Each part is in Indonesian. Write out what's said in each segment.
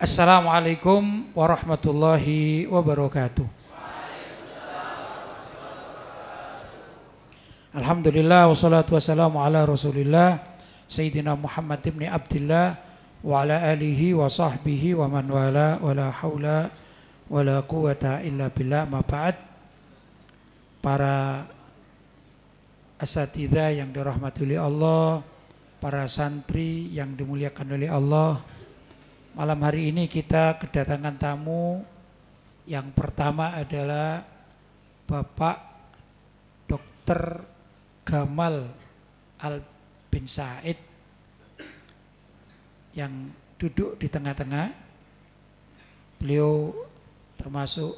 Assalamualaikum warahmatullahi wabarakatuh. Alhamdulillah wassalatu wassalamu ala Rasulillah Sayyidina Muhammad ibn Abdullah wa ala alihi wa sahbihi wa man wala wa la haula wa la quwata illa billah ma ba'd. Para asatidah yang dirahmati oleh Allah, para santri yang dimuliakan oleh Allah, Malam hari ini kita kedatangan tamu yang pertama adalah Bapak Dr. Gamal Al bin Said yang duduk di tengah-tengah. Beliau termasuk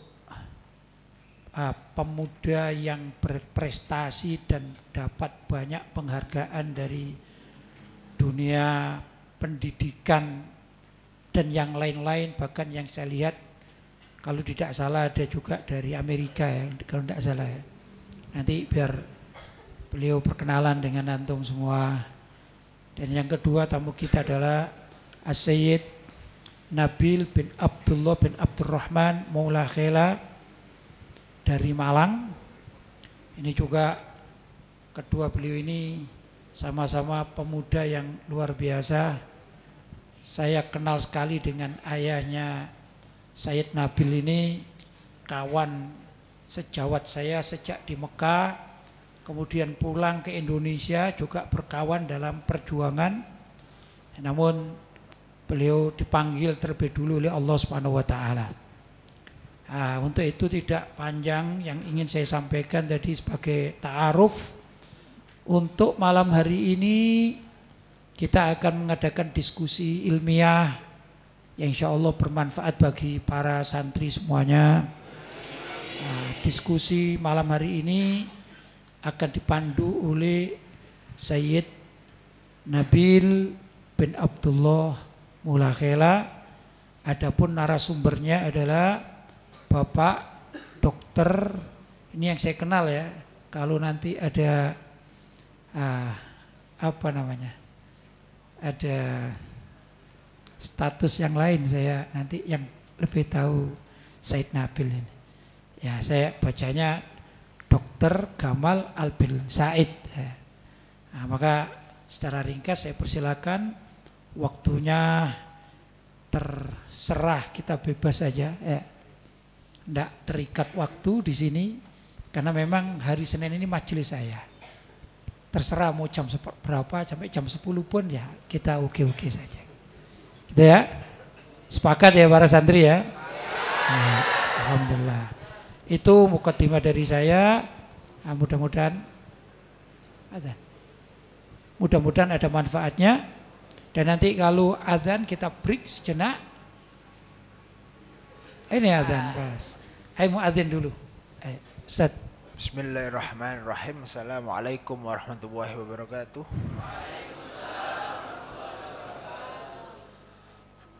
uh, pemuda yang berprestasi dan dapat banyak penghargaan dari dunia pendidikan dan yang lain-lain bahkan yang saya lihat kalau tidak salah ada juga dari Amerika ya kalau tidak salah ya. nanti biar beliau perkenalan dengan antum semua dan yang kedua tamu kita adalah Asyid Nabil bin Abdullah bin Abdurrahman Maula Khela dari Malang ini juga kedua beliau ini sama-sama pemuda yang luar biasa saya kenal sekali dengan ayahnya Said Nabil ini kawan sejawat saya sejak di Mekah, kemudian pulang ke Indonesia juga berkawan dalam perjuangan. Namun beliau dipanggil terlebih dulu oleh Allah Subhanahu wa taala. untuk itu tidak panjang yang ingin saya sampaikan tadi sebagai ta'aruf untuk malam hari ini kita akan mengadakan diskusi ilmiah yang insya Allah bermanfaat bagi para santri semuanya. Nah, diskusi malam hari ini akan dipandu oleh Sayyid Nabil bin Abdullah Mulakhela. Adapun narasumbernya adalah Bapak Dokter ini yang saya kenal ya. Kalau nanti ada ah, apa namanya? ada status yang lain saya nanti yang lebih tahu Said Nabil ini. Ya saya bacanya Dokter Gamal Albil Said. Ya. Nah, maka secara ringkas saya persilakan waktunya terserah kita bebas saja ya. Tidak terikat waktu di sini karena memang hari Senin ini majelis saya terserah mau jam berapa sampai jam 10 pun ya kita oke-oke saja. Gitu ya. Sepakat ya para santri ya. Nah, Alhamdulillah. Itu mukadimah dari saya. Nah, mudah-mudahan ada. Mudah-mudahan ada manfaatnya. Dan nanti kalau adzan kita break sejenak. Ini adzan, Mas. Ayo mau adzan dulu. Eh, Ayo, Bismillahirrahmanirrahim. Assalamualaikum warahmatullahi wabarakatuh.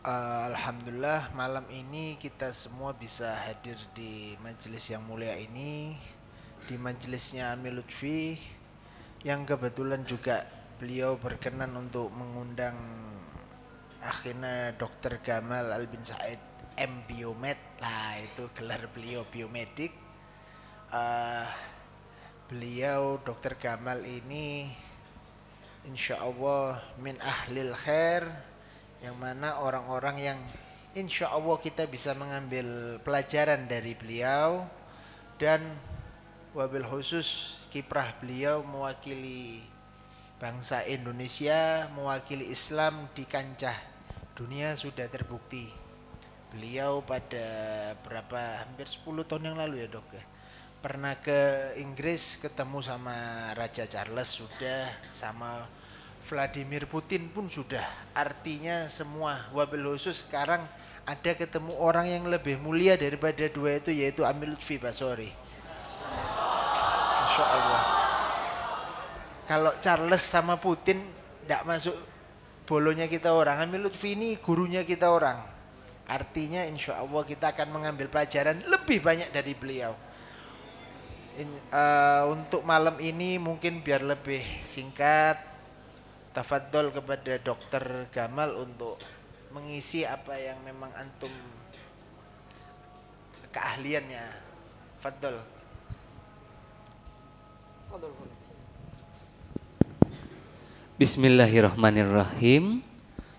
Uh, Alhamdulillah malam ini kita semua bisa hadir di majelis yang mulia ini di majelisnya Ami Lutfi yang kebetulan juga beliau berkenan untuk mengundang akhirnya Dr. Gamal Albin Said M Biomed lah itu gelar beliau biomedik uh, beliau Dr. Gamal ini insya Allah min ahlil khair yang mana orang-orang yang insya Allah kita bisa mengambil pelajaran dari beliau dan wabil khusus kiprah beliau mewakili bangsa Indonesia mewakili Islam di kancah dunia sudah terbukti beliau pada berapa hampir 10 tahun yang lalu ya dok ya pernah ke Inggris ketemu sama Raja Charles sudah sama Vladimir Putin pun sudah artinya semua wabil khusus sekarang ada ketemu orang yang lebih mulia daripada dua itu yaitu Amir Lutfi Basori Masya Allah kalau Charles sama Putin tidak masuk bolonya kita orang Amir Lutfi ini gurunya kita orang artinya insya Allah kita akan mengambil pelajaran lebih banyak dari beliau In, uh, untuk malam ini mungkin biar lebih singkat tafadol kepada dokter Gamal untuk mengisi apa yang memang antum keahliannya Fadol Bismillahirrahmanirrahim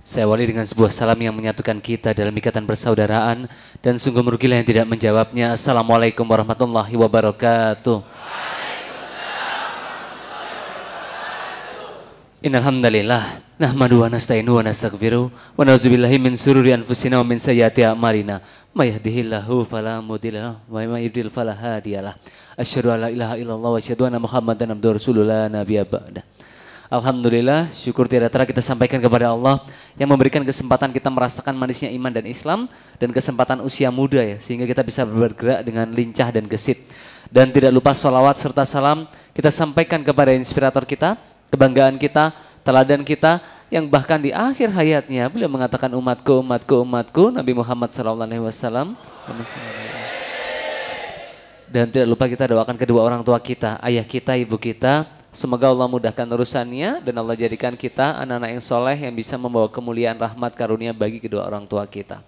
saya awali dengan sebuah salam yang menyatukan kita dalam ikatan persaudaraan dan sungguh merugilah yang tidak menjawabnya. Assalamualaikum warahmatullahi wabarakatuh. Innalhamdalillah nahmadu wa nasta'inu wa nastaghfiru wa na'udzubillahi min sururi anfusina wa min sayyiati a'malina may yahdihillahu fala mudilla wa may yudlil fala hadiyalah asyhadu an la ilaha illallah wa asyhadu anna muhammadan abduhu rasulullah nabiyya ba'da Alhamdulillah, syukur tiada tera kita sampaikan kepada Allah yang memberikan kesempatan kita merasakan manisnya iman dan Islam dan kesempatan usia muda ya, sehingga kita bisa bergerak dengan lincah dan gesit. Dan tidak lupa sholawat serta salam kita sampaikan kepada inspirator kita, kebanggaan kita, teladan kita, yang bahkan di akhir hayatnya beliau mengatakan umatku, umatku, umatku, Nabi Muhammad SAW. Dan tidak lupa kita doakan kedua orang tua kita, ayah kita, ibu kita, Semoga Allah mudahkan urusannya dan Allah jadikan kita anak-anak yang soleh yang bisa membawa kemuliaan rahmat karunia bagi kedua orang tua kita.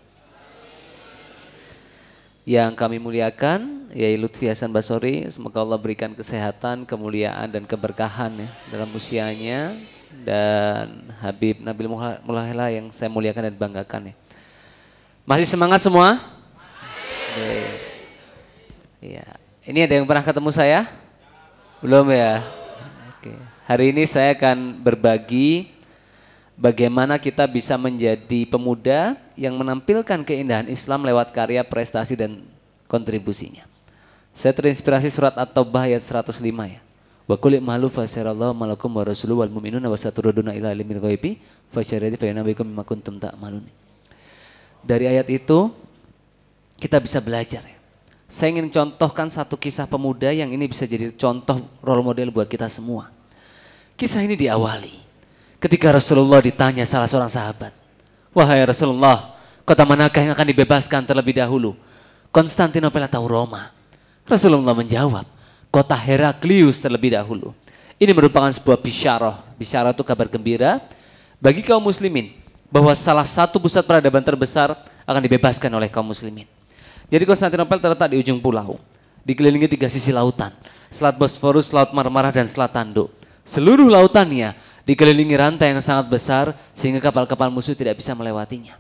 Yang kami muliakan, Yai Lutfi Hasan Basori, semoga Allah berikan kesehatan, kemuliaan, dan keberkahan ya, dalam usianya. Dan Habib Nabil Mulahela yang saya muliakan dan banggakan ya. Masih semangat semua? Masih. Iya. Ini ada yang pernah ketemu saya? Belum ya? Hari ini saya akan berbagi bagaimana kita bisa menjadi pemuda yang menampilkan keindahan Islam lewat karya, prestasi dan kontribusinya. Saya terinspirasi surat At-Taubah ayat 105 ya. Wa kulli mahlu fa sirallahu malakum wa rasuluhu wal mu'minuna wa saturuduna ila limil ghaibi fa syarati fa yanabikum mimma kuntum ta'malun. Dari ayat itu kita bisa belajar ya saya ingin contohkan satu kisah pemuda yang ini bisa jadi contoh role model buat kita semua. Kisah ini diawali ketika Rasulullah ditanya salah seorang sahabat, "Wahai Rasulullah, kota manakah yang akan dibebaskan terlebih dahulu? Konstantinopel atau Roma?" Rasulullah menjawab, "Kota Heraklius terlebih dahulu." Ini merupakan sebuah bisyarah. Bisyarah itu kabar gembira bagi kaum muslimin bahwa salah satu pusat peradaban terbesar akan dibebaskan oleh kaum muslimin. Jadi Konstantinopel terletak di ujung pulau, dikelilingi tiga sisi lautan, Selat Bosforus, Laut Marmara, dan Selat Tanduk. Seluruh lautannya dikelilingi rantai yang sangat besar sehingga kapal-kapal musuh tidak bisa melewatinya.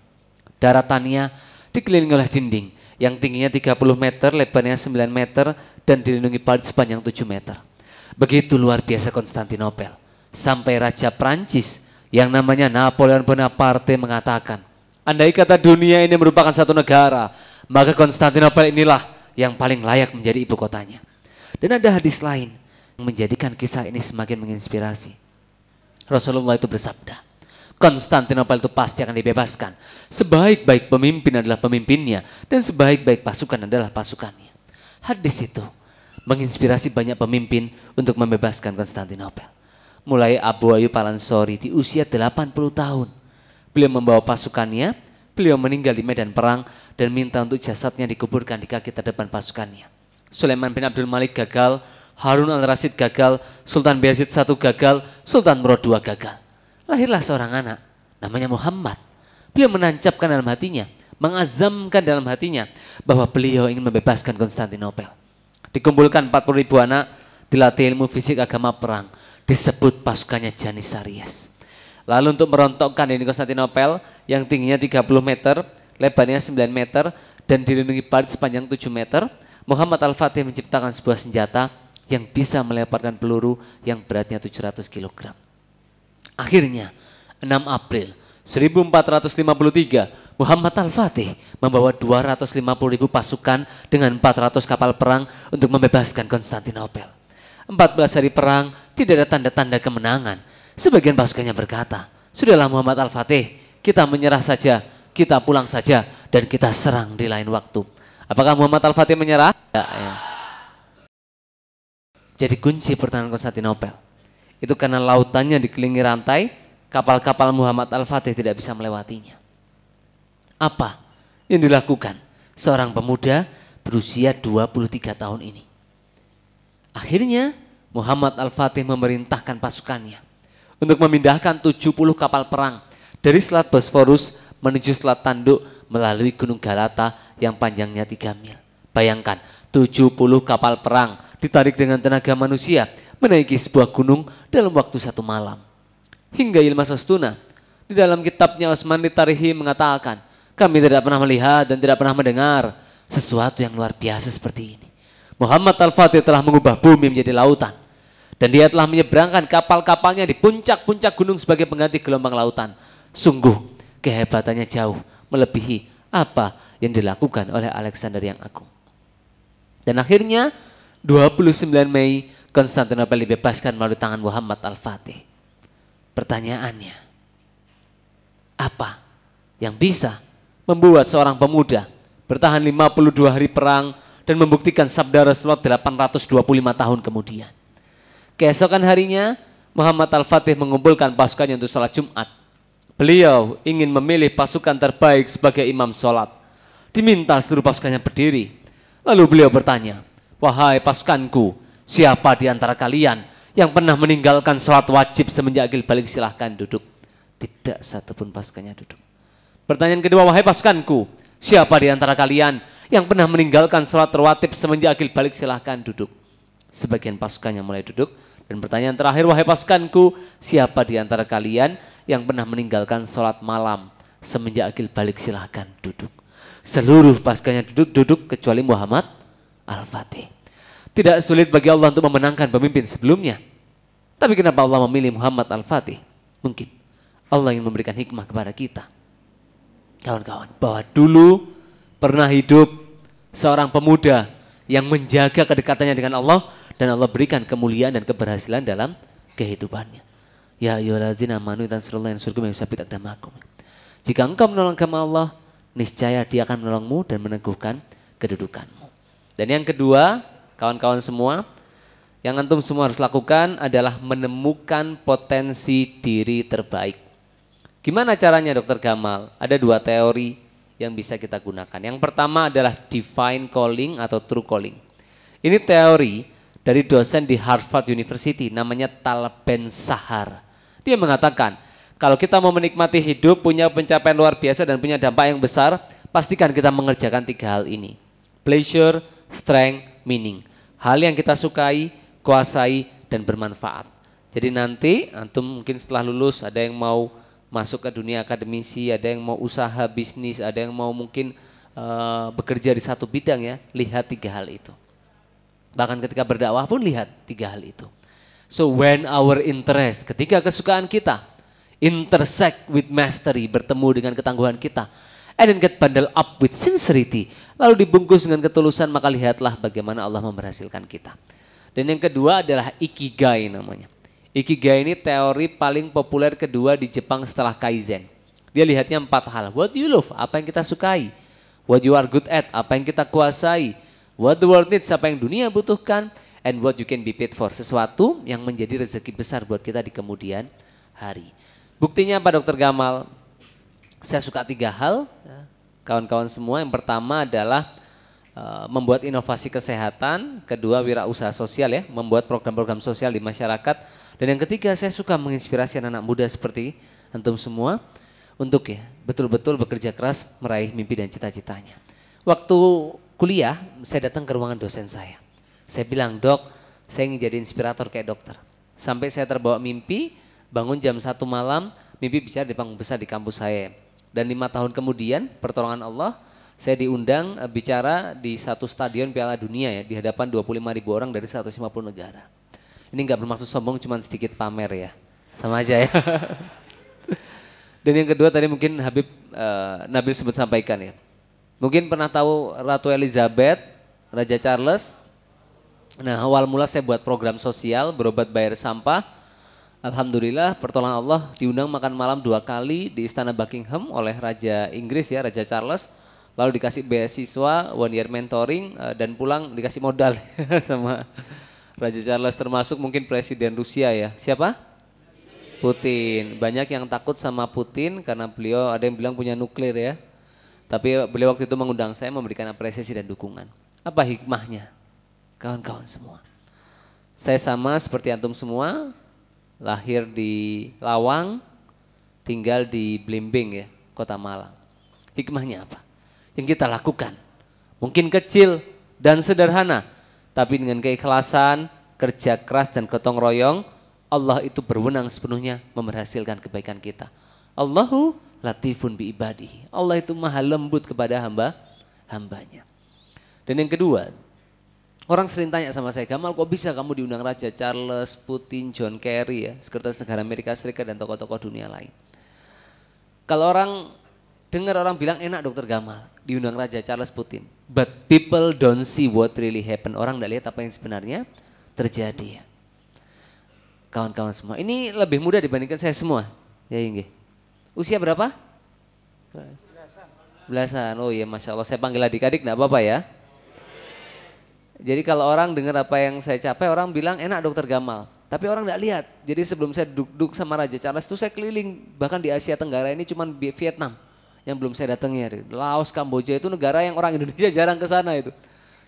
Daratannya dikelilingi oleh dinding yang tingginya 30 meter, lebarnya 9 meter, dan dilindungi parit sepanjang 7 meter. Begitu luar biasa Konstantinopel. Sampai Raja Prancis yang namanya Napoleon Bonaparte mengatakan, Andai kata dunia ini merupakan satu negara, maka Konstantinopel inilah yang paling layak menjadi ibu kotanya. Dan ada hadis lain menjadikan kisah ini semakin menginspirasi. Rasulullah itu bersabda, Konstantinopel itu pasti akan dibebaskan. Sebaik-baik pemimpin adalah pemimpinnya dan sebaik-baik pasukan adalah pasukannya. Hadis itu menginspirasi banyak pemimpin untuk membebaskan Konstantinopel. Mulai Abu Ayyub Al-Ansori di usia 80 tahun. Beliau membawa pasukannya, beliau meninggal di medan perang dan minta untuk jasadnya dikuburkan di kaki terdepan pasukannya. Sulaiman bin Abdul Malik gagal Harun al-Rasid gagal, Sultan Beyazid satu gagal, Sultan Murad II gagal. Lahirlah seorang anak, namanya Muhammad. Beliau menancapkan dalam hatinya, mengazamkan dalam hatinya bahwa beliau ingin membebaskan Konstantinopel. Dikumpulkan 40 ribu anak, dilatih ilmu fisik agama perang, disebut pasukannya Janissaries. Lalu untuk merontokkan ini Konstantinopel yang tingginya 30 meter, lebarnya 9 meter, dan dilindungi parit sepanjang 7 meter, Muhammad Al-Fatih menciptakan sebuah senjata yang bisa melemparkan peluru yang beratnya 700 kg. Akhirnya 6 April 1453 Muhammad Al-Fatih membawa 250 ribu pasukan dengan 400 kapal perang untuk membebaskan Konstantinopel. 14 hari perang tidak ada tanda-tanda kemenangan. Sebagian pasukannya berkata, Sudahlah Muhammad Al-Fatih, kita menyerah saja, kita pulang saja, dan kita serang di lain waktu. Apakah Muhammad Al-Fatih menyerah? Tidak ya. ya jadi kunci pertahanan Konstantinopel. Itu karena lautannya dikelilingi rantai, kapal-kapal Muhammad Al-Fatih tidak bisa melewatinya. Apa yang dilakukan seorang pemuda berusia 23 tahun ini? Akhirnya Muhammad Al-Fatih memerintahkan pasukannya untuk memindahkan 70 kapal perang dari Selat Bosforus menuju Selat Tanduk melalui Gunung Galata yang panjangnya 3 mil. Bayangkan, 70 kapal perang ditarik dengan tenaga manusia menaiki sebuah gunung dalam waktu satu malam. Hingga Ilma Sostuna di dalam kitabnya Osman Ditarihi mengatakan, kami tidak pernah melihat dan tidak pernah mendengar sesuatu yang luar biasa seperti ini. Muhammad Al-Fatih telah mengubah bumi menjadi lautan. Dan dia telah menyeberangkan kapal-kapalnya di puncak-puncak gunung sebagai pengganti gelombang lautan. Sungguh kehebatannya jauh melebihi apa yang dilakukan oleh Alexander yang Agung. Dan akhirnya 29 Mei Konstantinopel dibebaskan melalui tangan Muhammad Al-Fatih. Pertanyaannya, apa yang bisa membuat seorang pemuda bertahan 52 hari perang dan membuktikan sabda Rasulullah 825 tahun kemudian. Keesokan harinya, Muhammad Al-Fatih mengumpulkan pasukannya untuk sholat Jumat. Beliau ingin memilih pasukan terbaik sebagai imam sholat. Diminta seluruh pasukannya berdiri. Lalu beliau bertanya, Wahai paskanku, siapa di antara kalian yang pernah meninggalkan sholat wajib semenjak akil balik silahkan duduk. Tidak satupun paskannya duduk. Pertanyaan kedua, wahai paskanku, siapa di antara kalian yang pernah meninggalkan sholat rawatib semenjak akil balik silahkan duduk. Sebagian paskannya mulai duduk. Dan pertanyaan terakhir, wahai paskanku, siapa di antara kalian yang pernah meninggalkan sholat malam semenjak akil balik silahkan duduk. Seluruh pasukannya duduk-duduk kecuali Muhammad Al-Fatih. Tidak sulit bagi Allah untuk memenangkan pemimpin sebelumnya. Tapi kenapa Allah memilih Muhammad Al-Fatih? Mungkin Allah ingin memberikan hikmah kepada kita. Kawan-kawan, bahwa dulu pernah hidup seorang pemuda yang menjaga kedekatannya dengan Allah dan Allah berikan kemuliaan dan keberhasilan dalam kehidupannya. Ya ayyuhallazina amanu tansurullaha yansurkum wa yusabbit aqdamakum. Jika engkau menolong kami Allah, niscaya dia akan menolongmu dan meneguhkan kedudukanmu. Dan yang kedua, kawan-kawan semua, yang antum semua harus lakukan adalah menemukan potensi diri terbaik. Gimana caranya dokter Gamal? Ada dua teori yang bisa kita gunakan. Yang pertama adalah divine calling atau true calling. Ini teori dari dosen di Harvard University namanya Tal Ben Sahar. Dia mengatakan kalau kita mau menikmati hidup, punya pencapaian luar biasa dan punya dampak yang besar, pastikan kita mengerjakan tiga hal ini. Pleasure, strength, meaning. Hal yang kita sukai, kuasai, dan bermanfaat. Jadi nanti antum mungkin setelah lulus ada yang mau masuk ke dunia akademisi, ada yang mau usaha bisnis, ada yang mau mungkin uh, bekerja di satu bidang ya, lihat tiga hal itu. Bahkan ketika berdakwah pun lihat tiga hal itu. So when our interest, ketika kesukaan kita, intersect with mastery, bertemu dengan ketangguhan kita. And then get bundled up with sincerity. Lalu dibungkus dengan ketulusan, maka lihatlah bagaimana Allah memberhasilkan kita. Dan yang kedua adalah Ikigai namanya. Ikigai ini teori paling populer kedua di Jepang setelah Kaizen. Dia lihatnya empat hal. What you love, apa yang kita sukai. What you are good at, apa yang kita kuasai. What the world needs, apa yang dunia butuhkan. And what you can be paid for, sesuatu yang menjadi rezeki besar buat kita di kemudian hari. Buktinya apa dokter Gamal? Saya suka tiga hal, ya. kawan-kawan semua. Yang pertama adalah e, membuat inovasi kesehatan, kedua wirausaha sosial ya, membuat program-program sosial di masyarakat, dan yang ketiga saya suka menginspirasi anak-anak muda seperti antum semua untuk ya betul-betul bekerja keras meraih mimpi dan cita-citanya. Waktu kuliah saya datang ke ruangan dosen saya. Saya bilang, "Dok, saya ingin jadi inspirator kayak dokter." Sampai saya terbawa mimpi, bangun jam satu malam, mimpi bicara di panggung besar di kampus saya. Dan lima tahun kemudian, pertolongan Allah, saya diundang eh, bicara di satu stadion Piala Dunia ya, di hadapan 25 ribu orang dari 150 negara. Ini nggak bermaksud sombong, cuman sedikit pamer ya, sama aja ya. Dan yang kedua tadi mungkin Habib uh, Nabil sempat sampaikan ya. Mungkin pernah tahu Ratu Elizabeth, Raja Charles. Nah awal mula saya buat program sosial berobat bayar sampah Alhamdulillah pertolongan Allah diundang makan malam dua kali di Istana Buckingham oleh Raja Inggris ya, Raja Charles. Lalu dikasih beasiswa, one year mentoring, eh, dan pulang dikasih modal sama Raja Charles termasuk mungkin Presiden Rusia ya. Siapa? Putin. Banyak yang takut sama Putin karena beliau ada yang bilang punya nuklir ya. Tapi beliau waktu itu mengundang saya memberikan apresiasi dan dukungan. Apa hikmahnya? Kawan-kawan semua. Saya sama seperti antum semua, lahir di Lawang, tinggal di Blimbing ya, Kota Malang. Hikmahnya apa? Yang kita lakukan. Mungkin kecil dan sederhana, tapi dengan keikhlasan, kerja keras dan gotong royong, Allah itu berwenang sepenuhnya memberhasilkan kebaikan kita. Allahu latifun ibadihi. Allah itu maha lembut kepada hamba hambanya. Dan yang kedua, Orang sering tanya sama saya, Gamal kok bisa kamu diundang Raja Charles, Putin, John Kerry ya, Sekretaris Negara Amerika Serikat dan tokoh-tokoh dunia lain. Kalau orang dengar orang bilang enak dokter Gamal diundang Raja Charles Putin. But people don't see what really happen. Orang tidak lihat apa yang sebenarnya terjadi ya. Kawan-kawan semua, ini lebih mudah dibandingkan saya semua. Ya Yinggi. Usia berapa? Belasan. Belasan, oh iya Masya Allah. Saya panggil adik-adik nggak apa-apa ya. Jadi kalau orang dengar apa yang saya capai, orang bilang enak dokter Gamal. Tapi orang tidak lihat. Jadi sebelum saya duduk sama Raja Charles itu saya keliling. Bahkan di Asia Tenggara ini cuma Vietnam yang belum saya datangi. Laos, Kamboja itu negara yang orang Indonesia jarang ke sana itu.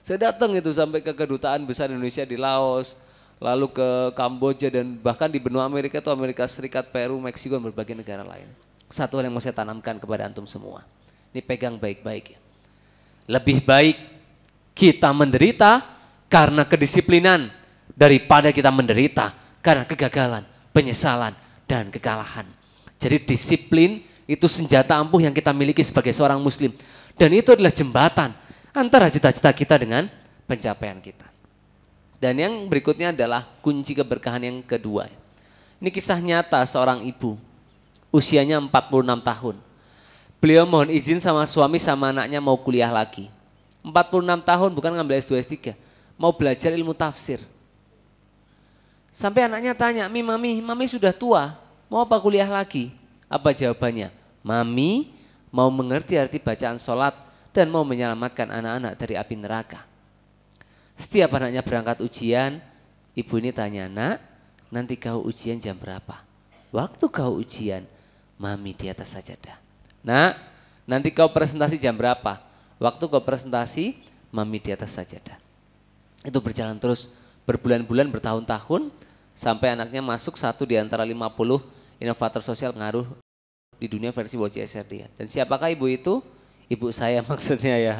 Saya datang itu sampai ke kedutaan besar Indonesia di Laos, lalu ke Kamboja dan bahkan di benua Amerika itu Amerika Serikat, Peru, Meksiko dan berbagai negara lain. Satu hal yang mau saya tanamkan kepada antum semua. Ini pegang baik-baik ya. Lebih baik kita menderita karena kedisiplinan daripada kita menderita karena kegagalan, penyesalan, dan kekalahan. Jadi disiplin itu senjata ampuh yang kita miliki sebagai seorang muslim. Dan itu adalah jembatan antara cita-cita kita dengan pencapaian kita. Dan yang berikutnya adalah kunci keberkahan yang kedua. Ini kisah nyata seorang ibu, usianya 46 tahun. Beliau mohon izin sama suami sama anaknya mau kuliah lagi. 46 tahun bukan ngambil S2 S3, mau belajar ilmu tafsir. Sampai anaknya tanya, "Mi, mami, mami sudah tua, mau apa kuliah lagi?" Apa jawabannya? "Mami mau mengerti arti bacaan sholat dan mau menyelamatkan anak-anak dari api neraka." Setiap anaknya berangkat ujian, ibu ini tanya, "Nak, nanti kau ujian jam berapa?" Waktu kau ujian, mami di atas sajadah. Nak, nanti kau presentasi jam berapa? Waktu ke presentasi, mami di atas sajadah. Itu berjalan terus berbulan-bulan, bertahun-tahun, sampai anaknya masuk satu di antara 50 inovator sosial pengaruh di dunia versi WCSR SRD. Ya. Dan siapakah ibu itu? Ibu saya maksudnya ya,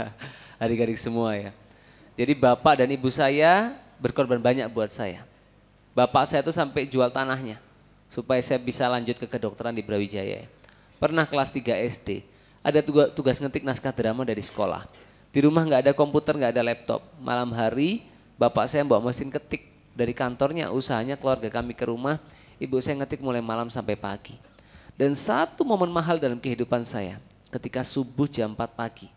adik-adik semua ya. Jadi bapak dan ibu saya berkorban banyak buat saya. Bapak saya itu sampai jual tanahnya supaya saya bisa lanjut ke kedokteran di Brawijaya. Pernah kelas 3 SD, ada tugas, tugas ngetik naskah drama dari sekolah. Di rumah nggak ada komputer, nggak ada laptop. Malam hari bapak saya bawa mesin ketik dari kantornya, usahanya keluarga kami ke rumah. Ibu saya ngetik mulai malam sampai pagi. Dan satu momen mahal dalam kehidupan saya, ketika subuh jam 4 pagi.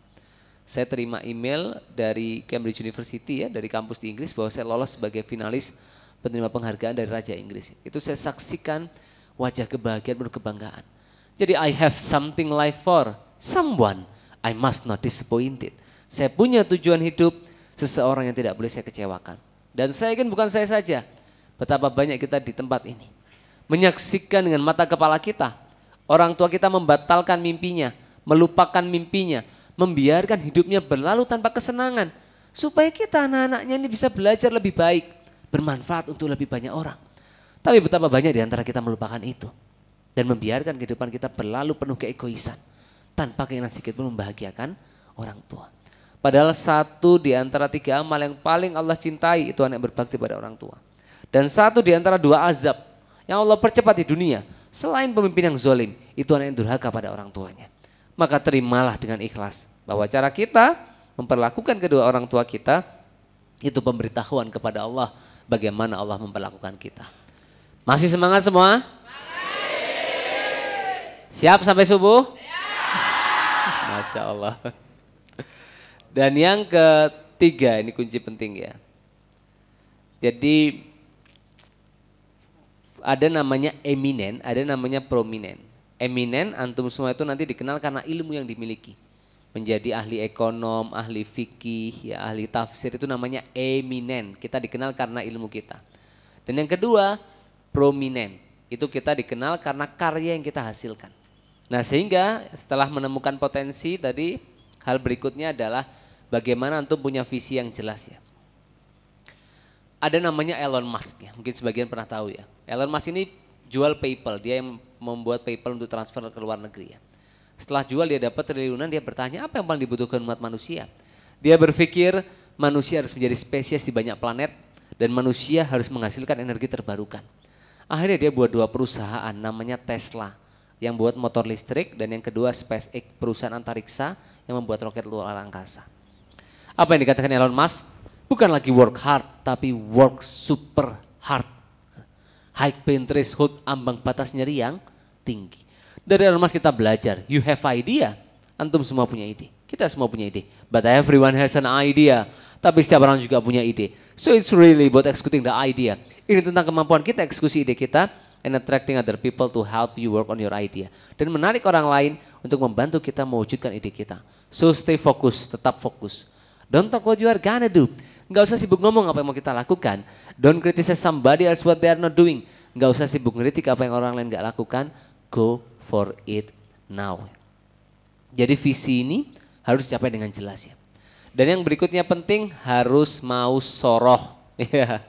Saya terima email dari Cambridge University ya, dari kampus di Inggris bahwa saya lolos sebagai finalis penerima penghargaan dari Raja Inggris. Itu saya saksikan wajah kebahagiaan penuh kebanggaan. Jadi I have something life for someone, I must not disappointed. Saya punya tujuan hidup, seseorang yang tidak boleh saya kecewakan. Dan saya yakin bukan saya saja, betapa banyak kita di tempat ini. Menyaksikan dengan mata kepala kita, orang tua kita membatalkan mimpinya, melupakan mimpinya, membiarkan hidupnya berlalu tanpa kesenangan. Supaya kita anak-anaknya ini bisa belajar lebih baik, bermanfaat untuk lebih banyak orang. Tapi betapa banyak di antara kita melupakan itu. Dan membiarkan kehidupan kita berlalu penuh keegoisan tanpa keinginan sedikit pun membahagiakan orang tua. Padahal satu di antara tiga amal yang paling Allah cintai itu anak berbakti pada orang tua. Dan satu di antara dua azab yang Allah percepat di dunia selain pemimpin yang zolim itu anak yang durhaka pada orang tuanya. Maka terimalah dengan ikhlas bahwa cara kita memperlakukan kedua orang tua kita itu pemberitahuan kepada Allah bagaimana Allah memperlakukan kita. Masih semangat semua? Masih. Siap sampai subuh? Masya Allah. Dan yang ketiga, ini kunci penting ya. Jadi ada namanya eminent, ada namanya prominent. Eminen antum semua itu nanti dikenal karena ilmu yang dimiliki. Menjadi ahli ekonom, ahli fikih, ya ahli tafsir itu namanya eminent. Kita dikenal karena ilmu kita. Dan yang kedua, prominent Itu kita dikenal karena karya yang kita hasilkan. Nah sehingga setelah menemukan potensi tadi hal berikutnya adalah bagaimana untuk punya visi yang jelas ya. Ada namanya Elon Musk ya, mungkin sebagian pernah tahu ya. Elon Musk ini jual PayPal, dia yang membuat PayPal untuk transfer ke luar negeri ya. Setelah jual dia dapat triliunan, dia bertanya apa yang paling dibutuhkan umat manusia. Dia berpikir manusia harus menjadi spesies di banyak planet dan manusia harus menghasilkan energi terbarukan. Akhirnya dia buat dua perusahaan namanya Tesla yang buat motor listrik dan yang kedua SpaceX perusahaan antariksa yang membuat roket luar angkasa. Apa yang dikatakan Elon Musk? Bukan lagi work hard tapi work super hard. High pain threshold ambang batas nyeri yang tinggi. Dari Elon Musk kita belajar, you have idea, antum semua punya ide. Kita semua punya ide. But everyone has an idea. Tapi setiap orang juga punya ide. So it's really about executing the idea. Ini tentang kemampuan kita eksekusi ide kita and attracting other people to help you work on your idea. Dan menarik orang lain untuk membantu kita mewujudkan ide kita. So stay fokus, tetap fokus. Don't talk what you are gonna do. Nggak usah sibuk ngomong apa yang mau kita lakukan. Don't criticize somebody else what they are not doing. Nggak usah sibuk ngeritik apa yang orang lain nggak lakukan. Go for it now. Jadi visi ini harus dicapai dengan jelas ya. Dan yang berikutnya penting harus mau soroh. Iya.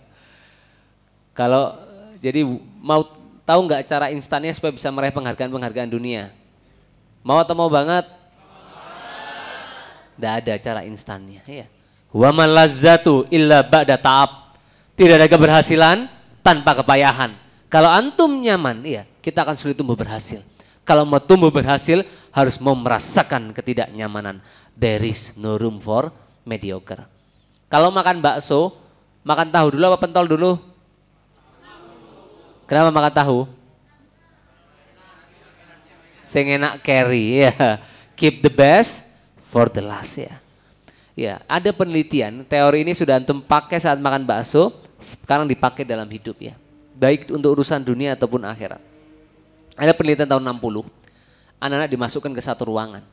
Kalau jadi mau Tahu nggak cara instannya supaya bisa meraih penghargaan-penghargaan dunia? Mau atau mau banget? Tidak ada cara instannya. Iya. Wa lazatu illa ba'da ta'ab. Tidak ada keberhasilan tanpa kepayahan. Kalau antum nyaman, iya, kita akan sulit tumbuh berhasil. Kalau mau tumbuh berhasil, harus mau merasakan ketidaknyamanan. There is no room for mediocre. Kalau makan bakso, makan tahu dulu apa pentol dulu? Kenapa makan tahu? Sing enak carry ya. Yeah. Keep the best for the last ya. Yeah. Ya, yeah. ada penelitian, teori ini sudah antum pakai saat makan bakso, sekarang dipakai dalam hidup ya. Baik untuk urusan dunia ataupun akhirat. Ada penelitian tahun 60, anak-anak dimasukkan ke satu ruangan.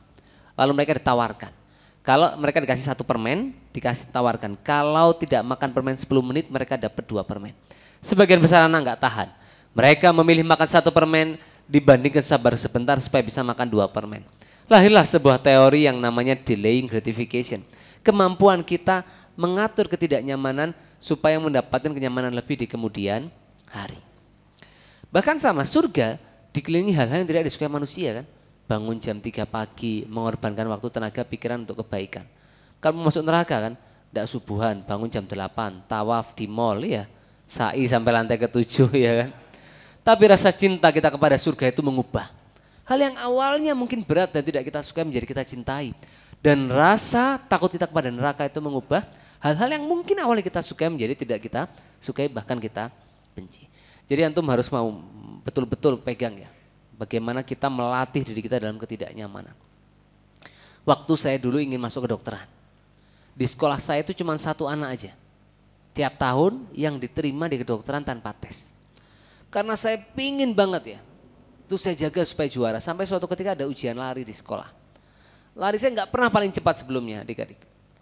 Lalu mereka ditawarkan. Kalau mereka dikasih satu permen, dikasih tawarkan. Kalau tidak makan permen 10 menit, mereka dapat dua permen. Sebagian besar anak nggak tahan. Mereka memilih makan satu permen dibandingkan sabar sebentar supaya bisa makan dua permen. Lahirlah sebuah teori yang namanya delaying gratification. Kemampuan kita mengatur ketidaknyamanan supaya mendapatkan kenyamanan lebih di kemudian hari. Bahkan sama surga dikelilingi hal-hal yang tidak disukai manusia kan. Bangun jam 3 pagi, mengorbankan waktu tenaga pikiran untuk kebaikan. mau masuk neraka kan, tidak subuhan, bangun jam 8, tawaf di mall ya, sa'i sampai lantai ketujuh ya kan tapi rasa cinta kita kepada surga itu mengubah. Hal yang awalnya mungkin berat dan tidak kita suka menjadi kita cintai. Dan rasa takut kita kepada neraka itu mengubah hal-hal yang mungkin awalnya kita suka menjadi tidak kita sukai bahkan kita benci. Jadi antum harus mau betul-betul pegang ya. Bagaimana kita melatih diri kita dalam ketidaknyamanan. Waktu saya dulu ingin masuk ke dokteran. Di sekolah saya itu cuma satu anak aja. Tiap tahun yang diterima di kedokteran tanpa tes. Karena saya pingin banget ya. itu saya jaga supaya juara. Sampai suatu ketika ada ujian lari di sekolah. Lari saya nggak pernah paling cepat sebelumnya adik-adik.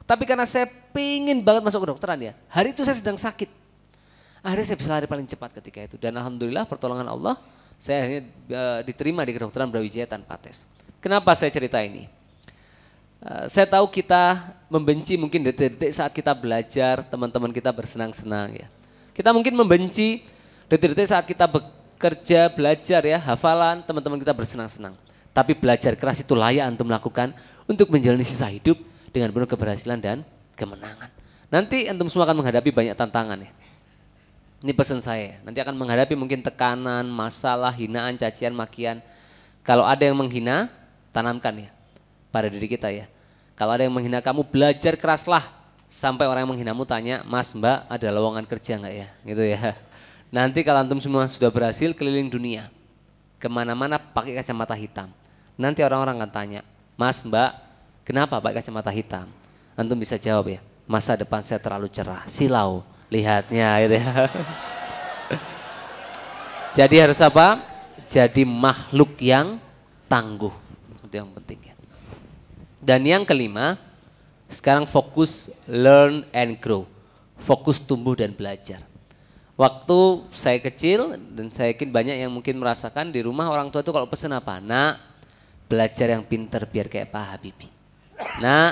Tapi karena saya pingin banget masuk kedokteran ya. Hari itu saya sedang sakit. Akhirnya saya bisa lari paling cepat ketika itu. Dan Alhamdulillah pertolongan Allah. Saya akhirnya eh, diterima di kedokteran Brawijaya tanpa tes. Kenapa saya cerita ini? Eh, saya tahu kita membenci mungkin detik-detik saat kita belajar, teman-teman kita bersenang-senang ya. Kita mungkin membenci Detik-detik saat kita bekerja, belajar ya, hafalan, teman-teman kita bersenang-senang. Tapi belajar keras itu layak untuk melakukan untuk menjalani sisa hidup dengan penuh keberhasilan dan kemenangan. Nanti antum semua akan menghadapi banyak tantangan ya. Ini pesan saya, nanti akan menghadapi mungkin tekanan, masalah, hinaan, cacian, makian. Kalau ada yang menghina, tanamkan ya pada diri kita ya. Kalau ada yang menghina kamu, belajar keraslah sampai orang yang menghinamu tanya, Mas Mbak ada lowongan kerja nggak ya? Gitu ya. Nanti kalau antum semua sudah berhasil keliling dunia, kemana-mana pakai kacamata hitam. Nanti orang-orang akan tanya, Mas, Mbak, kenapa pakai kacamata hitam? Antum bisa jawab ya, masa depan saya terlalu cerah, silau lihatnya gitu ya. Jadi harus apa? Jadi makhluk yang tangguh. Itu yang penting ya. Dan yang kelima, sekarang fokus learn and grow. Fokus tumbuh dan belajar waktu saya kecil dan saya yakin banyak yang mungkin merasakan di rumah orang tua itu kalau pesen apa? Nak, belajar yang pinter biar kayak Pak Habibie. Nak,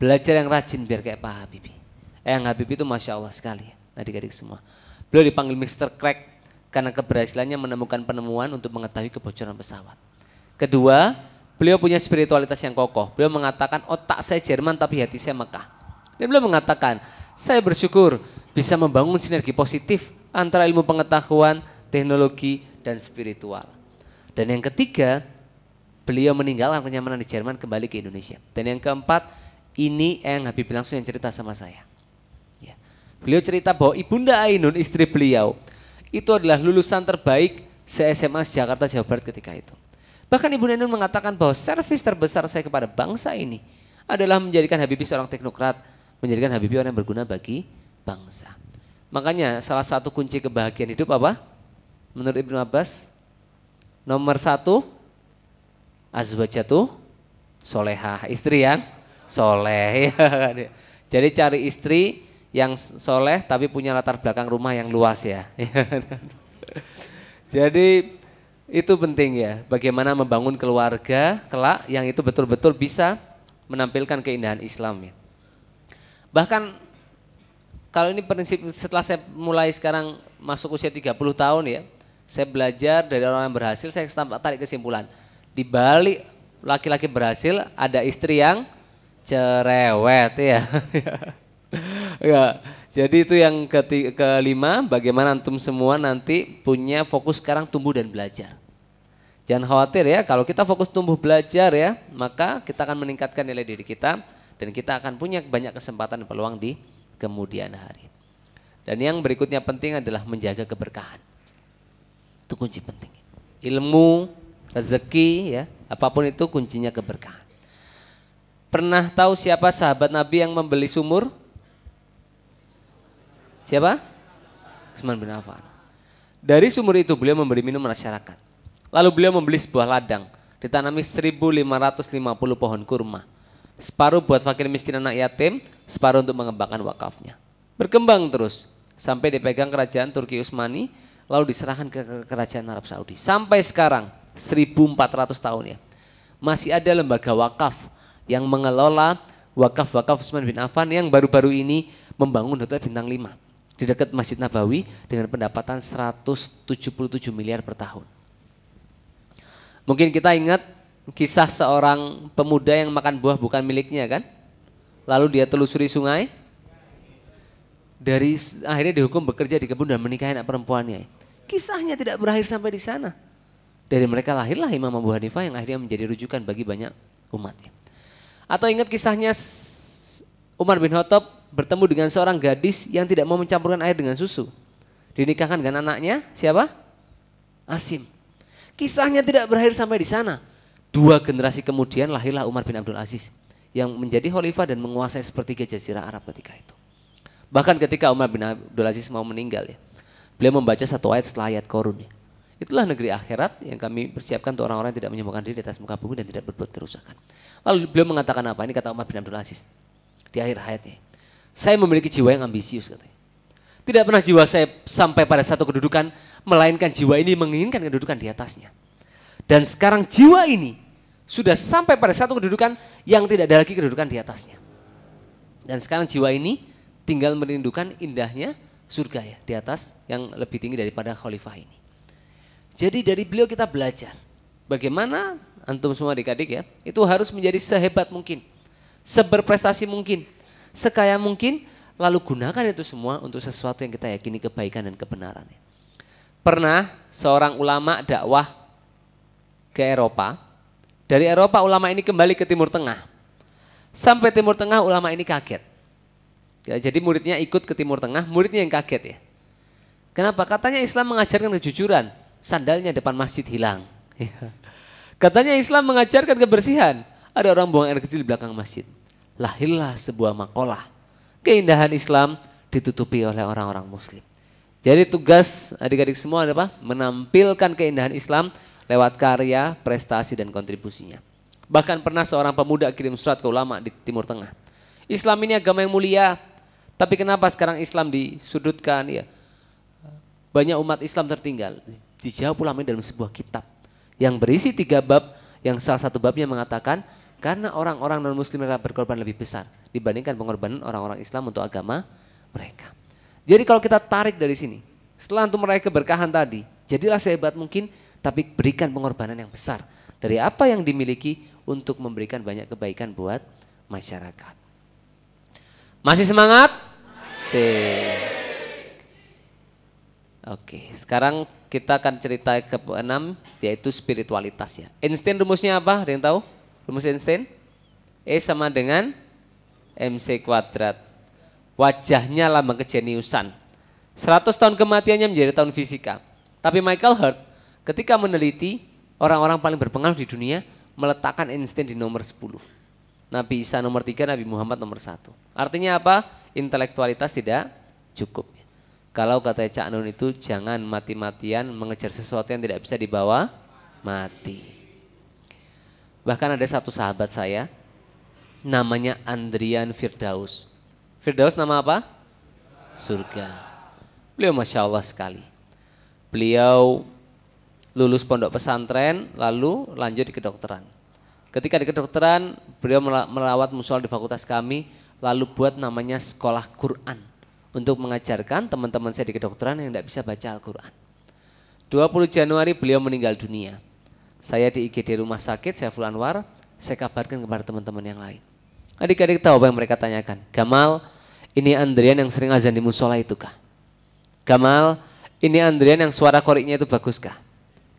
belajar yang rajin biar kayak Pak Habibie. Eh, yang Habibie itu Masya Allah sekali adik-adik semua. Beliau dipanggil Mr. Crack karena keberhasilannya menemukan penemuan untuk mengetahui kebocoran pesawat. Kedua, beliau punya spiritualitas yang kokoh. Beliau mengatakan otak saya Jerman tapi hati saya Mekah. Dan beliau mengatakan, saya bersyukur bisa membangun sinergi positif antara ilmu pengetahuan, teknologi, dan spiritual. Dan yang ketiga, beliau meninggalkan kenyamanan di Jerman kembali ke Indonesia. Dan yang keempat, ini yang Habib langsung yang cerita sama saya. Ya. Beliau cerita bahwa Ibunda Ainun, istri beliau, itu adalah lulusan terbaik se-SMA Jakarta Jawa Barat ketika itu. Bahkan Ibunda Ainun mengatakan bahwa servis terbesar saya kepada bangsa ini adalah menjadikan Habibie seorang teknokrat, menjadikan Habibie orang yang berguna bagi bangsa. Makanya salah satu kunci kebahagiaan hidup apa? Menurut Ibnu Abbas, nomor satu, azwajatu solehah, istri yang soleh. Jadi cari istri yang soleh tapi punya latar belakang rumah yang luas ya. Jadi itu penting ya, bagaimana membangun keluarga kelak yang itu betul-betul bisa menampilkan keindahan Islam ya. Bahkan kalau ini prinsip setelah saya mulai sekarang masuk usia 30 tahun ya, saya belajar dari orang yang berhasil, saya tarik kesimpulan. Di Bali laki-laki berhasil ada istri yang cerewet ya. ya. Jadi itu yang ketiga, kelima, bagaimana antum semua nanti punya fokus sekarang tumbuh dan belajar. Jangan khawatir ya, kalau kita fokus tumbuh belajar ya, maka kita akan meningkatkan nilai diri kita dan kita akan punya banyak kesempatan dan peluang di kemudian hari. Dan yang berikutnya penting adalah menjaga keberkahan. Itu kunci penting. Ilmu, rezeki, ya apapun itu kuncinya keberkahan. Pernah tahu siapa sahabat Nabi yang membeli sumur? Siapa? Usman bin Affan. Dari sumur itu beliau memberi minum masyarakat. Lalu beliau membeli sebuah ladang, ditanami 1550 pohon kurma separuh buat fakir miskin anak yatim, separuh untuk mengembangkan wakafnya. Berkembang terus sampai dipegang kerajaan Turki Utsmani, lalu diserahkan ke kerajaan Arab Saudi. Sampai sekarang 1400 tahun ya. Masih ada lembaga wakaf yang mengelola wakaf-wakaf Utsman bin Affan yang baru-baru ini membangun hotel bintang 5 di dekat Masjid Nabawi dengan pendapatan 177 miliar per tahun. Mungkin kita ingat kisah seorang pemuda yang makan buah bukan miliknya kan? Lalu dia telusuri sungai. Dari akhirnya dihukum bekerja di kebun dan menikahi anak perempuannya. Kisahnya tidak berakhir sampai di sana. Dari mereka lahirlah Imam Abu Hanifah yang akhirnya menjadi rujukan bagi banyak umatnya. Atau ingat kisahnya Umar bin Khattab bertemu dengan seorang gadis yang tidak mau mencampurkan air dengan susu. Dinikahkan dengan anaknya siapa? Asim. Kisahnya tidak berakhir sampai di sana. Dua generasi kemudian lahirlah Umar bin Abdul Aziz yang menjadi khalifah dan menguasai sepertiga jazirah Arab ketika itu. Bahkan ketika Umar bin Abdul Aziz mau meninggal ya, beliau membaca satu ayat setelah ayat korun ya. Itulah negeri akhirat yang kami persiapkan untuk orang-orang yang tidak menyembuhkan diri di atas muka bumi dan tidak berbuat kerusakan. Lalu beliau mengatakan apa? Ini kata Umar bin Abdul Aziz di akhir hayatnya. Saya memiliki jiwa yang ambisius katanya. Tidak pernah jiwa saya sampai pada satu kedudukan, melainkan jiwa ini menginginkan kedudukan di atasnya. Dan sekarang jiwa ini sudah sampai pada satu kedudukan yang tidak ada lagi kedudukan di atasnya. Dan sekarang jiwa ini tinggal merindukan indahnya surga ya di atas yang lebih tinggi daripada khalifah ini. Jadi dari beliau kita belajar bagaimana antum semua adik-adik ya itu harus menjadi sehebat mungkin, seberprestasi mungkin, sekaya mungkin lalu gunakan itu semua untuk sesuatu yang kita yakini kebaikan dan kebenaran. Pernah seorang ulama dakwah ke Eropa. Dari Eropa ulama ini kembali ke Timur Tengah. Sampai Timur Tengah ulama ini kaget. Ya, jadi muridnya ikut ke Timur Tengah, muridnya yang kaget ya. Kenapa? Katanya Islam mengajarkan kejujuran, sandalnya depan masjid hilang. Ya. Katanya Islam mengajarkan kebersihan, ada orang buang air kecil di belakang masjid. Lahirlah sebuah makalah. Keindahan Islam ditutupi oleh orang-orang muslim. Jadi tugas adik-adik semua adalah apa? Menampilkan keindahan Islam lewat karya, prestasi, dan kontribusinya. Bahkan pernah seorang pemuda kirim surat ke ulama di Timur Tengah. Islam ini agama yang mulia, tapi kenapa sekarang Islam disudutkan? Ya, banyak umat Islam tertinggal. Dijawab ulama dalam sebuah kitab yang berisi tiga bab, yang salah satu babnya mengatakan karena orang-orang non Muslim mereka berkorban lebih besar dibandingkan pengorbanan orang-orang Islam untuk agama mereka. Jadi kalau kita tarik dari sini, setelah untuk meraih keberkahan tadi, jadilah sehebat mungkin tapi berikan pengorbanan yang besar dari apa yang dimiliki untuk memberikan banyak kebaikan buat masyarakat. Masih semangat? Masih. Oke, sekarang kita akan cerita ke enam yaitu spiritualitas ya. Einstein rumusnya apa? Ada yang tahu? Rumus Einstein? E sama dengan MC kuadrat. Wajahnya lambang kejeniusan. 100 tahun kematiannya menjadi tahun fisika. Tapi Michael Hart Ketika meneliti, orang-orang paling berpengaruh di dunia meletakkan Einstein di nomor 10. Nabi Isa nomor 3, Nabi Muhammad nomor 1. Artinya apa? Intelektualitas tidak cukup. Kalau kata Cak Nun itu jangan mati-matian mengejar sesuatu yang tidak bisa dibawa mati. Bahkan ada satu sahabat saya namanya Andrian Firdaus. Firdaus nama apa? Surga. Beliau Masya Allah sekali. Beliau lulus pondok pesantren, lalu lanjut di kedokteran. Ketika di kedokteran, beliau merawat musola di fakultas kami, lalu buat namanya sekolah Quran untuk mengajarkan teman-teman saya di kedokteran yang tidak bisa baca Al-Quran. 20 Januari beliau meninggal dunia. Saya di IGD rumah sakit, saya Ful Anwar, saya kabarkan kepada teman-teman yang lain. Adik-adik tahu apa yang mereka tanyakan? Gamal, ini Andrian yang sering azan di musola itu kah? Gamal, ini Andrian yang suara koriknya itu bagus kah?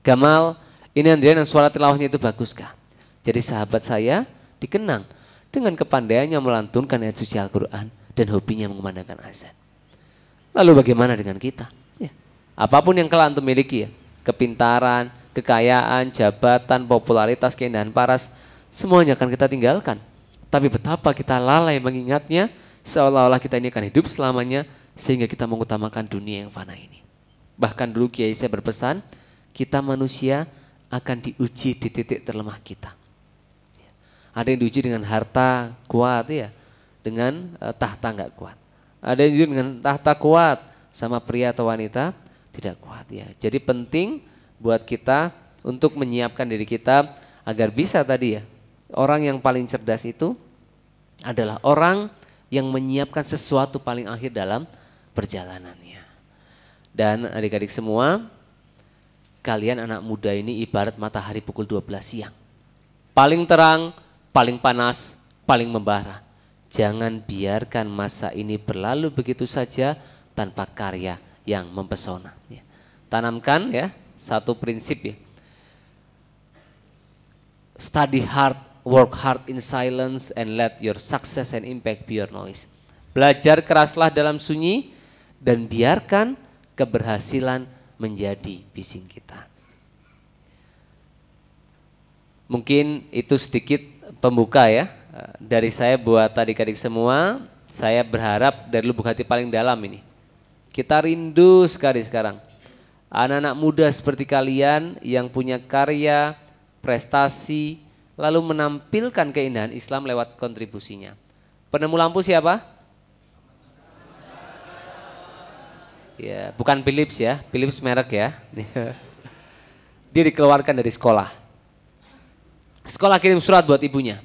Gamal, ini Andrian yang suara tilawahnya itu bagus kah? Jadi sahabat saya dikenang dengan kepandaiannya melantunkan ayat suci Al-Quran dan hobinya mengumandangkan azan. Lalu bagaimana dengan kita? Ya. Apapun yang kalian antum miliki ya, kepintaran, kekayaan, jabatan, popularitas, keindahan paras, semuanya akan kita tinggalkan. Tapi betapa kita lalai mengingatnya, seolah-olah kita ini akan hidup selamanya, sehingga kita mengutamakan dunia yang fana ini. Bahkan dulu Kiai saya berpesan, kita manusia akan diuji di titik terlemah kita. Ada yang diuji dengan harta kuat ya, dengan eh, tahta nggak kuat. Ada yang diuji dengan tahta kuat sama pria atau wanita tidak kuat ya. Jadi penting buat kita untuk menyiapkan diri kita agar bisa tadi ya. Orang yang paling cerdas itu adalah orang yang menyiapkan sesuatu paling akhir dalam perjalanannya. Dan adik-adik semua, kalian anak muda ini ibarat matahari pukul 12 siang. Paling terang, paling panas, paling membara. Jangan biarkan masa ini berlalu begitu saja tanpa karya yang mempesona. Ya. Tanamkan ya satu prinsip ya. Study hard, work hard in silence and let your success and impact be your noise. Belajar keraslah dalam sunyi dan biarkan keberhasilan menjadi bising kita. Mungkin itu sedikit pembuka ya dari saya buat adik-adik semua. Saya berharap dari lubuk hati paling dalam ini. Kita rindu sekali sekarang. Anak-anak muda seperti kalian yang punya karya, prestasi, lalu menampilkan keindahan Islam lewat kontribusinya. Penemu lampu siapa? Ya, bukan Philips ya, Philips merek ya. Dia dikeluarkan dari sekolah. Sekolah kirim surat buat ibunya.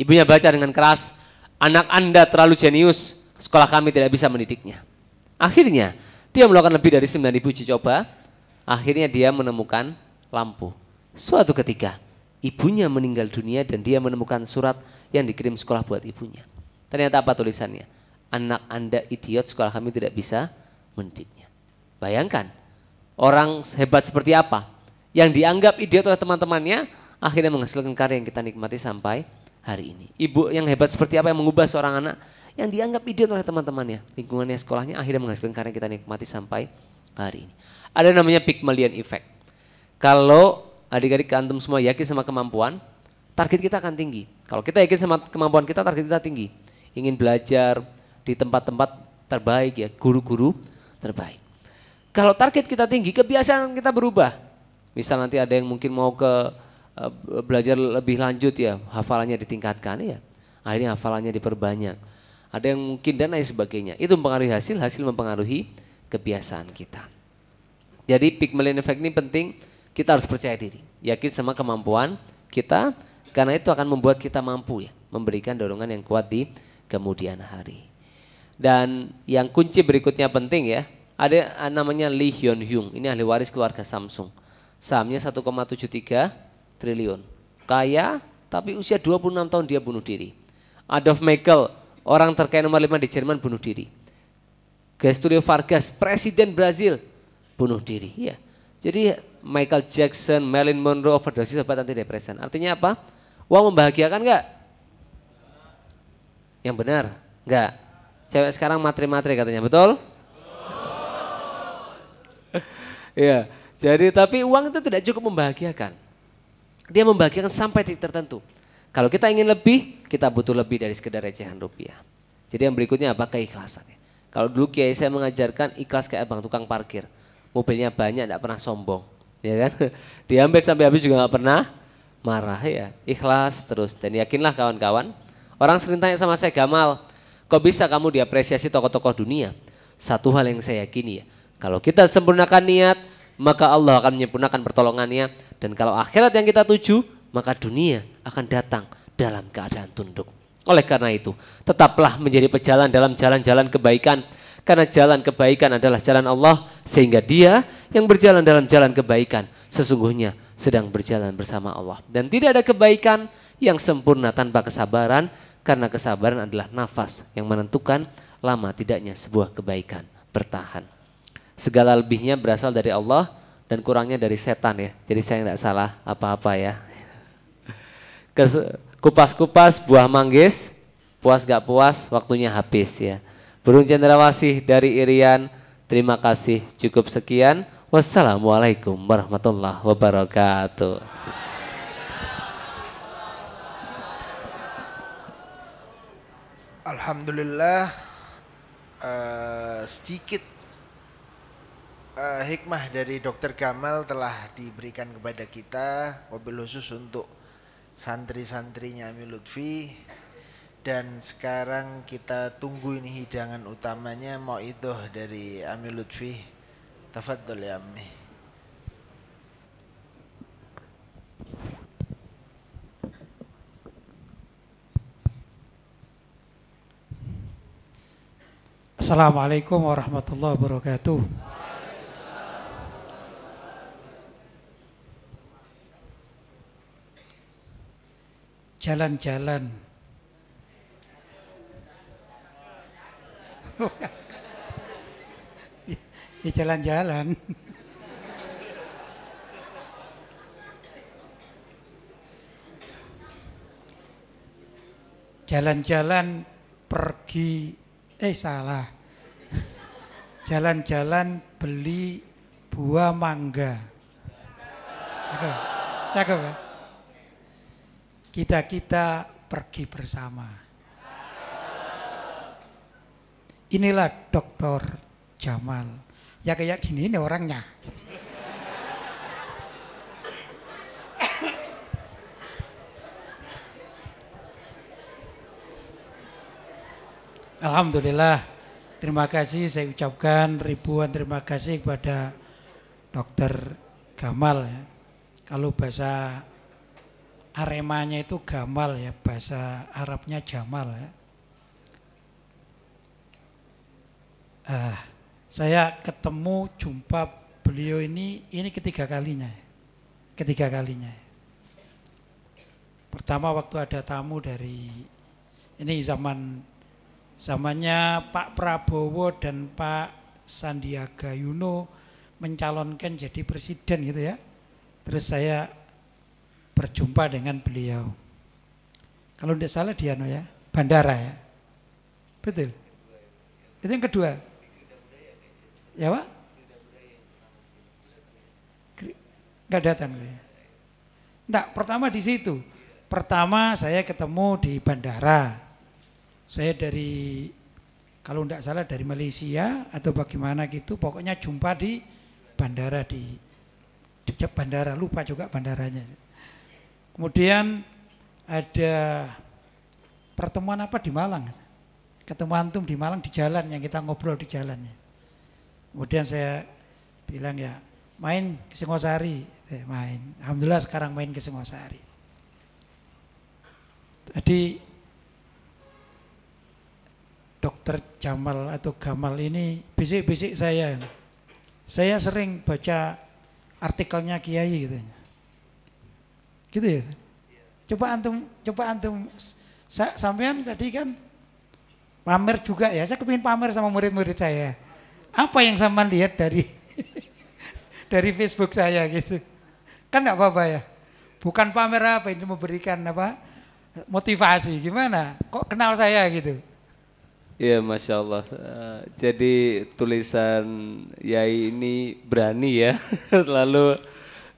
Ibunya baca dengan keras, anak anda terlalu jenius, sekolah kami tidak bisa mendidiknya. Akhirnya, dia melakukan lebih dari 9.000 uji coba, akhirnya dia menemukan lampu. Suatu ketika, ibunya meninggal dunia dan dia menemukan surat yang dikirim sekolah buat ibunya. Ternyata apa tulisannya? Anak anda idiot, sekolah kami tidak bisa mendidiknya. Bayangkan, orang hebat seperti apa yang dianggap idiot oleh teman-temannya akhirnya menghasilkan karya yang kita nikmati sampai hari ini. Ibu yang hebat seperti apa yang mengubah seorang anak yang dianggap idiot oleh teman-temannya, lingkungannya, sekolahnya akhirnya menghasilkan karya yang kita nikmati sampai hari ini. Ada namanya Pygmalion Effect. Kalau adik-adik antum semua yakin sama kemampuan, target kita akan tinggi. Kalau kita yakin sama kemampuan kita, target kita tinggi. Ingin belajar di tempat-tempat terbaik ya, guru-guru terbaik. Kalau target kita tinggi, kebiasaan kita berubah. Misal nanti ada yang mungkin mau ke eh, belajar lebih lanjut ya, hafalannya ditingkatkan ya. Akhirnya hafalannya diperbanyak. Ada yang mungkin dan lain sebagainya. Itu mempengaruhi hasil, hasil mempengaruhi kebiasaan kita. Jadi peak effect ini penting, kita harus percaya diri. Yakin sama kemampuan kita, karena itu akan membuat kita mampu ya, memberikan dorongan yang kuat di kemudian hari. Dan yang kunci berikutnya penting ya, ada ah, namanya Lee Hyun Hyung, ini ahli waris keluarga Samsung. Sahamnya 1,73 triliun. Kaya, tapi usia 26 tahun dia bunuh diri. Adolf Merkel, orang terkaya nomor 5 di Jerman bunuh diri. Getulio Vargas, presiden Brazil bunuh diri. Ya. Jadi Michael Jackson, Marilyn Monroe overdosis obat antidepresan. Artinya apa? Uang membahagiakan enggak? Yang benar? Enggak cewek sekarang matre matre katanya, betul? Iya. Jadi tapi uang itu tidak cukup membahagiakan. Dia membahagiakan sampai titik tertentu. Kalau kita ingin lebih, kita butuh lebih dari sekedar recehan rupiah. Jadi yang berikutnya apa? Keikhlasan. Kalau dulu kiai saya mengajarkan ikhlas kayak abang tukang parkir. Mobilnya banyak, tidak pernah sombong. Ya kan? Diambil sampai habis juga nggak pernah marah ya. Ikhlas terus. Dan yakinlah kawan-kawan. Orang sering tanya sama saya, Gamal, Kok bisa kamu diapresiasi tokoh-tokoh dunia? Satu hal yang saya yakini ya, kalau kita sempurnakan niat, maka Allah akan menyempurnakan pertolongannya. Dan kalau akhirat yang kita tuju, maka dunia akan datang dalam keadaan tunduk. Oleh karena itu, tetaplah menjadi pejalan dalam jalan-jalan kebaikan. Karena jalan kebaikan adalah jalan Allah, sehingga dia yang berjalan dalam jalan kebaikan sesungguhnya sedang berjalan bersama Allah. Dan tidak ada kebaikan yang sempurna tanpa kesabaran, karena kesabaran adalah nafas yang menentukan lama tidaknya sebuah kebaikan bertahan. Segala lebihnya berasal dari Allah dan kurangnya dari setan ya. Jadi saya nggak salah apa-apa ya. Kupas-kupas buah manggis, puas gak puas waktunya habis ya. Burung cendrawasih dari Irian, terima kasih cukup sekian. Wassalamualaikum warahmatullahi wabarakatuh. Alhamdulillah uh, sedikit uh, hikmah dari Dokter Gamal telah diberikan kepada kita mobil khusus untuk santri-santrinya Amir Lutfi dan sekarang kita tunggu ini hidangan utamanya mau itu dari Amir Lutfi tafadhol ya Ami Assalamualaikum warahmatullahi wabarakatuh. Jalan-jalan. Ya, ya jalan-jalan. Jalan-jalan pergi eh salah jalan-jalan beli buah mangga. Cakep, cakep ya? Kita-kita pergi bersama. Inilah dokter Jamal. Ya kayak gini ini orangnya. Alhamdulillah terima kasih saya ucapkan ribuan terima kasih kepada Dokter Gamal ya. Kalau bahasa Aremanya itu Gamal ya, bahasa Arabnya Jamal ya. Ah, saya ketemu jumpa beliau ini ini ketiga kalinya ya. Ketiga kalinya. Ya. Pertama waktu ada tamu dari ini zaman Zamannya Pak Prabowo dan Pak Sandiaga Uno mencalonkan jadi presiden gitu ya. Terus saya berjumpa dengan beliau. Kalau tidak salah dia anu no ya, bandara ya. Betul. Itu yang kedua. Ya Pak? Enggak datang Ya. Enggak, pertama di situ. Pertama saya ketemu di bandara saya dari kalau tidak salah dari Malaysia atau bagaimana gitu pokoknya jumpa di bandara di, di bandara lupa juga bandaranya kemudian ada pertemuan apa di Malang ketemu antum di Malang di jalan yang kita ngobrol di jalannya. kemudian saya bilang ya main ke Singosari main alhamdulillah sekarang main ke Singosari jadi Dokter Jamal atau Gamal ini bisik-bisik saya. Saya sering baca artikelnya Kiai gitu. Gitu ya. Coba antum, coba antum sa sampean tadi kan pamer juga ya. Saya kepingin pamer sama murid-murid saya. Apa yang sama lihat dari dari Facebook saya gitu. Kan enggak apa-apa ya. Bukan pamer apa ini memberikan apa motivasi gimana kok kenal saya gitu Iya, masya Allah. Eh, jadi tulisan Yai ini berani ya, lalu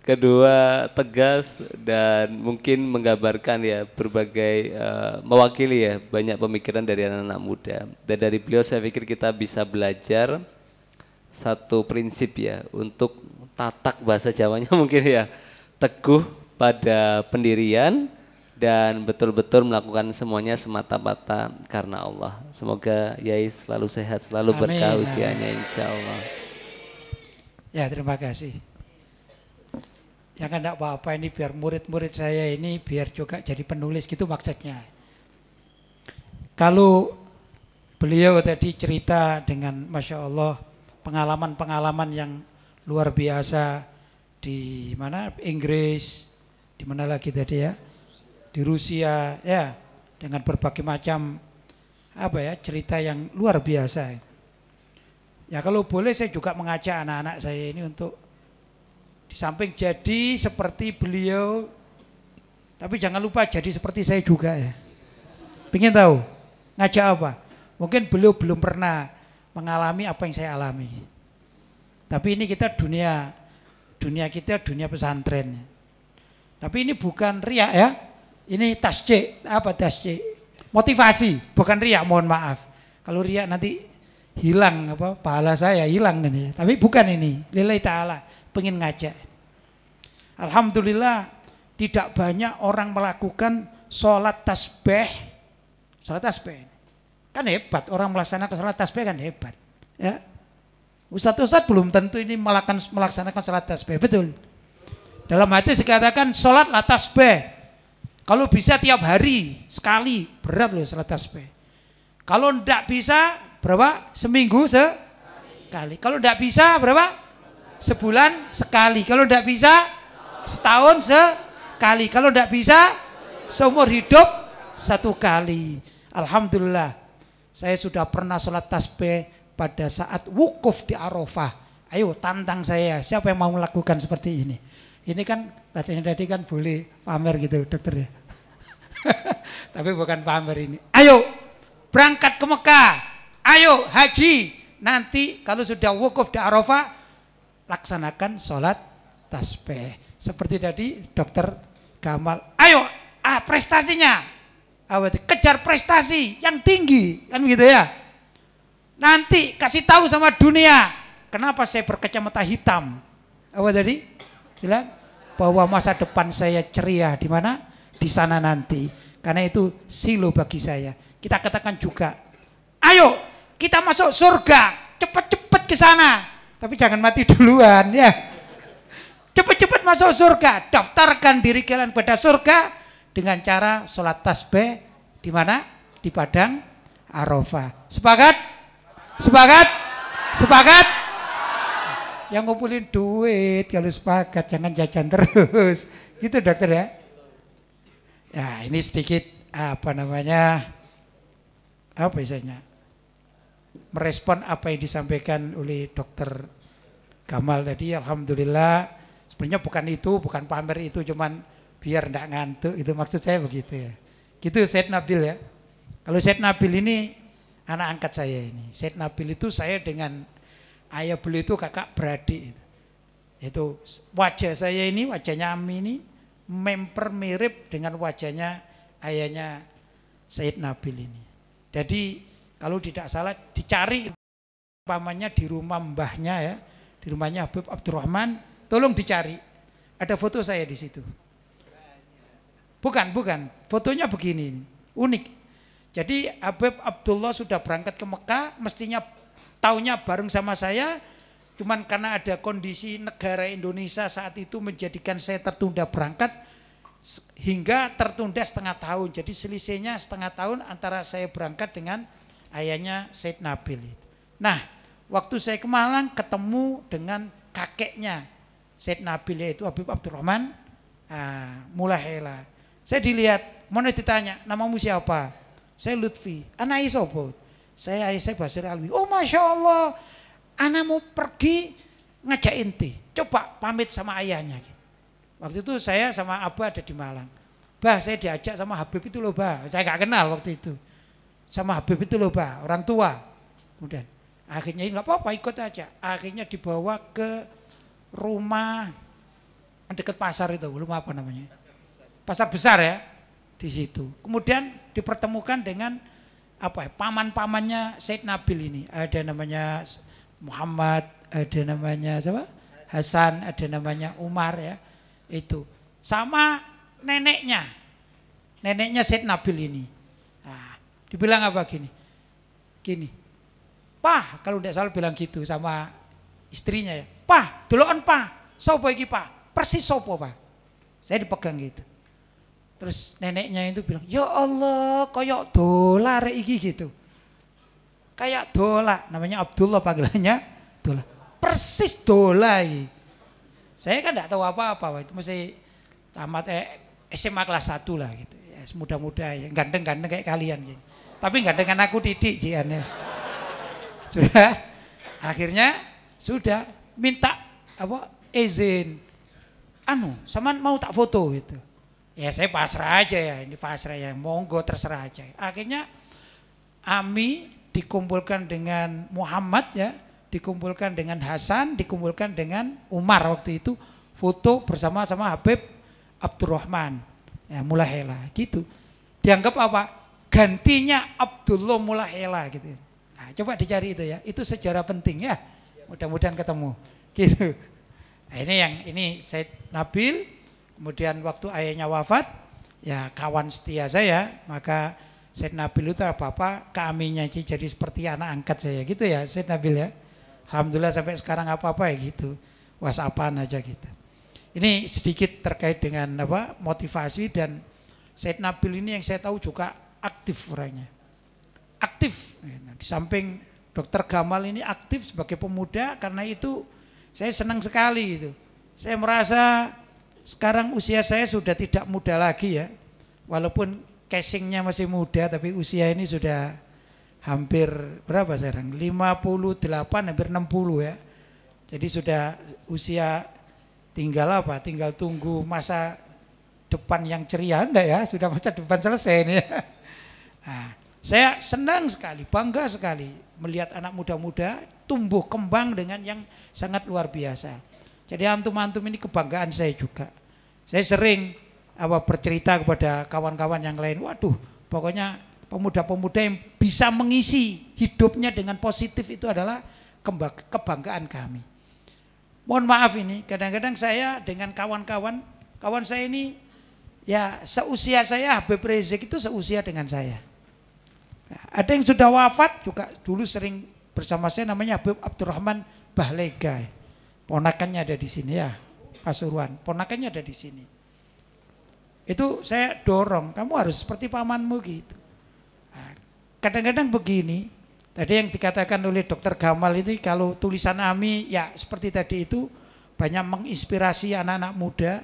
kedua tegas dan mungkin menggambarkan ya berbagai uh, mewakili ya banyak pemikiran dari anak-anak muda. Dan dari beliau saya pikir kita bisa belajar satu prinsip ya untuk tatak bahasa Jawanya mungkin ya teguh pada pendirian dan betul-betul melakukan semuanya semata-mata karena Allah. Semoga Yai selalu sehat, selalu Amin. berkah usianya insya Allah. Ya terima kasih. Yang kan tidak apa-apa ini biar murid-murid saya ini biar juga jadi penulis gitu maksudnya. Kalau beliau tadi cerita dengan Masya Allah pengalaman-pengalaman yang luar biasa di mana Inggris, di mana lagi tadi ya, di Rusia ya dengan berbagai macam apa ya cerita yang luar biasa. Ya kalau boleh saya juga mengajak anak-anak saya ini untuk di samping jadi seperti beliau tapi jangan lupa jadi seperti saya juga ya. ingin tahu ngajak apa? Mungkin beliau belum pernah mengalami apa yang saya alami. Tapi ini kita dunia dunia kita dunia pesantren. Tapi ini bukan riak ya. Ini tasjik, apa tasjik? Motivasi, bukan riak, mohon maaf. Kalau riak nanti hilang apa pahala saya hilang ini. Tapi bukan ini, lillahi taala, pengen ngajak. Alhamdulillah tidak banyak orang melakukan sholat tasbih. Sholat tasbih. Kan hebat, orang melaksanakan sholat tasbih kan hebat. Ya. Ustadz-ustadz belum tentu ini melakukan, melaksanakan sholat tasbih, betul. Dalam hati dikatakan sholat tasbih kalau bisa tiap hari sekali, berat loh salat tasbih. Kalau ndak bisa berapa? Seminggu sekali. Kalau ndak bisa berapa? Sebulan sekali. Kalau ndak bisa setahun sekali. Kalau ndak bisa seumur hidup satu kali. Alhamdulillah. Saya sudah pernah sholat tasbih pada saat wukuf di Arafah. Ayo tantang saya, siapa yang mau melakukan seperti ini? Ini kan tadi kan boleh pamer gitu dokter ya. Tapi bukan pamer ini. Ayo berangkat ke Mekah. Ayo haji. Nanti kalau sudah wukuf di Arafah laksanakan sholat tasbih. Seperti tadi dokter Gamal. Ayo ah, prestasinya. Kejar prestasi yang tinggi. Kan gitu ya. Nanti kasih tahu sama dunia. Kenapa saya berkacamata hitam? Apa tadi? Bilang bahwa masa depan saya ceria di mana? di sana nanti. Karena itu silo bagi saya. Kita katakan juga, ayo kita masuk surga, cepat-cepat ke sana. Tapi jangan mati duluan ya. Cepat-cepat masuk surga, daftarkan diri kalian pada surga dengan cara sholat tasbih di mana? Di padang Arafah. Sepakat? Sepakat? Sepakat? Yang ngumpulin duit kalau sepakat jangan jajan terus. Gitu dokter ya. Ya ini sedikit apa namanya apa biasanya merespon apa yang disampaikan oleh dokter Gamal tadi. Alhamdulillah sebenarnya bukan itu, bukan pamer itu, cuman biar ndak ngantuk itu maksud saya begitu ya. Gitu Said Nabil ya. Kalau Said Nabil ini anak angkat saya ini. Said Nabil itu saya dengan ayah beliau itu kakak beradik. Itu wajah saya ini, wajahnya Ami ini memper mirip dengan wajahnya ayahnya Said Nabil ini. Jadi kalau tidak salah dicari pamannya di rumah mbahnya ya, di rumahnya Habib Abdurrahman, tolong dicari. Ada foto saya di situ. Bukan, bukan. Fotonya begini, unik. Jadi Habib Abdullah sudah berangkat ke Mekah, mestinya taunya bareng sama saya, Cuman karena ada kondisi negara Indonesia saat itu menjadikan saya tertunda berangkat hingga tertunda setengah tahun. Jadi selisihnya setengah tahun antara saya berangkat dengan ayahnya Said Nabil. Nah, waktu saya ke Malang ketemu dengan kakeknya Said Nabil yaitu Habib Abdurrahman ah, Mulahela. Saya dilihat, mana ditanya, namamu siapa? Saya Lutfi, anak Isobot. Saya Aisyah Basir Alwi. Oh Masya Allah, anakmu pergi ngajak inti, coba pamit sama ayahnya. Gitu. Waktu itu saya sama Abu ada di Malang. Bah, saya diajak sama Habib itu loh, Bah. Saya nggak kenal waktu itu. Sama Habib itu loh, Bah, orang tua. Kemudian akhirnya ini nggak apa-apa ikut aja. Akhirnya dibawa ke rumah dekat pasar itu, belum apa namanya? Pasar besar ya di situ. Kemudian dipertemukan dengan apa ya, paman-pamannya Said Nabil ini. Ada namanya Muhammad, ada namanya siapa? Hasan, ada namanya Umar ya. Itu. Sama neneknya. Neneknya Said Nabil ini. Nah, dibilang apa gini? Gini. Pah, kalau tidak salah bilang gitu sama istrinya ya. Pah, duluan pah. Sopo iki pah. Persis sopo pah. Saya dipegang gitu. Terus neneknya itu bilang, ya Allah koyok dolar iki gitu kayak dola namanya Abdullah panggilannya dola persis dola saya kan tidak tahu apa-apa itu masih tamat eh, SMA kelas satu lah gitu ya, muda-muda ya ganteng-ganteng kayak kalian gitu. tapi gantengan aku didik jiannya sudah akhirnya sudah minta apa izin anu sama mau tak foto gitu ya saya pasrah aja ya ini pasrah ya monggo terserah aja akhirnya Ami dikumpulkan dengan Muhammad ya, dikumpulkan dengan Hasan, dikumpulkan dengan Umar waktu itu foto bersama sama Habib Abdurrahman. Ya, Mulahela gitu. Dianggap apa? Gantinya Abdullah Mulahela gitu. Nah, coba dicari itu ya. Itu sejarah penting ya. Mudah-mudahan ketemu. Gitu. Nah, ini yang ini Said Nabil kemudian waktu ayahnya wafat ya kawan setia saya maka Said Nabil itu apa-apa kaminya sih jadi seperti anak angkat saya gitu ya Said Nabil ya. Alhamdulillah sampai sekarang apa-apa ya gitu. wasapan aja gitu. Ini sedikit terkait dengan apa motivasi dan Said Nabil ini yang saya tahu juga aktif orangnya. Aktif. Di samping Dokter Gamal ini aktif sebagai pemuda karena itu saya senang sekali itu. Saya merasa sekarang usia saya sudah tidak muda lagi ya. Walaupun casingnya masih muda tapi usia ini sudah hampir berapa sekarang? 58 hampir 60 ya. Jadi sudah usia tinggal apa? Tinggal tunggu masa depan yang ceria enggak ya? Sudah masa depan selesai ini ya. Nah, saya senang sekali, bangga sekali melihat anak muda-muda tumbuh kembang dengan yang sangat luar biasa. Jadi antum-antum ini kebanggaan saya juga. Saya sering apa bercerita kepada kawan-kawan yang lain. Waduh, pokoknya pemuda-pemuda yang bisa mengisi hidupnya dengan positif itu adalah kebanggaan kami. Mohon maaf ini, kadang-kadang saya dengan kawan-kawan, kawan saya ini ya seusia saya Habib Rizik itu seusia dengan saya. Ada yang sudah wafat juga dulu sering bersama saya namanya Habib Abdurrahman Bahlega. Ponakannya ada di sini ya, Pasuruan. Ponakannya ada di sini. Itu saya dorong, kamu harus seperti pamanmu gitu. Nah, kadang-kadang begini, tadi yang dikatakan oleh dokter Gamal itu kalau tulisan AMI ya seperti tadi itu banyak menginspirasi anak-anak muda.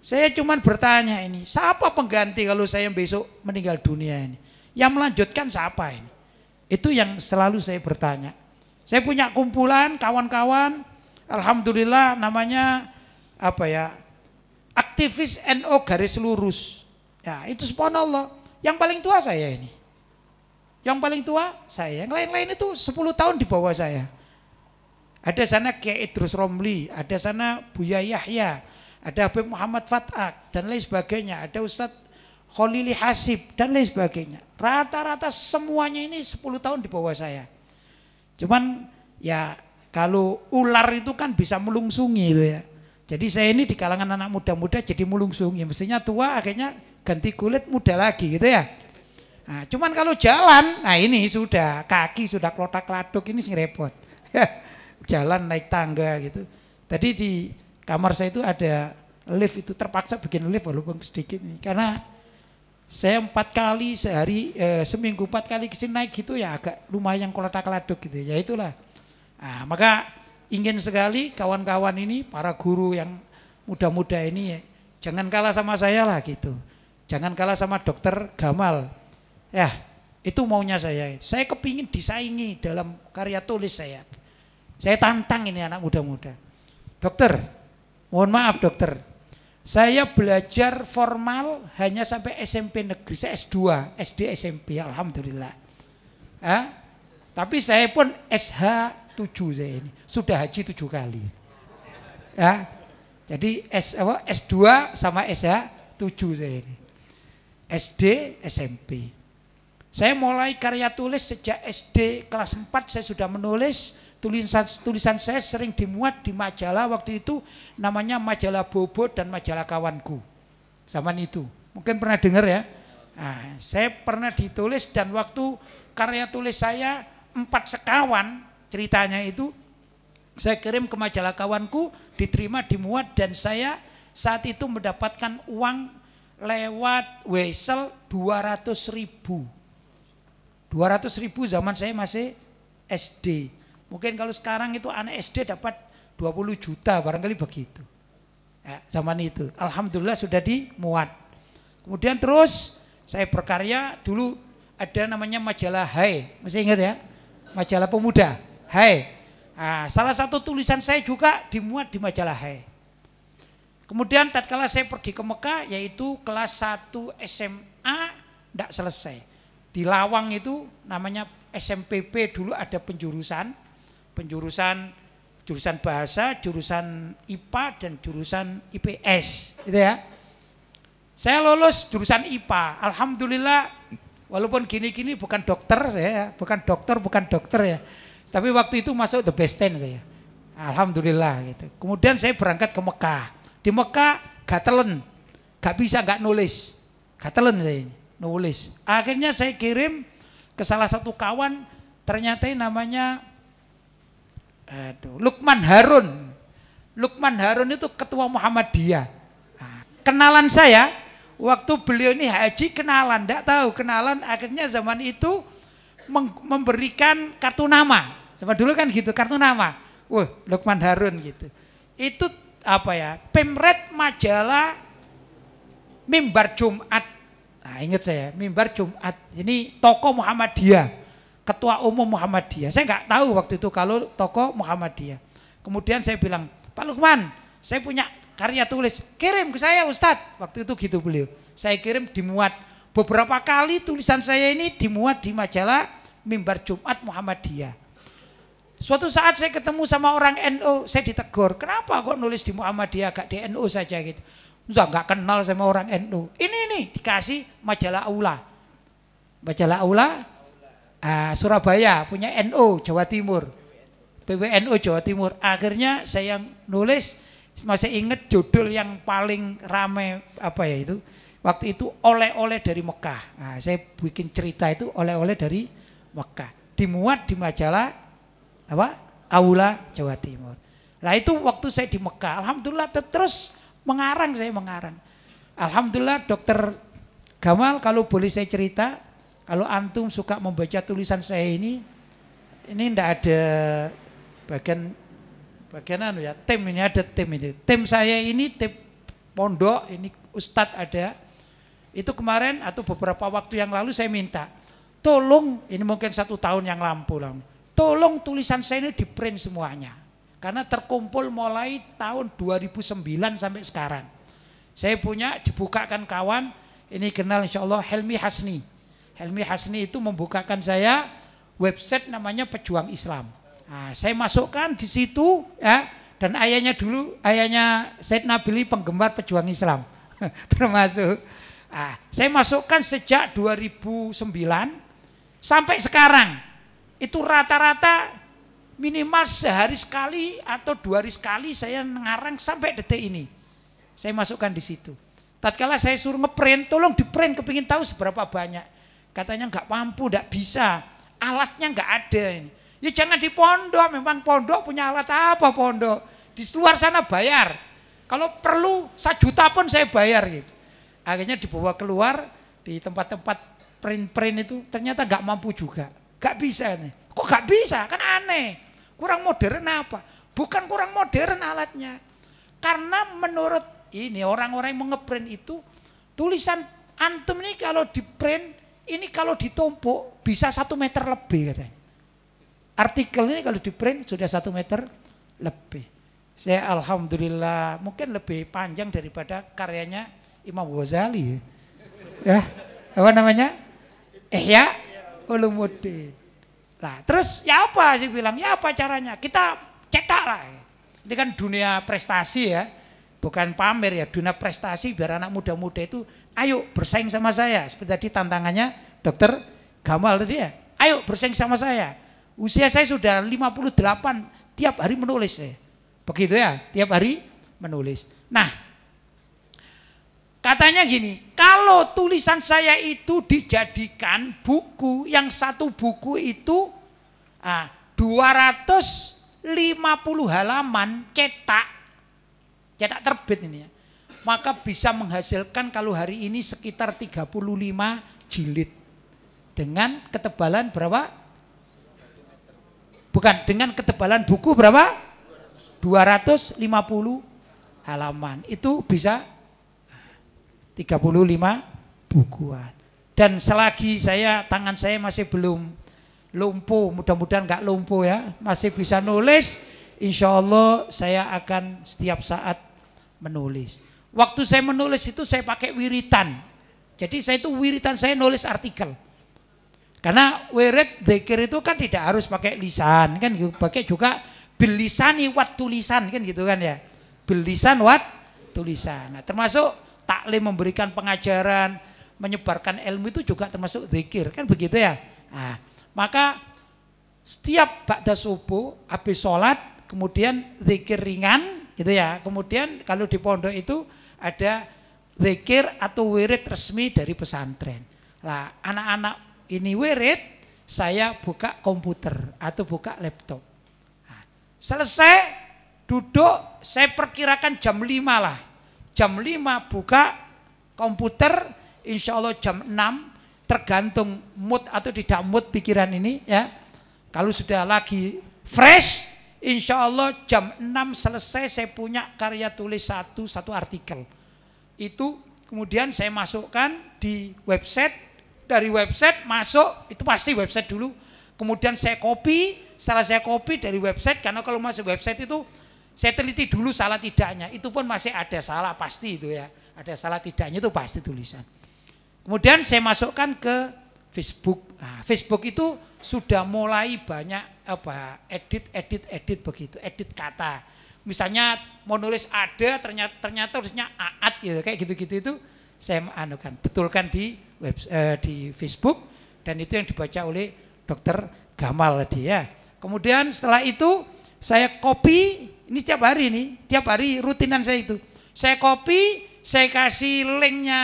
Saya cuman bertanya ini, siapa pengganti kalau saya besok meninggal dunia ini? Yang melanjutkan siapa ini? Itu yang selalu saya bertanya. Saya punya kumpulan kawan-kawan, alhamdulillah namanya apa ya? aktivis NO garis lurus. Ya, itu subhanallah. Yang paling tua saya ini. Yang paling tua saya. Yang lain-lain itu 10 tahun di bawah saya. Ada sana Kiai Idrus Romli, ada sana Buya Yahya, ada Habib Muhammad Fatak, dan lain sebagainya. Ada Ustaz Kholili Hasib, dan lain sebagainya. Rata-rata semuanya ini 10 tahun di bawah saya. Cuman ya kalau ular itu kan bisa melungsungi itu ya. Jadi saya ini di kalangan anak muda-muda jadi mulungsung. Ya mestinya tua akhirnya ganti kulit muda lagi gitu ya. Nah, cuman kalau jalan, nah ini sudah kaki sudah klotak kladuk ini sih repot. jalan naik tangga gitu. Tadi di kamar saya itu ada lift itu terpaksa bikin lift walaupun sedikit ini karena saya empat kali sehari e, seminggu empat kali kesini naik gitu ya agak lumayan kolotak kladuk gitu ya itulah. Nah, maka ingin sekali kawan-kawan ini, para guru yang muda-muda ini ya, jangan kalah sama saya lah gitu. Jangan kalah sama dokter Gamal. Ya, itu maunya saya. Saya kepingin disaingi dalam karya tulis saya. Saya tantang ini anak muda-muda. Dokter, mohon maaf dokter. Saya belajar formal hanya sampai SMP negeri. Saya S2, SD SMP, Alhamdulillah. Ya, tapi saya pun SH, tujuh saya ini. Sudah haji tujuh kali. Ya. Jadi S apa S2 sama SH tujuh saya ini. SD, SMP. Saya mulai karya tulis sejak SD kelas 4 saya sudah menulis tulisan tulisan saya sering dimuat di majalah waktu itu namanya majalah Bobo dan majalah kawanku. Zaman itu. Mungkin pernah dengar ya. Nah, saya pernah ditulis dan waktu karya tulis saya empat sekawan ceritanya itu saya kirim ke majalah kawanku, diterima, dimuat dan saya saat itu mendapatkan uang lewat wesel 200 ribu. 200 ribu zaman saya masih SD. Mungkin kalau sekarang itu anak SD dapat 20 juta, barangkali begitu. Ya, zaman itu. Alhamdulillah sudah dimuat. Kemudian terus saya berkarya dulu ada namanya majalah Hai, masih ingat ya? Majalah pemuda. Hai. Nah, salah satu tulisan saya juga dimuat di majalah Hai. Kemudian tatkala saya pergi ke Mekah yaitu kelas 1 SMA tidak selesai. Di Lawang itu namanya SMPP dulu ada penjurusan, penjurusan jurusan bahasa, jurusan IPA dan jurusan IPS, gitu ya. Saya lulus jurusan IPA. Alhamdulillah walaupun gini-gini bukan dokter saya, ya, bukan dokter, bukan dokter ya. Tapi waktu itu masuk the best ten saya. Alhamdulillah gitu. Kemudian saya berangkat ke Mekah. Di Mekah gak telen, gak bisa gak nulis. Gak telen saya nulis. Akhirnya saya kirim ke salah satu kawan, ternyata namanya aduh, Lukman Harun. Lukman Harun itu ketua Muhammadiyah. Nah, kenalan saya, waktu beliau ini haji kenalan, enggak tahu kenalan. Akhirnya zaman itu memberikan kartu nama. Sama dulu kan gitu, kartu nama. Wah, Lukman Harun gitu. Itu apa ya, pemret majalah mimbar Jumat. Nah ingat saya, mimbar Jumat. Ini tokoh Muhammadiyah, ketua umum Muhammadiyah. Saya nggak tahu waktu itu kalau tokoh Muhammadiyah. Kemudian saya bilang, Pak Lukman, saya punya karya tulis, kirim ke saya Ustadz. Waktu itu gitu beliau. Saya kirim dimuat. Beberapa kali tulisan saya ini dimuat di majalah mimbar Jumat Muhammadiyah. Suatu saat saya ketemu sama orang NU, NO, saya ditegur. Kenapa kok nulis di Muhammadiyah gak di NU NO saja gitu. Enggak, enggak kenal sama orang NU. NO. Ini nih dikasih majalah Aula. Majalah Aula uh, Surabaya punya NU Jawa Timur. PWNU Jawa Timur. Akhirnya saya yang nulis masih inget judul yang paling rame apa ya itu waktu itu oleh-oleh dari Mekah. Nah, saya bikin cerita itu oleh-oleh dari Mekah. Dimuat di majalah apa? Aula Jawa Timur. Lah itu waktu saya di Mekah, alhamdulillah terus mengarang saya mengarang. Alhamdulillah dokter Gamal kalau boleh saya cerita, kalau antum suka membaca tulisan saya ini, ini ndak ada bagian bagian anu ya, tim ini ada tim ini. Tim saya ini tim pondok, ini ustadz ada. Itu kemarin atau beberapa waktu yang lalu saya minta, tolong ini mungkin satu tahun yang lampu lah, tolong tulisan saya ini di print semuanya. Karena terkumpul mulai tahun 2009 sampai sekarang. Saya punya dibukakan kawan, ini kenal insya Allah Helmi Hasni. Helmi Hasni itu membukakan saya website namanya Pejuang Islam. Nah, saya masukkan di situ ya, dan ayahnya dulu, ayahnya Said Nabili penggemar pejuang Islam termasuk. Nah, saya masukkan sejak 2009 Sampai sekarang itu rata-rata minimal sehari sekali atau dua hari sekali saya ngarang sampai detik ini. Saya masukkan di situ. Tatkala saya suruh ngeprint, tolong diprint kepingin tahu seberapa banyak. Katanya nggak mampu, nggak bisa. Alatnya nggak ada. Ya jangan di pondok, memang pondok punya alat apa pondok. Di luar sana bayar. Kalau perlu satu juta pun saya bayar gitu. Akhirnya dibawa keluar di tempat-tempat print-print itu ternyata gak mampu juga. Gak bisa nih. Kok gak bisa? Kan aneh. Kurang modern apa? Bukan kurang modern alatnya. Karena menurut ini orang-orang yang mengeprint itu tulisan antum ini kalau di print ini kalau ditumpuk bisa satu meter lebih katanya. Artikel ini kalau di print sudah satu meter lebih. Saya alhamdulillah mungkin lebih panjang daripada karyanya Imam Ghazali. Ya, ya apa namanya? Eh ya, Ulumuddin. lah. terus ya apa sih bilang? Ya apa caranya? Kita cetak lah. Ini kan dunia prestasi ya. Bukan pamer ya, dunia prestasi biar anak muda-muda itu ayo bersaing sama saya. Seperti tadi tantangannya dokter Gamal tadi ya. Ayo bersaing sama saya. Usia saya sudah 58, tiap hari menulis ya. Begitu ya, tiap hari menulis. Nah, Katanya gini, kalau tulisan saya itu dijadikan buku, yang satu buku itu ah, 250 halaman cetak, cetak terbit ini ya. Maka bisa menghasilkan kalau hari ini sekitar 35 jilid. Dengan ketebalan berapa? Bukan, dengan ketebalan buku berapa? 250 halaman. Itu bisa 35 bukuan. Dan selagi saya tangan saya masih belum lumpuh, mudah-mudahan nggak lumpuh ya, masih bisa nulis, insya Allah saya akan setiap saat menulis. Waktu saya menulis itu saya pakai wiritan. Jadi saya itu wiritan saya nulis artikel. Karena wirid dzikir itu kan tidak harus pakai lisan kan gitu, pakai juga belisani wat tulisan kan gitu kan ya. Belisan wat tulisan. Nah, termasuk taklim memberikan pengajaran, menyebarkan ilmu itu juga termasuk zikir, kan begitu ya. Nah, maka setiap ba'da subuh habis sholat kemudian zikir ringan gitu ya. Kemudian kalau di pondok itu ada zikir atau wirid resmi dari pesantren. Lah, anak-anak ini wirid, saya buka komputer atau buka laptop. Nah, selesai duduk, saya perkirakan jam 5 lah jam 5 buka komputer, insya Allah jam 6 tergantung mood atau tidak mood pikiran ini ya. Kalau sudah lagi fresh, insya Allah jam 6 selesai saya punya karya tulis satu, satu artikel. Itu kemudian saya masukkan di website, dari website masuk, itu pasti website dulu. Kemudian saya copy, setelah saya copy dari website, karena kalau masuk website itu saya teliti dulu salah tidaknya, itu pun masih ada salah pasti itu ya. Ada salah tidaknya itu pasti tulisan. Kemudian saya masukkan ke Facebook. Nah, Facebook itu sudah mulai banyak apa edit edit edit begitu, edit kata. Misalnya mau nulis ada ternyata ternyata harusnya aat gitu kayak gitu-gitu itu saya anukan betulkan di web eh, di Facebook dan itu yang dibaca oleh dokter Gamal tadi ya. Kemudian setelah itu saya copy ini tiap hari nih, tiap hari rutinan saya itu. Saya copy, saya kasih linknya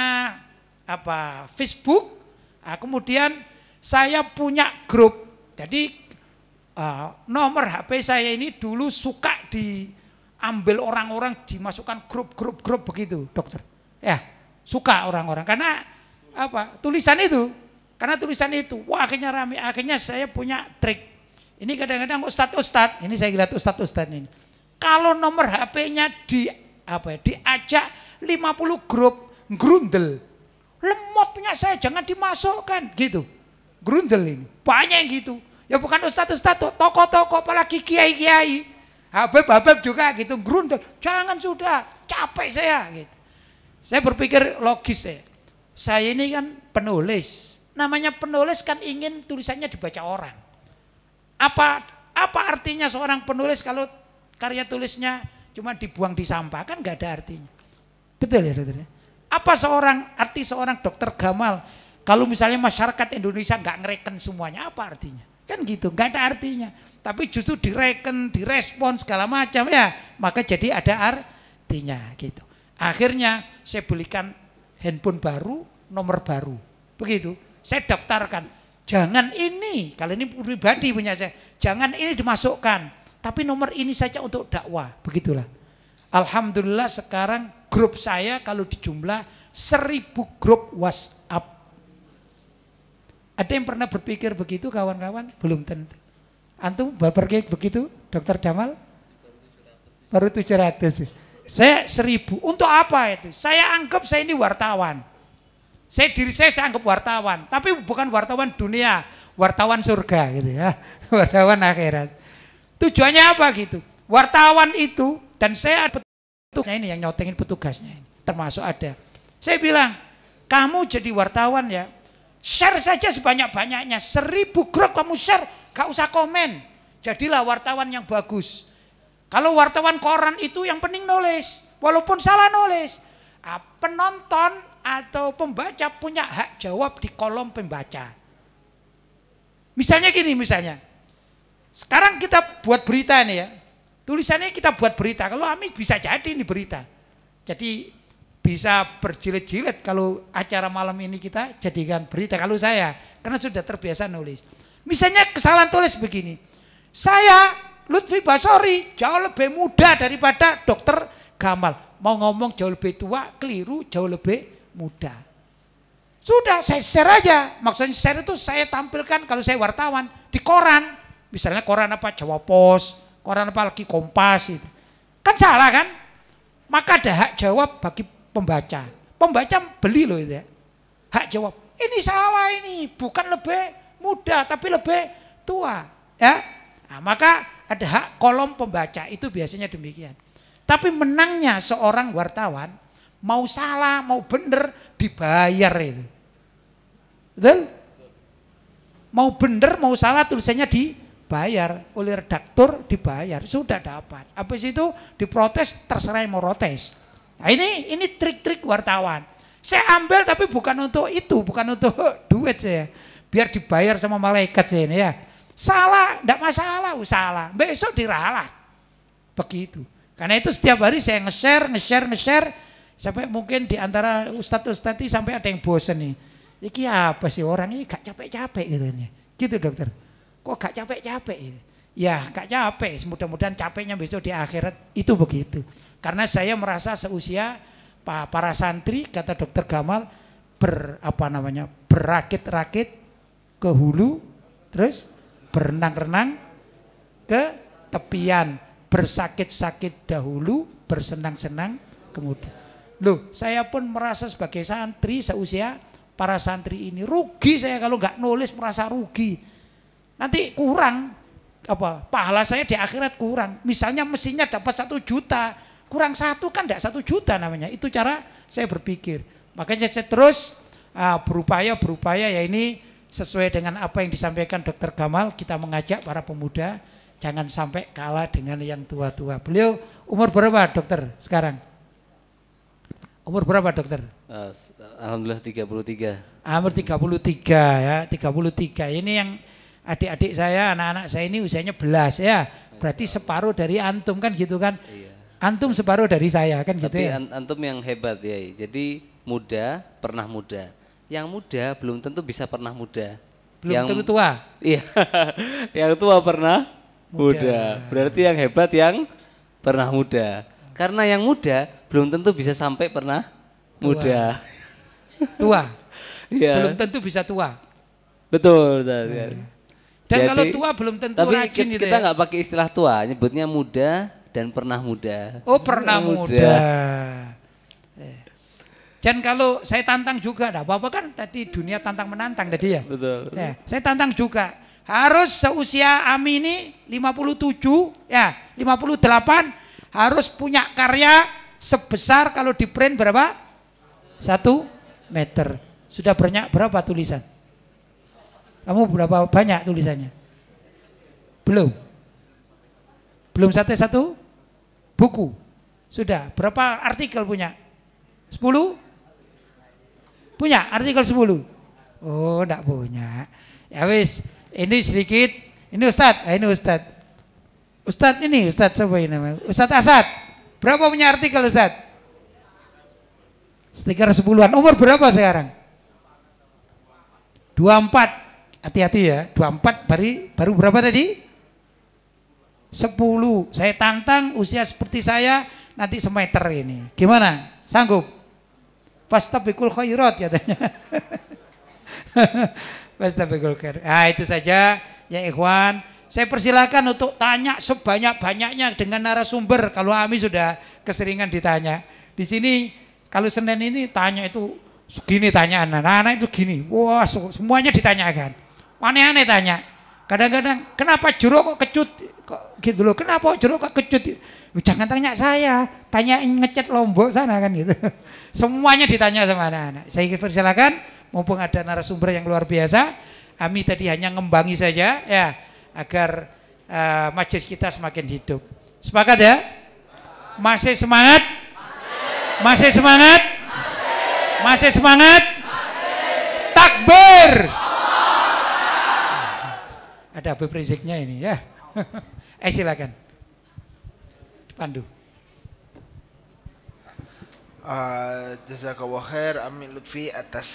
apa Facebook. Nah, kemudian saya punya grup. Jadi uh, nomor HP saya ini dulu suka diambil orang-orang dimasukkan grup-grup-grup begitu, dokter. Ya, suka orang-orang karena apa tulisan itu karena tulisan itu wah akhirnya rame akhirnya saya punya trik ini kadang-kadang ustad ustad ini saya lihat ustad ustad ini kalau nomor HP-nya di apa ya, diajak 50 grup grundel. Lemotnya saya jangan dimasukkan gitu. Grundel ini. Banyak yang gitu. Ya bukan ustadz ustadz toko-toko apalagi kiai-kiai. Habib-habib juga gitu, grundel. Jangan sudah, capek saya gitu. Saya berpikir logis ya, Saya ini kan penulis. Namanya penulis kan ingin tulisannya dibaca orang. Apa apa artinya seorang penulis kalau karya tulisnya cuma dibuang di sampah kan nggak ada artinya. Betul ya dokter? Ya? Apa seorang arti seorang dokter Gamal kalau misalnya masyarakat Indonesia nggak ngereken semuanya apa artinya? Kan gitu, nggak ada artinya. Tapi justru direken, direspon segala macam ya, maka jadi ada artinya gitu. Akhirnya saya belikan handphone baru, nomor baru. Begitu. Saya daftarkan. Jangan ini, kalau ini pribadi punya saya, jangan ini dimasukkan tapi nomor ini saja untuk dakwah, begitulah. Alhamdulillah sekarang grup saya kalau dijumlah seribu grup WhatsApp. Ada yang pernah berpikir begitu kawan-kawan? Belum tentu. Antum berpikir begitu, Dokter Damal? Baru 700. Saya seribu. Untuk apa itu? Saya anggap saya ini wartawan. Saya diri saya saya anggap wartawan, tapi bukan wartawan dunia, wartawan surga gitu ya, wartawan akhirat. Tujuannya apa gitu? Wartawan itu dan saya petugasnya ini yang nyotengin petugasnya ini, termasuk ada. Saya bilang, kamu jadi wartawan ya, share saja sebanyak-banyaknya, seribu grup kamu share, gak usah komen. Jadilah wartawan yang bagus. Kalau wartawan koran itu yang penting nulis, walaupun salah nulis. Ah, penonton atau pembaca punya hak jawab di kolom pembaca. Misalnya gini misalnya, sekarang kita buat berita ini ya. Tulisannya kita buat berita. Kalau Amis bisa jadi ini berita. Jadi bisa berjilid-jilid kalau acara malam ini kita jadikan berita. Kalau saya, karena sudah terbiasa nulis. Misalnya kesalahan tulis begini. Saya Lutfi Basori jauh lebih muda daripada dokter Gamal. Mau ngomong jauh lebih tua, keliru jauh lebih muda. Sudah saya share aja. Maksudnya share itu saya tampilkan kalau saya wartawan di koran misalnya koran apa Jawa Pos, koran apa lagi Kompas itu. Kan salah kan? Maka ada hak jawab bagi pembaca. Pembaca beli loh itu ya. Hak jawab. Ini salah ini, bukan lebih muda tapi lebih tua, ya. Nah, maka ada hak kolom pembaca itu biasanya demikian. Tapi menangnya seorang wartawan mau salah mau bener dibayar itu. Betul? Mau bener mau salah tulisannya di bayar oleh redaktur dibayar sudah dapat habis itu diprotes terserah mau protes nah, ini ini trik-trik wartawan saya ambil tapi bukan untuk itu bukan untuk duit saya biar dibayar sama malaikat saya ini ya salah tidak masalah salah besok diralat begitu karena itu setiap hari saya nge-share nge-share nge-share sampai mungkin diantara antara ustadz-ustadz sampai ada yang bosan nih iki apa sih orang ini gak capek-capek gitu nih gitu dokter kok gak capek-capek ya gak capek mudah-mudahan capeknya besok di akhirat itu begitu karena saya merasa seusia para santri kata dokter Gamal ber apa namanya berakit-rakit ke hulu terus berenang-renang ke tepian bersakit-sakit dahulu bersenang-senang kemudian loh saya pun merasa sebagai santri seusia para santri ini rugi saya kalau nggak nulis merasa rugi nanti kurang apa pahala saya di akhirat kurang. Misalnya mesinnya dapat satu juta, kurang satu kan tidak satu juta namanya. Itu cara saya berpikir. Makanya saya terus uh, berupaya berupaya ya ini sesuai dengan apa yang disampaikan Dokter Gamal kita mengajak para pemuda jangan sampai kalah dengan yang tua-tua. Beliau umur berapa dokter sekarang? Umur berapa dokter? Uh, Alhamdulillah 33. Ah, umur tiga ya, 33. Ini yang adik-adik saya, anak-anak saya ini usianya belas ya. Berarti separuh dari antum kan gitu kan. Iya. Antum separuh dari saya kan gitu Tapi gitu ya. antum yang hebat ya. Jadi muda pernah muda. Yang muda belum tentu bisa pernah muda. Belum yang, tentu tua. Iya. yang tua pernah muda. muda. Berarti yang hebat yang pernah muda. Karena yang muda belum tentu bisa sampai pernah tua. muda. Tua. ya. Belum tentu bisa tua. Betul, Ya. Dan Jadi, kalau tua belum tentu tapi rajin kita, gitu kita ya. nggak ya? pakai istilah tua, nyebutnya muda dan pernah muda. Oh pernah muda. muda. Dan eh. kalau saya tantang juga, nah bapak kan tadi dunia tantang menantang tadi ya. Betul. Ya, saya tantang juga. Harus seusia Ami ini 57 ya, 58 harus punya karya sebesar kalau di print berapa? Satu meter. Sudah banyak berapa tulisan? Kamu berapa banyak tulisannya? Belum. Belum satu-satu buku. Sudah. Berapa artikel punya? Sepuluh? Punya artikel sepuluh? Oh, enggak punya. Ya wis, ini sedikit. Ini Ustad. Ah, ini Ustad. Ustad ini, Ustad siapa ini namanya? Ustadz Asad. Berapa punya artikel Ustadz? Sekitar sepuluhan. Umur berapa sekarang? Dua empat. Hati-hati ya, 24 bari, baru berapa tadi? 10. Saya tantang usia seperti saya nanti semeter ini. Gimana? Sanggup? Fastabikul khairat katanya. Fastabikul khairat. Ah itu saja ya ikhwan. Saya persilahkan untuk tanya sebanyak-banyaknya dengan narasumber kalau Ami sudah keseringan ditanya. Di sini kalau Senin ini tanya itu segini tanya anak-anak itu gini. Wah, semuanya ditanyakan aneh-aneh tanya. Kadang-kadang kenapa jeruk kok kecut? Kok gitu loh. Kenapa jeruk kok kecut? Jangan tanya saya, tanya ngecat lombok sana kan gitu. Semuanya ditanya sama anak-anak. Saya ingin persilakan mumpung ada narasumber yang luar biasa. Ami tadi hanya ngembangi saja ya agar uh, majelis kita semakin hidup. Sepakat ya? Masih semangat? Masih, semangat? Masih, semangat? Takbir! Ada Habib Riziknya ini ya. eh silakan. Pandu. Uh, eh, jazakallah khair Amin Lutfi atas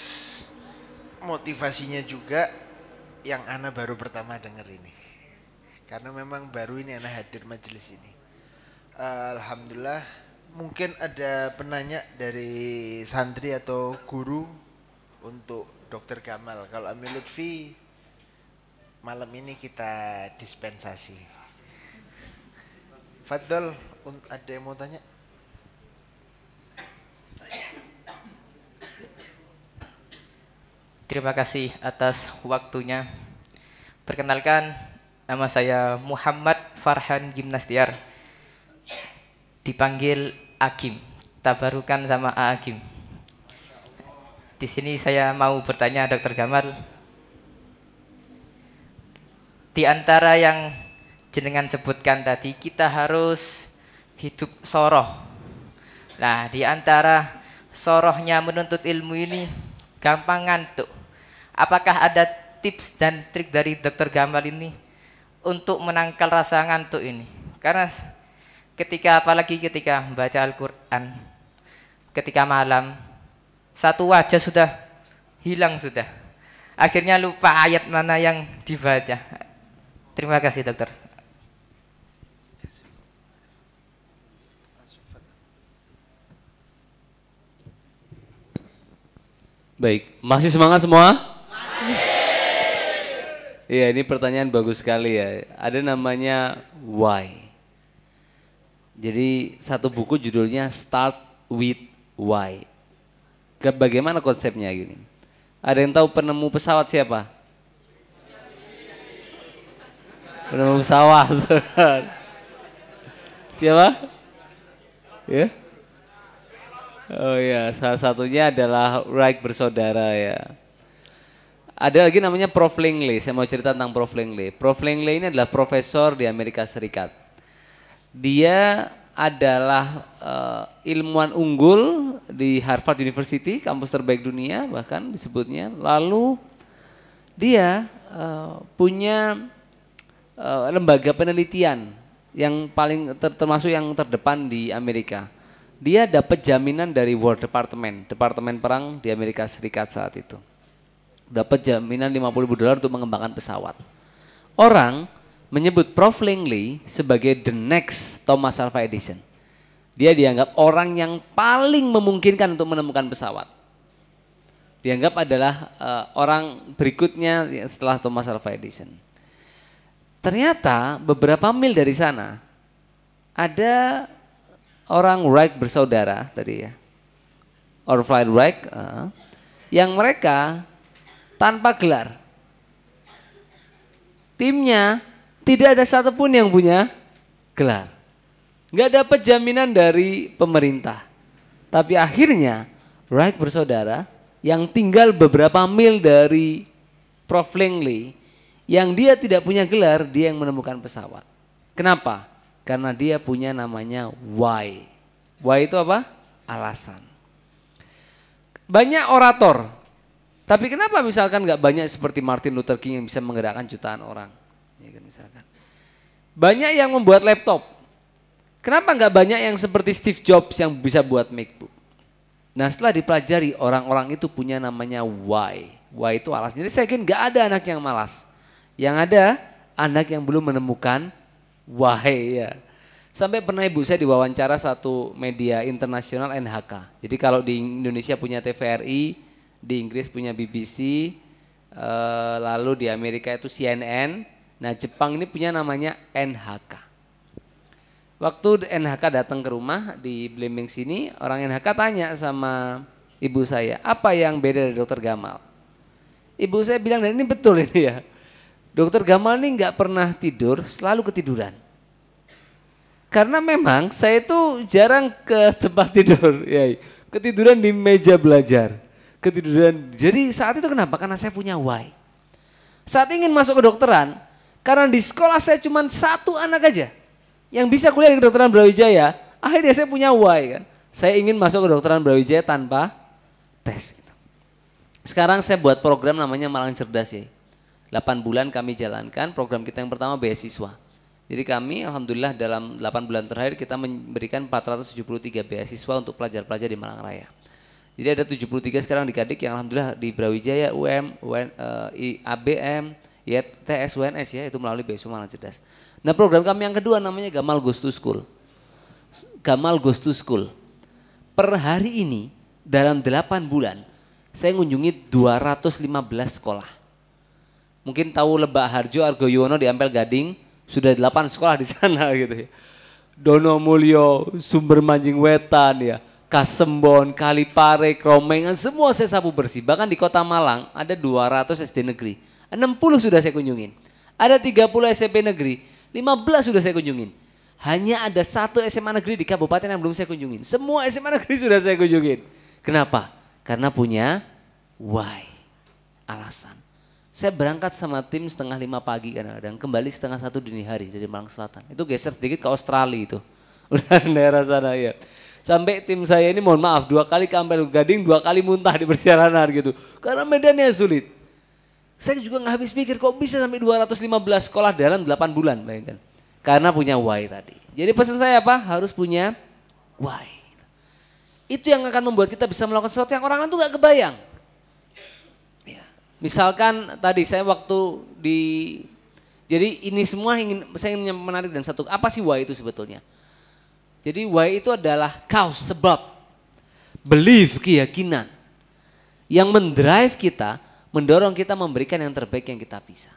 motivasinya juga yang Ana baru pertama dengar ini. Karena memang baru ini Ana hadir majelis ini. Uh, Alhamdulillah mungkin ada penanya dari santri atau guru untuk Dokter Gamal. Kalau Amin Lutfi malam ini kita dispensasi. Fadl, ada yang mau tanya? Terima kasih atas waktunya. Perkenalkan, nama saya Muhammad Farhan Gimnastiar. Dipanggil Akim, tabarukan sama A Akim. Di sini saya mau bertanya Dr. Gamal, di antara yang jenengan sebutkan tadi kita harus hidup soroh. Nah, di antara sorohnya menuntut ilmu ini gampang ngantuk. Apakah ada tips dan trik dari dokter gambar ini untuk menangkal rasa ngantuk ini? Karena ketika apalagi ketika membaca Al-Qur'an ketika malam satu wajah sudah hilang sudah akhirnya lupa ayat mana yang dibaca Terima kasih dokter. Baik, masih semangat semua? Masih. Iya, ini pertanyaan bagus sekali ya. Ada namanya why. Jadi satu buku judulnya Start with Why. Bagaimana konsepnya gini? Ada yang tahu penemu pesawat siapa? penemu sawah. Siapa? Ya? Oh ya, salah satunya adalah Wright bersaudara ya. Ada lagi namanya Prof. Langley, saya mau cerita tentang Prof. Langley. Prof. Langley ini adalah profesor di Amerika Serikat. Dia adalah uh, ilmuwan unggul di Harvard University, kampus terbaik dunia bahkan disebutnya. Lalu dia uh, punya Eh, lembaga penelitian yang paling ter termasuk yang terdepan di Amerika. Dia dapat jaminan dari War Department, Departemen Perang di Amerika Serikat saat itu. Dapat jaminan 50 ribu dolar untuk mengembangkan pesawat. Orang menyebut Prof. Langley sebagai the next Thomas Alva Edison. Dia dianggap orang yang paling memungkinkan untuk menemukan pesawat. Dianggap adalah uh, orang berikutnya setelah Thomas Alva Edison. Ternyata beberapa mil dari sana ada orang Wright bersaudara tadi ya. Wright uh, yang mereka tanpa gelar. Timnya tidak ada satupun yang punya gelar. Nggak dapat jaminan dari pemerintah. Tapi akhirnya Wright bersaudara yang tinggal beberapa mil dari Prof. Langley yang dia tidak punya gelar, dia yang menemukan pesawat. Kenapa? Karena dia punya namanya why. Why itu apa? Alasan. Banyak orator. Tapi kenapa misalkan nggak banyak seperti Martin Luther King yang bisa menggerakkan jutaan orang? Ya kan, misalkan. Banyak yang membuat laptop. Kenapa nggak banyak yang seperti Steve Jobs yang bisa buat MacBook? Nah setelah dipelajari orang-orang itu punya namanya why. Why itu alas. Jadi saya yakin nggak ada anak yang malas. Yang ada anak yang belum menemukan wahai ya. Sampai pernah ibu saya diwawancara satu media internasional NHK. Jadi kalau di Indonesia punya TVRI, di Inggris punya BBC, e, eh, lalu di Amerika itu CNN. Nah Jepang ini punya namanya NHK. Waktu NHK datang ke rumah di Blimbing sini, orang NHK tanya sama ibu saya, apa yang beda dari dokter Gamal? Ibu saya bilang, dan ini betul ini ya. Dokter Gamal ini nggak pernah tidur, selalu ketiduran. Karena memang saya itu jarang ke tempat tidur, ya. Ketiduran di meja belajar, ketiduran. Jadi saat itu kenapa? Karena saya punya why. Saat ingin masuk ke dokteran, karena di sekolah saya cuma satu anak aja yang bisa kuliah di kedokteran Brawijaya. Akhirnya saya punya why kan. Saya ingin masuk ke kedokteran Brawijaya tanpa tes. Sekarang saya buat program namanya Malang Cerdas ya 8 bulan kami jalankan program kita yang pertama beasiswa. Jadi kami alhamdulillah dalam 8 bulan terakhir kita memberikan 473 beasiswa untuk pelajar-pelajar di Malang Raya. Jadi ada 73 sekarang di Kadik yang alhamdulillah di Brawijaya, UM, UN, uh, eh, IABM, YTS, UNS ya itu melalui beasiswa Malang Cerdas. Nah program kami yang kedua namanya Gamal Goes School. Gamal Goes School. Per hari ini dalam 8 bulan saya mengunjungi 215 sekolah mungkin tahu Lebak Harjo Argo Yono di Ampel Gading sudah delapan sekolah di sana gitu ya. Dono Mulyo, Sumber Manjing Wetan ya, Kasembon, Kalipare, Kromengan, semua saya sapu bersih. Bahkan di kota Malang ada 200 SD negeri, 60 sudah saya kunjungin. Ada 30 SMP negeri, 15 sudah saya kunjungin. Hanya ada satu SMA negeri di kabupaten yang belum saya kunjungin. Semua SMA negeri sudah saya kunjungin. Kenapa? Karena punya why, alasan. Saya berangkat sama tim setengah lima pagi kadang-kadang, kembali setengah satu dini hari dari Malang Selatan. Itu geser sedikit ke Australia itu. Udah daerah sana ya. Sampai tim saya ini mohon maaf dua kali ke Gading, dua kali muntah di perjalanan gitu. Karena medannya sulit. Saya juga nggak habis pikir kok bisa sampai 215 sekolah dalam 8 bulan bayangkan. Karena punya why tadi. Jadi pesan saya apa? Harus punya why. Itu yang akan membuat kita bisa melakukan sesuatu yang orang lain tuh gak kebayang. Misalkan tadi saya waktu di jadi ini semua ingin saya ingin menarik dan satu apa sih why itu sebetulnya? Jadi why itu adalah cause sebab belief keyakinan yang mendrive kita, mendorong kita memberikan yang terbaik yang kita bisa.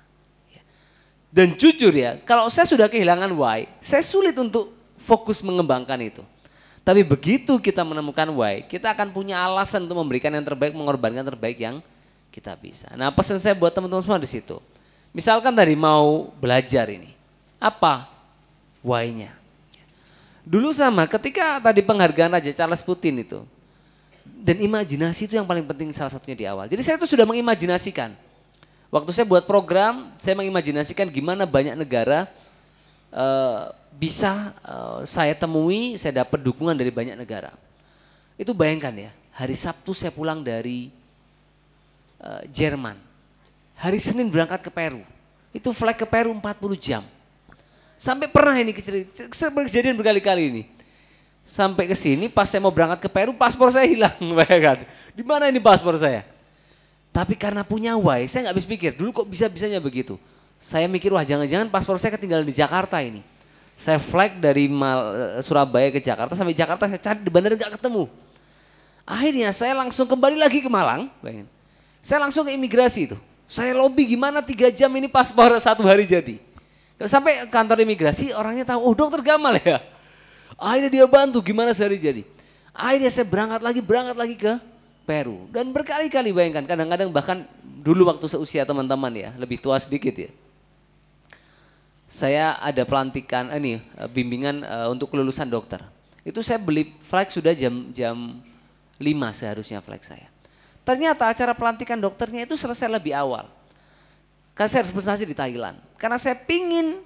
Dan jujur ya, kalau saya sudah kehilangan why, saya sulit untuk fokus mengembangkan itu. Tapi begitu kita menemukan why, kita akan punya alasan untuk memberikan yang terbaik, mengorbankan terbaik yang kita bisa. Nah pesan saya buat teman-teman semua di situ. Misalkan tadi mau belajar ini, apa why-nya? Dulu sama ketika tadi penghargaan aja Charles Putin itu. Dan imajinasi itu yang paling penting salah satunya di awal. Jadi saya itu sudah mengimajinasikan. Waktu saya buat program, saya mengimajinasikan gimana banyak negara uh, bisa uh, saya temui, saya dapat dukungan dari banyak negara. Itu bayangkan ya, hari Sabtu saya pulang dari Eh, Jerman. Hari Senin berangkat ke Peru. Itu flight ke Peru 40 jam. Sampai pernah ini kejadian berkali-kali ini. Sampai ke sini pas saya mau berangkat ke Peru paspor saya hilang, bayangkan. Di mana ini paspor saya? Tapi karena punya wai, saya nggak bisa pikir. Dulu kok bisa-bisanya begitu. Saya mikir, wah jangan-jangan paspor saya ketinggalan di Jakarta ini. Saya flag dari Mal Surabaya ke Jakarta, sampai Jakarta saya cari di bandara nggak ketemu. Akhirnya saya langsung kembali lagi ke Malang. Bayangin. Saya langsung ke imigrasi itu. Saya lobby gimana tiga jam ini paspor satu hari jadi. Sampai kantor imigrasi orangnya tahu, oh dokter Gamal ya. Akhirnya dia bantu gimana sehari jadi. Akhirnya saya berangkat lagi, berangkat lagi ke Peru. Dan berkali-kali bayangkan, kadang-kadang bahkan dulu waktu seusia teman-teman ya, lebih tua sedikit ya. Saya ada pelantikan, eh, ini eh, bimbingan eh, untuk kelulusan dokter. Itu saya beli flag sudah jam jam 5 seharusnya flag saya. Ternyata acara pelantikan dokternya itu selesai lebih awal. Karena saya harus presentasi di Thailand. Karena saya pingin,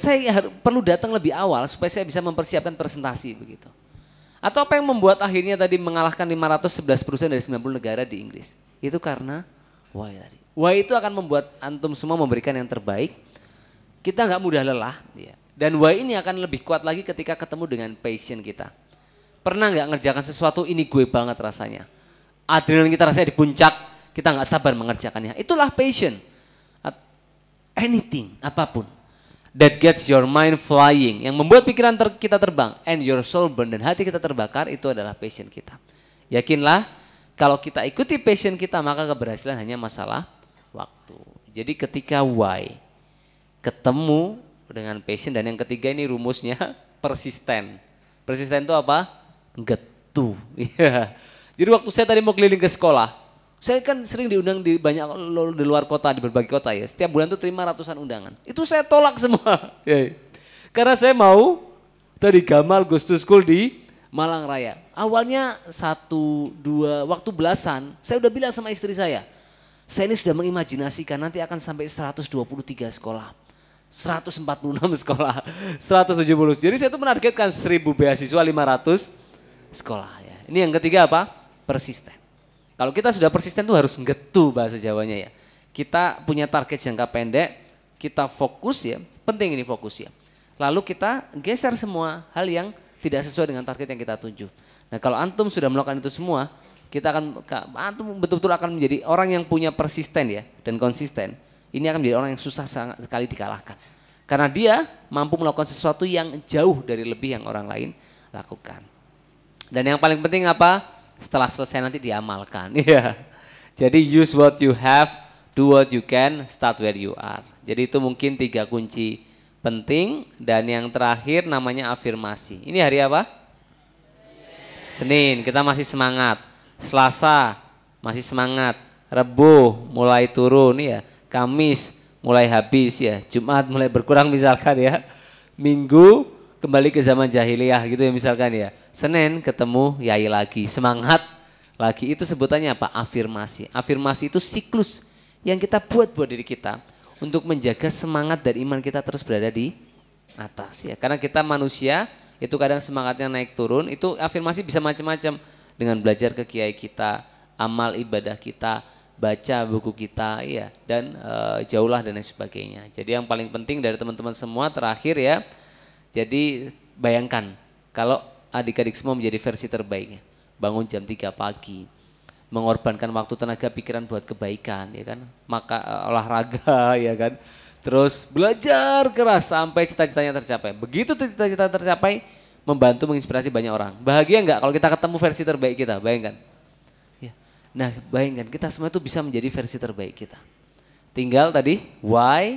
saya perlu datang lebih awal supaya saya bisa mempersiapkan presentasi begitu. Atau apa yang membuat akhirnya tadi mengalahkan 511 perusahaan dari 90 negara di Inggris? Itu karena why tadi. Why itu akan membuat antum semua memberikan yang terbaik. Kita nggak mudah lelah. Ya. Dan why ini akan lebih kuat lagi ketika ketemu dengan passion kita. Pernah nggak ngerjakan sesuatu ini gue banget rasanya adrenalin kita rasanya di puncak, kita nggak sabar mengerjakannya. Itulah passion. Anything, apapun. That gets your mind flying. Yang membuat pikiran ter kita terbang. And your soul burn. Dan hati kita terbakar, itu adalah passion kita. Yakinlah, kalau kita ikuti passion kita, maka keberhasilan hanya masalah waktu. Jadi ketika why ketemu dengan passion. Dan yang ketiga ini rumusnya persisten. Persisten itu apa? Getu. Yeah. Jadi waktu saya tadi mau keliling ke sekolah, saya kan sering diundang di banyak di luar kota, di berbagai kota ya. Setiap bulan tuh terima ratusan undangan. Itu saya tolak semua. Ya, ya. Karena saya mau tadi Gamal Gus to School di Malang Raya. Awalnya satu, dua, waktu belasan, saya udah bilang sama istri saya, saya ini sudah mengimajinasikan nanti akan sampai 123 sekolah. 146 sekolah, 170. Jadi saya tuh menargetkan 1000 beasiswa 500 sekolah ya. Ini yang ketiga apa? persisten. Kalau kita sudah persisten tuh harus ngetu bahasa Jawanya ya. Kita punya target jangka pendek, kita fokus ya, penting ini fokus ya. Lalu kita geser semua hal yang tidak sesuai dengan target yang kita tuju. Nah kalau antum sudah melakukan itu semua, kita akan antum betul-betul akan menjadi orang yang punya persisten ya dan konsisten. Ini akan menjadi orang yang susah sangat sekali dikalahkan. Karena dia mampu melakukan sesuatu yang jauh dari lebih yang orang lain lakukan. Dan yang paling penting apa? setelah selesai nanti diamalkan. ya Jadi use what you have, do what you can, start where you are. Jadi itu mungkin tiga kunci penting dan yang terakhir namanya afirmasi. Ini hari apa? Senin. Kita masih semangat. Selasa masih semangat. Rebo mulai turun ya. Kamis mulai habis ya. Jumat mulai berkurang misalkan ya. Minggu kembali ke zaman jahiliyah gitu ya misalkan ya. Senin ketemu Yai lagi, semangat lagi. Itu sebutannya apa? Afirmasi. Afirmasi itu siklus yang kita buat buat diri kita untuk menjaga semangat dan iman kita terus berada di atas ya. Karena kita manusia itu kadang semangatnya naik turun, itu afirmasi bisa macam-macam dengan belajar ke kiai kita, amal ibadah kita, baca buku kita ya dan e, jauhlah dan lain sebagainya. Jadi yang paling penting dari teman-teman semua terakhir ya jadi bayangkan kalau adik-adik semua menjadi versi terbaiknya. Bangun jam 3 pagi, mengorbankan waktu tenaga pikiran buat kebaikan ya kan. Maka eh, olahraga ya kan. Terus belajar keras sampai cita-citanya tercapai. Begitu cita-cita tercapai membantu menginspirasi banyak orang. Bahagia nggak kalau kita ketemu versi terbaik kita? Bayangkan. Ya. Nah, bayangkan kita semua itu bisa menjadi versi terbaik kita. Tinggal tadi why,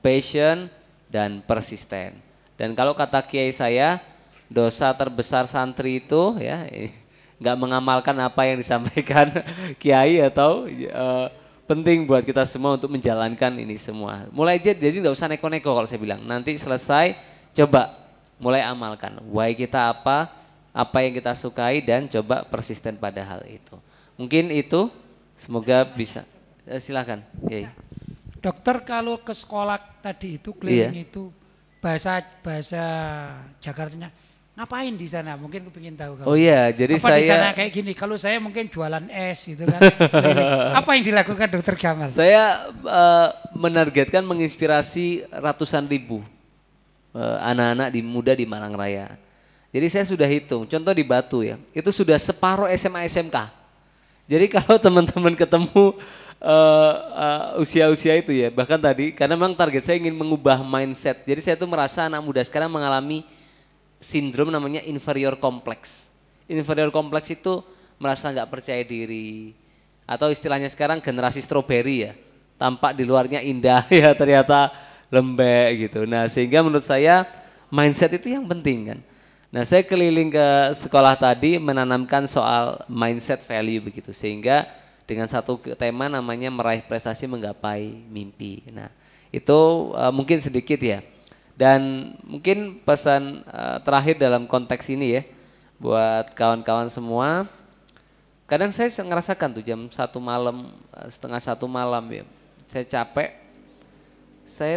passion, dan persisten. Dan kalau kata kiai saya, dosa terbesar santri itu ya nggak mengamalkan apa yang disampaikan kiai atau uh, penting buat kita semua untuk menjalankan ini semua. Mulai aja jadi nggak usah neko-neko kalau saya bilang. Nanti selesai coba mulai amalkan. Why kita apa, apa yang kita sukai dan coba persisten pada hal itu. Mungkin itu semoga bisa. Silahkan. Eh, silakan. Yai. Dokter kalau ke sekolah tadi itu keliling iya. itu bahasa bahasa Jakartanya ngapain di sana? Mungkin kepingin tahu kamu. Oh iya, jadi apa saya di sana kayak gini. Kalau saya mungkin jualan es gitu kan. Nah, apa yang dilakukan dokter Gamal? Saya uh, menargetkan menginspirasi ratusan ribu eh, anak-anak uh, anak -anak di muda di Malang Raya. Jadi saya sudah hitung, contoh di Batu ya, itu sudah separuh SMA SMK. Jadi kalau teman-teman ketemu Eh, eh, usia-usia uh, uh, itu ya. Bahkan tadi karena memang target saya ingin mengubah mindset. Jadi saya tuh merasa anak muda sekarang mengalami sindrom namanya inferior kompleks. Inferior kompleks itu merasa nggak percaya diri atau istilahnya sekarang generasi stroberi ya. Tampak di luarnya indah ya ternyata lembek gitu. Nah, sehingga menurut saya mindset itu yang penting kan. Nah, saya keliling ke sekolah tadi menanamkan soal mindset value begitu sehingga dengan satu tema namanya meraih prestasi menggapai mimpi. Nah, itu uh, mungkin sedikit ya. Dan mungkin pesan uh, terakhir dalam konteks ini ya buat kawan-kawan semua. Kadang saya ngerasakan tuh jam satu malam, eh, setengah satu malam ya. Saya capek, saya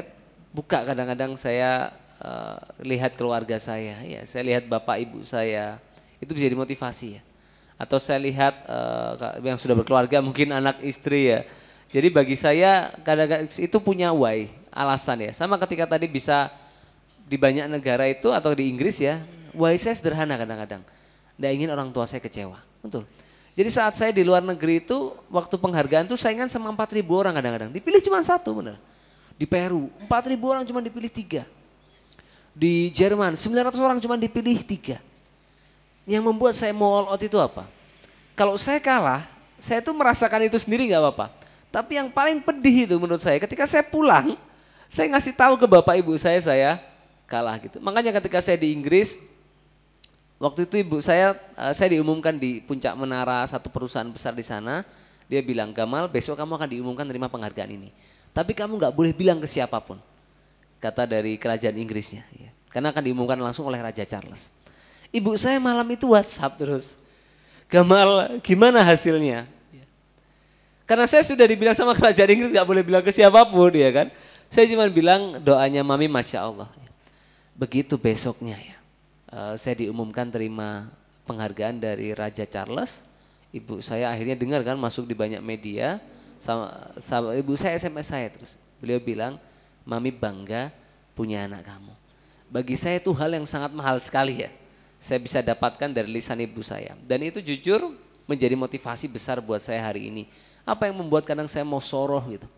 buka kadang-kadang saya uh, lihat keluarga saya, ya saya lihat bapak ibu saya. Itu bisa dimotivasi ya atau saya lihat uh, yang sudah berkeluarga mungkin anak istri ya. Jadi bagi saya kadang-kadang itu punya why, alasan ya. Sama ketika tadi bisa di banyak negara itu atau di Inggris ya, why saya sederhana kadang-kadang. Tidak ingin orang tua saya kecewa, betul. Jadi saat saya di luar negeri itu, waktu penghargaan itu saingan sama 4.000 orang kadang-kadang. Dipilih cuma satu bener. Di Peru, 4.000 orang cuma dipilih tiga. Di Jerman, 900 orang cuma dipilih tiga yang membuat saya mau all out itu apa? Kalau saya kalah, saya itu merasakan itu sendiri nggak apa-apa. Tapi yang paling pedih itu menurut saya ketika saya pulang, saya ngasih tahu ke bapak ibu saya saya kalah gitu. Makanya ketika saya di Inggris, waktu itu ibu saya eh, saya diumumkan di puncak menara satu perusahaan besar di sana. Dia bilang Gamal besok kamu akan diumumkan terima penghargaan ini. Tapi kamu nggak boleh bilang ke siapapun. Kata dari kerajaan Inggrisnya. Ya. Karena akan diumumkan langsung oleh Raja Charles. Ibu saya malam itu WhatsApp terus. Gamal, gimana hasilnya? Karena saya sudah dibilang sama kerajaan Inggris gak boleh bilang ke siapapun ya kan. Saya cuma bilang doanya mami masya Allah. Begitu besoknya ya. Eh, saya diumumkan terima penghargaan dari Raja Charles. Ibu saya akhirnya dengar kan masuk di banyak media. Sama, sama ibu saya SMS saya terus. Beliau bilang, mami bangga punya anak kamu. Bagi saya itu hal yang sangat mahal sekali ya saya bisa dapatkan dari lisan ibu saya. Dan itu jujur menjadi motivasi besar buat saya hari ini. Apa yang membuat kadang saya mau soroh gitu.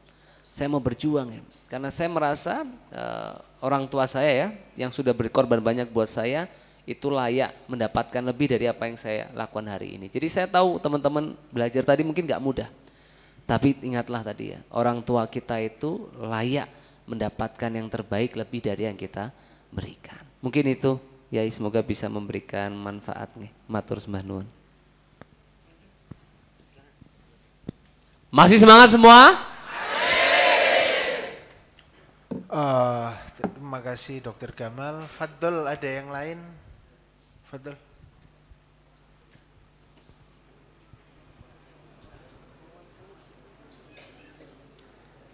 Saya mau berjuang ya. Karena saya merasa uh, orang tua saya ya yang sudah berkorban banyak buat saya itu layak mendapatkan lebih dari apa yang saya lakukan hari ini. Jadi saya tahu teman-teman belajar tadi mungkin gak mudah. Tapi ingatlah tadi ya, orang tua kita itu layak mendapatkan yang terbaik lebih dari yang kita berikan. Mungkin itu Yai semoga bisa memberikan manfaat nih. Matur sembah nuwun. Masih semangat semua? Uh, terima kasih Dokter Gamal. Fadl ada yang lain? Fadl.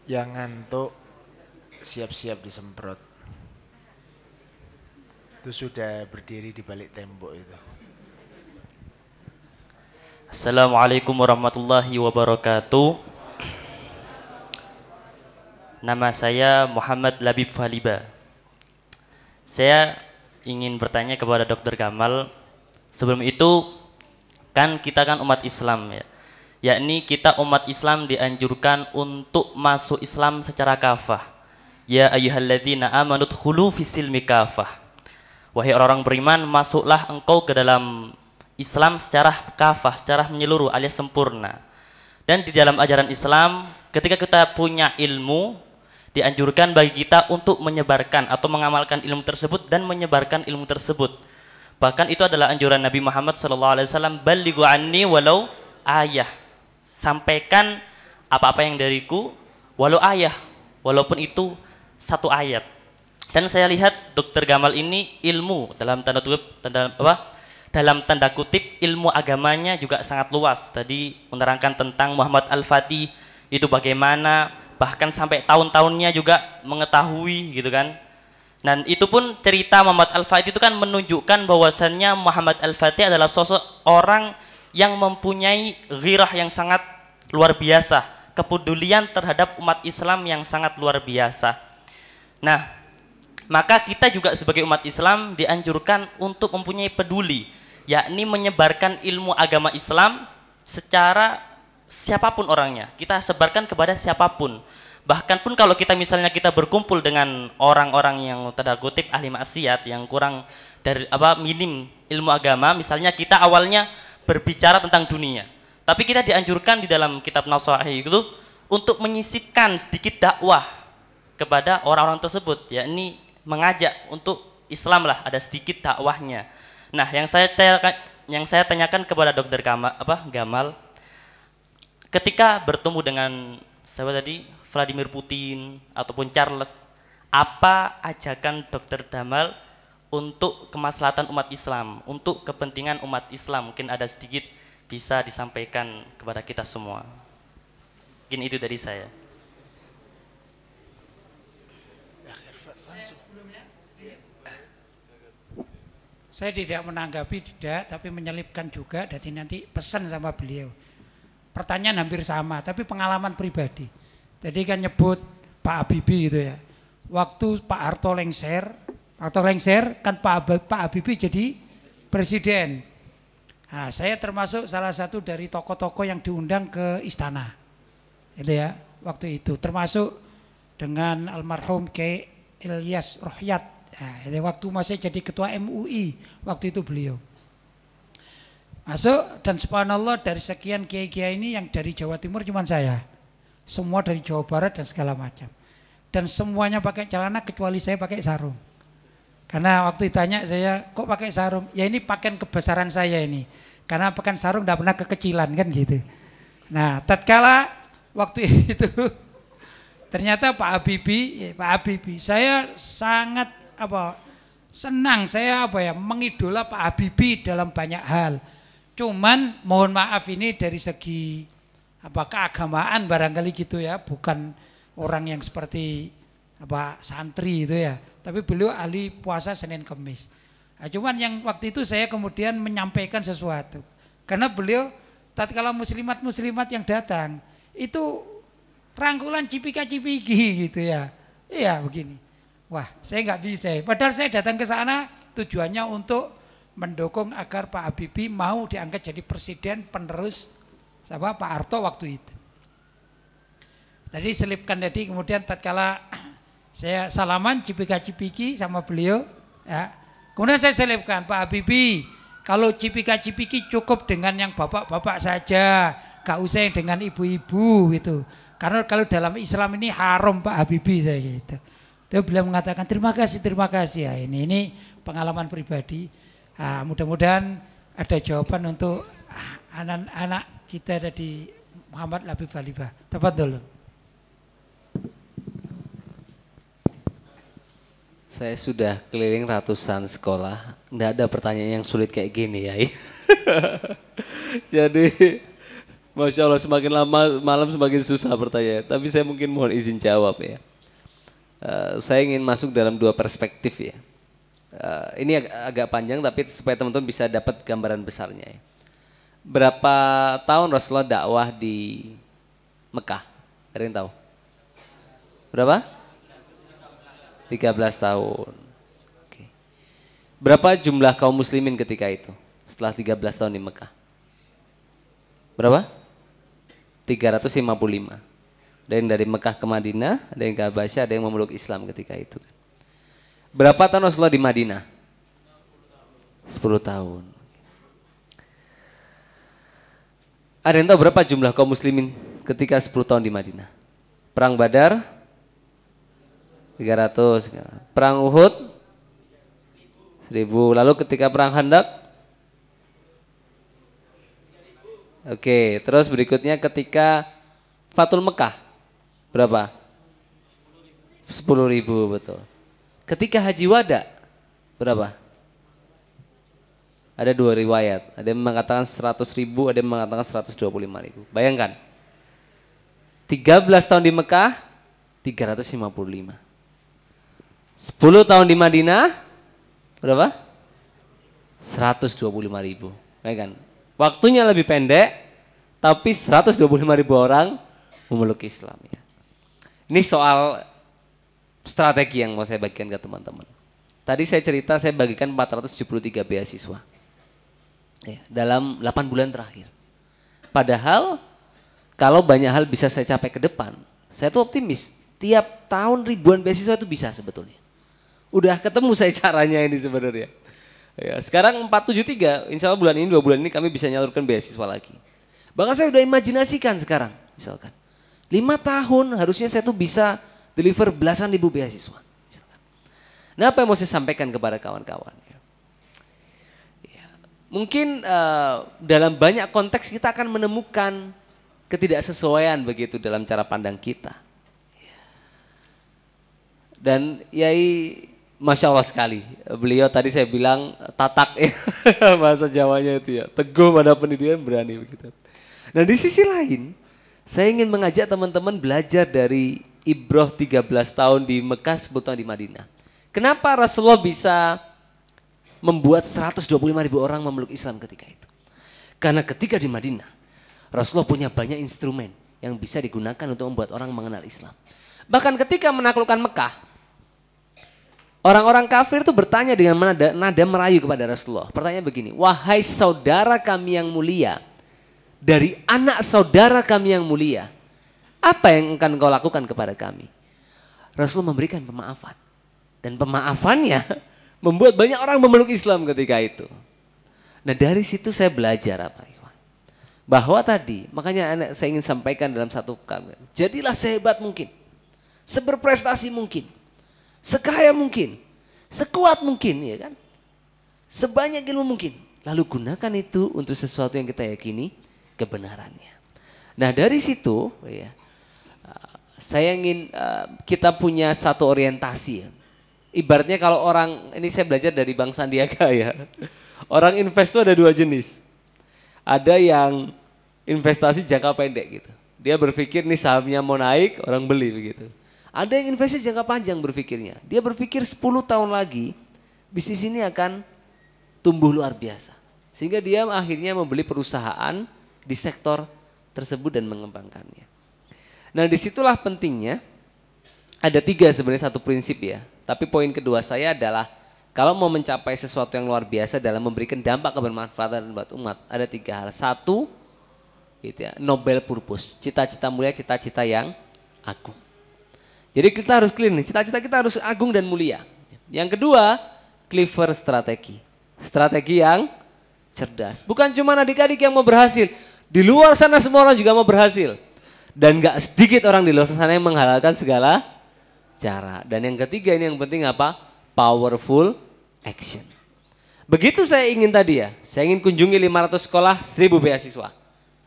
Yang ngantuk siap-siap disemprot itu sudah berdiri di balik tembok itu. Assalamualaikum warahmatullahi wabarakatuh. Nama saya Muhammad Labib Faliba. Saya ingin bertanya kepada Dr. Gamal. Sebelum itu kan kita kan umat Islam ya. Yakni kita umat Islam dianjurkan untuk masuk Islam secara kafah. Ya ayyuhalladzina amanud khulu fisil mikafah Wahai orang-orang beriman, masuklah engkau ke dalam Islam secara kafah, secara menyeluruh alias sempurna. Dan di dalam ajaran Islam, ketika kita punya ilmu, dianjurkan bagi kita untuk menyebarkan atau mengamalkan ilmu tersebut dan menyebarkan ilmu tersebut. Bahkan itu adalah anjuran Nabi Muhammad SAW, Baligu anni walau ayah. Sampaikan apa-apa yang dariku, walau ayah, walaupun itu satu ayat. Dan saya lihat Dokter Gamal ini ilmu dalam tanda kutip tanda apa? Dalam tanda kutip ilmu agamanya juga sangat luas. Tadi menerangkan tentang Muhammad Al-Fatih itu bagaimana bahkan sampai tahun-tahunnya juga mengetahui gitu kan. Dan itu pun cerita Muhammad Al-Fatih itu kan menunjukkan bahwasannya Muhammad Al-Fatih adalah sosok orang yang mempunyai girah yang sangat luar biasa, kepedulian terhadap umat Islam yang sangat luar biasa. Nah, maka kita juga sebagai umat Islam dianjurkan untuk mempunyai peduli, yakni menyebarkan ilmu agama Islam secara siapapun orangnya. Kita sebarkan kepada siapapun. Bahkan pun kalau kita misalnya kita berkumpul dengan orang-orang yang tanda kutip ahli maksiat yang kurang dari apa minim ilmu agama, misalnya kita awalnya berbicara tentang dunia. Tapi kita dianjurkan di dalam kitab Nasahih itu untuk menyisipkan sedikit dakwah kepada orang-orang tersebut, yakni mengajak untuk Islam lah, ada sedikit dakwahnya. Nah, yang saya tanyakan, yang saya tanyakan kepada dokter Gamal, apa Gamal, ketika bertemu dengan saya tadi Vladimir Putin ataupun Charles, apa ajakan dokter Gamal untuk kemaslahatan umat Islam, untuk kepentingan umat Islam, mungkin ada sedikit bisa disampaikan kepada kita semua. Mungkin itu dari saya. Saya tidak menanggapi, tidak, tapi menyelipkan juga, jadi nanti pesan sama beliau. Pertanyaan hampir sama, tapi pengalaman pribadi. Jadi kan nyebut Pak Habibie gitu ya. Waktu Pak Harto lengser, atau lengser kan Pak, Pak Habibie jadi presiden. Nah, saya termasuk salah satu dari tokoh-tokoh yang diundang ke istana. Itu ya, waktu itu. Termasuk dengan almarhum K. Ilyas Rohyat Nah, waktu masih jadi ketua MUI waktu itu beliau. Masuk dan subhanallah dari sekian kiai-kiai ini yang dari Jawa Timur cuma saya. Semua dari Jawa Barat dan segala macam. Dan semuanya pakai celana kecuali saya pakai sarung. Karena waktu ditanya saya, kok pakai sarung? Ya ini pakaian kebesaran saya ini. Karena pakaian sarung tidak pernah kekecilan kan gitu. Nah tatkala waktu itu ternyata Pak Habibie, ya Pak Habibie, saya sangat apa senang saya apa ya mengidola Pak Habibie dalam banyak hal. Cuman mohon maaf ini dari segi apa keagamaan barangkali gitu ya, bukan orang yang seperti apa santri itu ya. Tapi beliau ahli puasa Senin Kamis. Nah, cuman yang waktu itu saya kemudian menyampaikan sesuatu. Karena beliau kalau muslimat-muslimat yang datang itu rangkulan cipika-cipiki gitu ya. Iya begini. Wah, saya nggak bisa. Padahal saya datang ke sana tujuannya untuk mendukung agar Pak Habibie mau diangkat jadi presiden penerus siapa Pak Arto waktu itu. Tadi selipkan tadi kemudian tatkala saya salaman cipika-cipiki sama beliau ya. Kemudian saya selipkan Pak Habibie kalau cipika-cipiki cukup dengan yang bapak-bapak saja, gak usah yang dengan ibu-ibu gitu. Karena kalau dalam Islam ini haram Pak Habibie saya gitu. Dia beliau mengatakan terima kasih, terima kasih. Ya, ini ini pengalaman pribadi. Ah, mudah-mudahan ada jawaban untuk anak-anak kita dari Muhammad Labib Baliba. Tepat dulu. Saya sudah keliling ratusan sekolah, tidak ada pertanyaan yang sulit kayak gini ya. Jadi Masya Allah semakin lama malam semakin susah pertanyaan, tapi saya mungkin mohon izin jawab ya. Eh, saya ingin masuk dalam dua perspektif ya. Uh, ini ag agak panjang tapi supaya teman-teman bisa dapat gambaran besarnya ya. Berapa tahun Rasulullah dakwah di Mekah? Ada yang tahu? Berapa? 13 tahun. Oke. Berapa jumlah kaum muslimin ketika itu? Setelah 13 tahun di Mekah. Berapa? 355. Ada yang dari Mekah ke Madinah, ada yang ke Abasya, ada yang memeluk Islam ketika itu. Kan. Berapa tahun Rasulullah di Madinah? 10 tahun. Ada yang tahu berapa jumlah kaum muslimin ketika 10 tahun di Madinah? Perang Badar 300. Perang Uhud 1000. Lalu ketika perang Handak Oke, terus berikutnya ketika Fatul Mekah Berapa? 10 ribu betul. Ketika haji wada berapa? Ada dua riwayat. Ada yang mengatakan 100 ribu, ada yang mengatakan 125 ribu. Bayangkan. 13 tahun di Mekah, 355. 10 tahun di Madinah, berapa? 125 ribu. Bayangkan. Waktunya lebih pendek, tapi 125 ribu orang memeluk Islam. Ya. Ini soal strategi yang mau saya bagikan ke teman-teman. Tadi saya cerita saya bagikan 473 beasiswa ya, dalam 8 bulan terakhir. Padahal kalau banyak hal bisa saya capai ke depan, saya tuh optimis. Tiap tahun ribuan beasiswa itu bisa sebetulnya. Udah ketemu saya caranya ini sebenarnya. Ya, sekarang 473, insya Allah bulan ini, dua bulan ini kami bisa nyalurkan beasiswa lagi. Bahkan saya udah imajinasikan sekarang, misalkan. Lima tahun harusnya saya tuh bisa deliver belasan ribu beasiswa. Nah apa yang mau saya sampaikan kepada kawan-kawan? Ya. Ya. Mungkin uh, dalam banyak konteks kita akan menemukan ketidaksesuaian begitu dalam cara pandang kita. Ya. Dan Yai Masya Allah sekali, beliau tadi saya bilang tatak ya, bahasa Jawanya itu ya, teguh pada pendidikan berani begitu. Dan nah, di sisi lain, saya ingin mengajak teman-teman belajar dari Ibroh 13 tahun di Mekah, sebutan di Madinah. Kenapa Rasulullah bisa membuat 125 ribu orang memeluk Islam ketika itu? Karena ketika di Madinah, Rasulullah punya banyak instrumen yang bisa digunakan untuk membuat orang mengenal Islam. Bahkan ketika menaklukkan Mekah, orang-orang kafir itu bertanya dengan nada, nada merayu kepada Rasulullah. Pertanyaan begini, wahai saudara kami yang mulia, dari anak saudara kami yang mulia, apa yang akan engkau lakukan kepada kami? Rasul memberikan pemaafan. Dan pemaafannya membuat banyak orang memeluk Islam ketika itu. Nah dari situ saya belajar apa Iwan? Bahwa tadi, makanya anak saya ingin sampaikan dalam satu kamar. Jadilah sehebat mungkin. Seberprestasi mungkin. Sekaya mungkin. Sekuat mungkin ya kan. Sebanyak ilmu mungkin. Lalu gunakan itu untuk sesuatu yang kita yakini kebenarannya. Nah dari situ ya, saya ingin uh, kita punya satu orientasi ya. Ibaratnya kalau orang, ini saya belajar dari Bang Sandiaga ya. Orang invest itu ada dua jenis. Ada yang investasi jangka pendek gitu. Dia berpikir nih sahamnya mau naik, orang beli begitu. Ada yang investasi jangka panjang berpikirnya. Dia berpikir 10 tahun lagi bisnis ini akan tumbuh luar biasa. Sehingga dia akhirnya membeli perusahaan di sektor tersebut dan mengembangkannya. Nah disitulah pentingnya ada tiga sebenarnya satu prinsip ya. Tapi poin kedua saya adalah kalau mau mencapai sesuatu yang luar biasa dalam memberikan dampak kebermanfaatan buat umat ada tiga hal. Satu gitu ya, Nobel purpose, cita-cita mulia, cita-cita yang agung. Jadi kita harus clean, nih, cita-cita kita harus agung dan mulia. Yang kedua, clever strategi. Strategi yang cerdas. Bukan cuma adik-adik yang mau berhasil, di luar sana semua orang juga mau berhasil. Dan gak sedikit orang di luar sana yang menghalalkan segala cara. Dan yang ketiga ini yang penting apa? Powerful action. Begitu saya ingin tadi ya, saya ingin kunjungi 500 sekolah, 1000 beasiswa.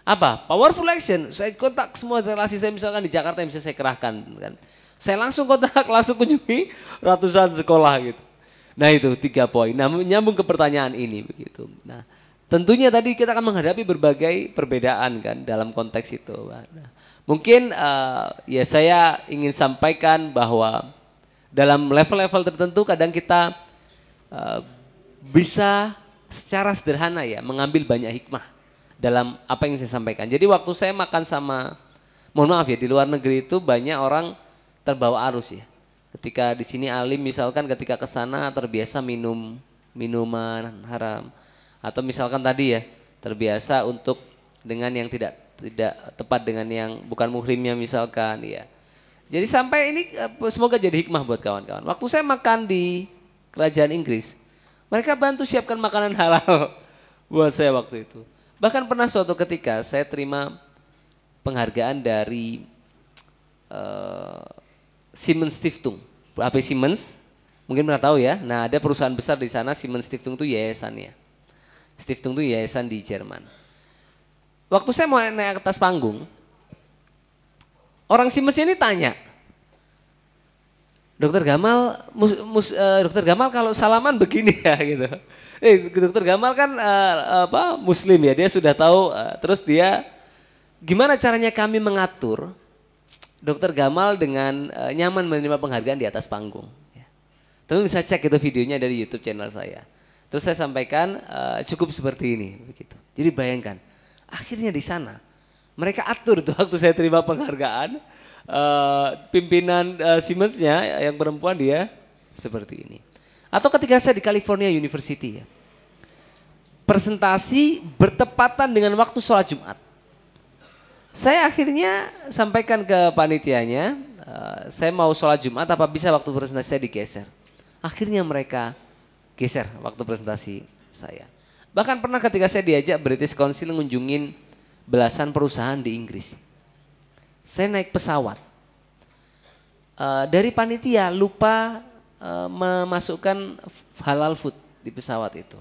Apa? Powerful action. Saya kontak semua relasi saya misalkan di Jakarta yang bisa saya kerahkan. Kan. Saya langsung kontak, langsung kunjungi ratusan sekolah gitu. Nah itu tiga poin. Nah menyambung ke pertanyaan ini begitu. Nah Tentunya tadi kita akan menghadapi berbagai perbedaan kan dalam konteks itu. Nah, mungkin uh, ya saya ingin sampaikan bahwa dalam level-level tertentu kadang kita uh, bisa secara sederhana ya mengambil banyak hikmah dalam apa yang saya sampaikan. Jadi waktu saya makan sama mohon maaf ya di luar negeri itu banyak orang terbawa arus ya. Ketika di sini alim misalkan ketika ke sana terbiasa minum minuman haram atau misalkan tadi ya terbiasa untuk dengan yang tidak tidak tepat dengan yang bukan muhrimnya misalkan ya. Jadi sampai ini eh, semoga jadi hikmah buat kawan-kawan. Waktu saya makan di kerajaan Inggris, mereka bantu siapkan makanan halal buat saya waktu itu. Bahkan pernah suatu ketika saya terima penghargaan dari uh, Siemens Stiftung. apa Siemens, mungkin pernah tahu ya. Nah ada perusahaan besar di sana, Siemens Stiftung itu yayasannya Stiftung itu yayasan di Jerman. Waktu saya mau naik ke atas panggung, orang simes ini tanya, Dokter Gamal, mus, mus, uh, Dokter Gamal kalau salaman begini ya gitu. Eh, Dokter Gamal kan uh, apa Muslim ya, dia sudah tahu. Uh, terus dia gimana caranya kami mengatur Dokter Gamal dengan uh, nyaman menerima penghargaan di atas panggung. Ya. bisa cek itu videonya dari YouTube channel saya. Terus saya sampaikan uh, cukup seperti ini begitu. Jadi bayangkan, akhirnya di sana mereka atur tuh waktu saya terima penghargaan uh, pimpinan uh, Siemensnya yang perempuan dia seperti ini. Atau ketika saya di California University ya. Presentasi bertepatan dengan waktu sholat Jumat. Saya akhirnya sampaikan ke panitianya, uh, saya mau sholat Jumat apa bisa waktu presentasi saya digeser. Akhirnya mereka geser waktu presentasi saya. Bahkan pernah ketika saya diajak British Council ngunjungin belasan perusahaan di Inggris. Saya naik pesawat. Uh, dari panitia lupa uh, memasukkan halal food di pesawat itu.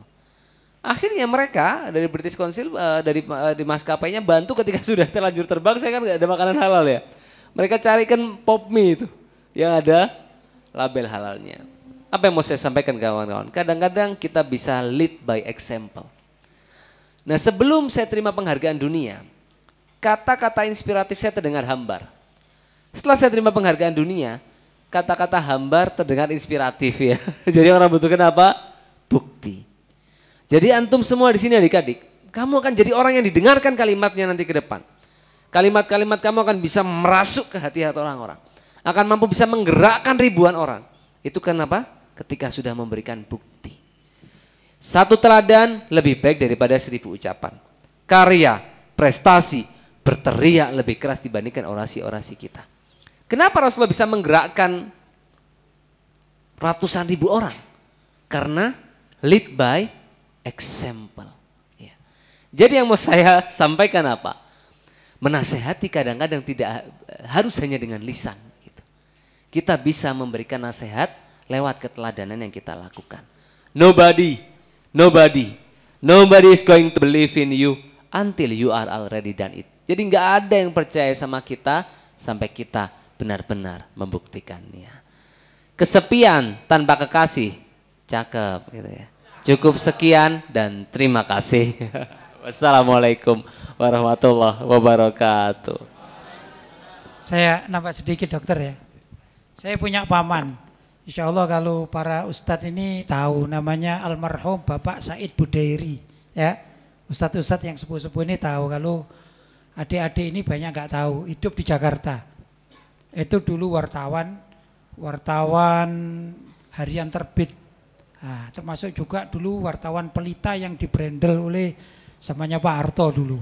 Akhirnya mereka dari British Council uh, dari uh, di maskapainya bantu ketika sudah terlanjur terbang saya kan nggak ada makanan halal ya. Mereka carikan pop mie itu yang ada label halalnya. Apa yang mau saya sampaikan kawan-kawan? Kadang-kadang kita bisa lead by example. Nah sebelum saya terima penghargaan dunia, kata-kata inspiratif saya terdengar hambar. Setelah saya terima penghargaan dunia, kata-kata hambar terdengar inspiratif ya. Jadi orang butuh kenapa? Bukti. Jadi antum semua di sini adik-adik, kamu akan jadi orang yang didengarkan kalimatnya nanti ke depan. Kalimat-kalimat kamu akan bisa merasuk ke hati hati orang-orang. Akan mampu bisa menggerakkan ribuan orang. Itu kenapa? ketika sudah memberikan bukti. Satu teladan lebih baik daripada seribu ucapan. Karya, prestasi, berteriak lebih keras dibandingkan orasi-orasi kita. Kenapa Rasulullah bisa menggerakkan ratusan ribu orang? Karena lead by example. Ya. Jadi yang mau saya sampaikan apa? Menasehati kadang-kadang tidak eh, harus hanya dengan lisan. Gitu. Kita bisa memberikan nasihat lewat keteladanan yang kita lakukan. Nobody, nobody, nobody is going to believe in you until you are already done it. Jadi nggak ada yang percaya sama kita sampai kita benar-benar membuktikannya. Kesepian tanpa kekasih, cakep gitu ya. Cukup sekian dan terima kasih. Wassalamualaikum warahmatullahi wabarakatuh. Saya nambah sedikit dokter ya. Saya punya paman Insya Allah kalau para ustadz ini tahu namanya almarhum Bapak Said Budairi ya ustadz-ustadz yang sepuh-sepuh ini tahu kalau adik-adik ini banyak nggak tahu hidup di Jakarta itu dulu wartawan wartawan harian terbit nah, termasuk juga dulu wartawan pelita yang dibrandel oleh semuanya Pak Harto dulu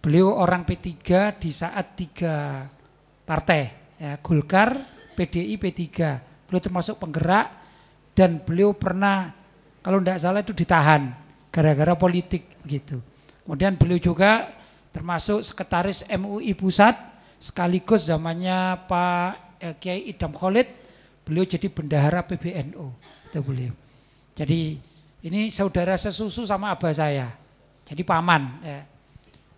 beliau orang P3 di saat tiga partai ya, Golkar PDI P3 Beliau termasuk penggerak dan beliau pernah kalau tidak salah itu ditahan gara-gara politik begitu. Kemudian beliau juga termasuk sekretaris MUI pusat sekaligus zamannya Pak eh, Kiai Idam Khalid beliau jadi bendahara PBNU itu beliau. Jadi ini saudara sesusu sama abah saya. Jadi paman ya.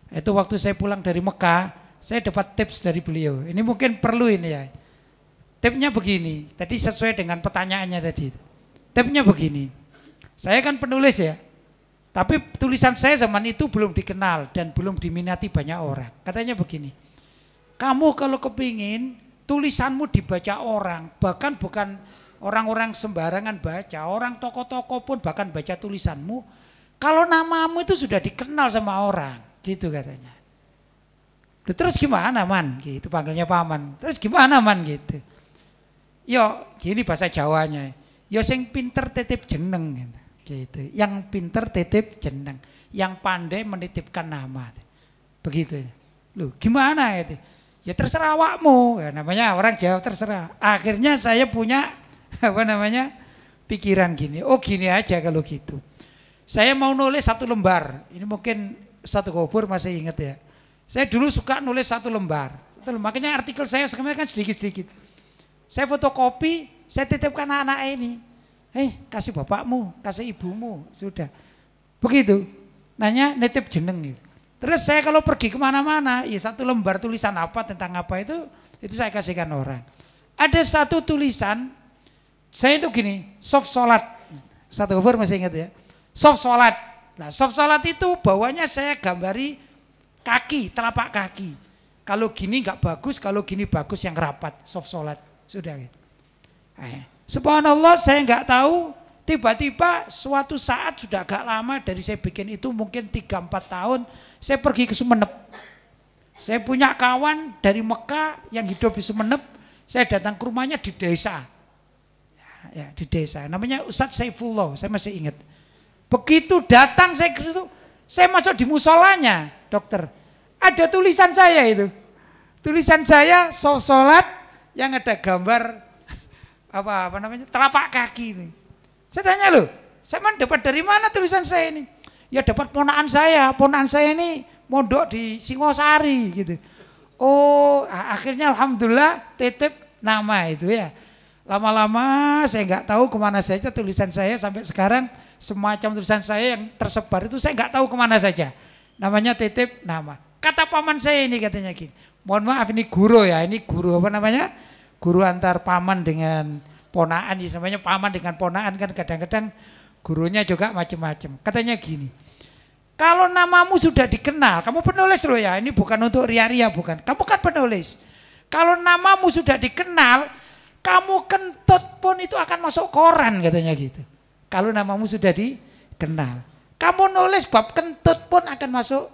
Itu waktu saya pulang dari Mekah, saya dapat tips dari beliau. Ini mungkin perlu ini ya. Tipnya begini, tadi sesuai dengan pertanyaannya tadi. Tipnya begini, saya kan penulis ya, tapi tulisan saya zaman itu belum dikenal dan belum diminati banyak orang. Katanya begini, kamu kalau kepingin tulisanmu dibaca orang, bahkan bukan orang-orang sembarangan baca, orang toko-toko pun bahkan baca tulisanmu, kalau namamu itu sudah dikenal sama orang, gitu katanya. Terus gimana man? Gitu panggilnya paman. Terus gimana man gitu? yo ya, gini bahasa Jawanya yo ya sing pinter titip jeneng gitu. gitu. yang pinter titip jeneng yang pandai menitipkan nama gitu. begitu lu gimana itu ya terserah awakmu ya, namanya orang jawab terserah akhirnya saya punya apa namanya pikiran gini oh gini aja kalau gitu saya mau nulis satu lembar ini mungkin satu kubur masih ingat ya saya dulu suka nulis satu lembar satu lembar makanya artikel saya sekarang kan sedikit-sedikit saya fotokopi, saya titipkan anak-anak ini. Eh, kasih bapakmu, kasih ibumu, sudah. Begitu. Nanya netip jeneng gitu. Terus saya kalau pergi kemana-mana, ya satu lembar tulisan apa tentang apa itu, itu saya kasihkan orang. Ada satu tulisan, saya itu gini, soft sholat. Satu over masih ingat ya. Soft sholat. Nah soft sholat itu bawahnya saya gambari kaki, telapak kaki. Kalau gini nggak bagus, kalau gini bagus yang rapat, soft sholat. Sudah. Eh, subhanallah saya nggak tahu tiba-tiba suatu saat sudah agak lama dari saya bikin itu mungkin 3-4 tahun saya pergi ke Sumeneb. Saya punya kawan dari Mekah yang hidup di Sumeneb. Saya datang ke rumahnya di desa. Ya, ya di desa. Namanya Ustadz Saifullah, saya masih ingat. Begitu datang saya ke situ, saya masuk di musolanya, dokter. Ada tulisan saya itu. Tulisan saya, sholat yang ada gambar apa apa namanya telapak kaki ini. Saya tanya loh, saya man dapat dari mana tulisan saya ini? Ya dapat ponaan saya, ponaan saya ini mondok di Singosari gitu. Oh, akhirnya alhamdulillah tetep nama itu ya. Lama-lama saya nggak tahu kemana saja tulisan saya sampai sekarang semacam tulisan saya yang tersebar itu saya nggak tahu kemana saja. Namanya tetep nama. Kata paman saya ini katanya gini, mohon maaf ini guru ya, ini guru apa namanya? guru antar paman dengan ponaan, ya paman dengan ponaan kan kadang-kadang gurunya juga macam-macam. Katanya gini, kalau namamu sudah dikenal, kamu penulis loh ya, ini bukan untuk ria-ria bukan, kamu kan penulis. Kalau namamu sudah dikenal, kamu kentut pun itu akan masuk koran katanya gitu. Kalau namamu sudah dikenal. Kamu nulis bab kentut pun akan masuk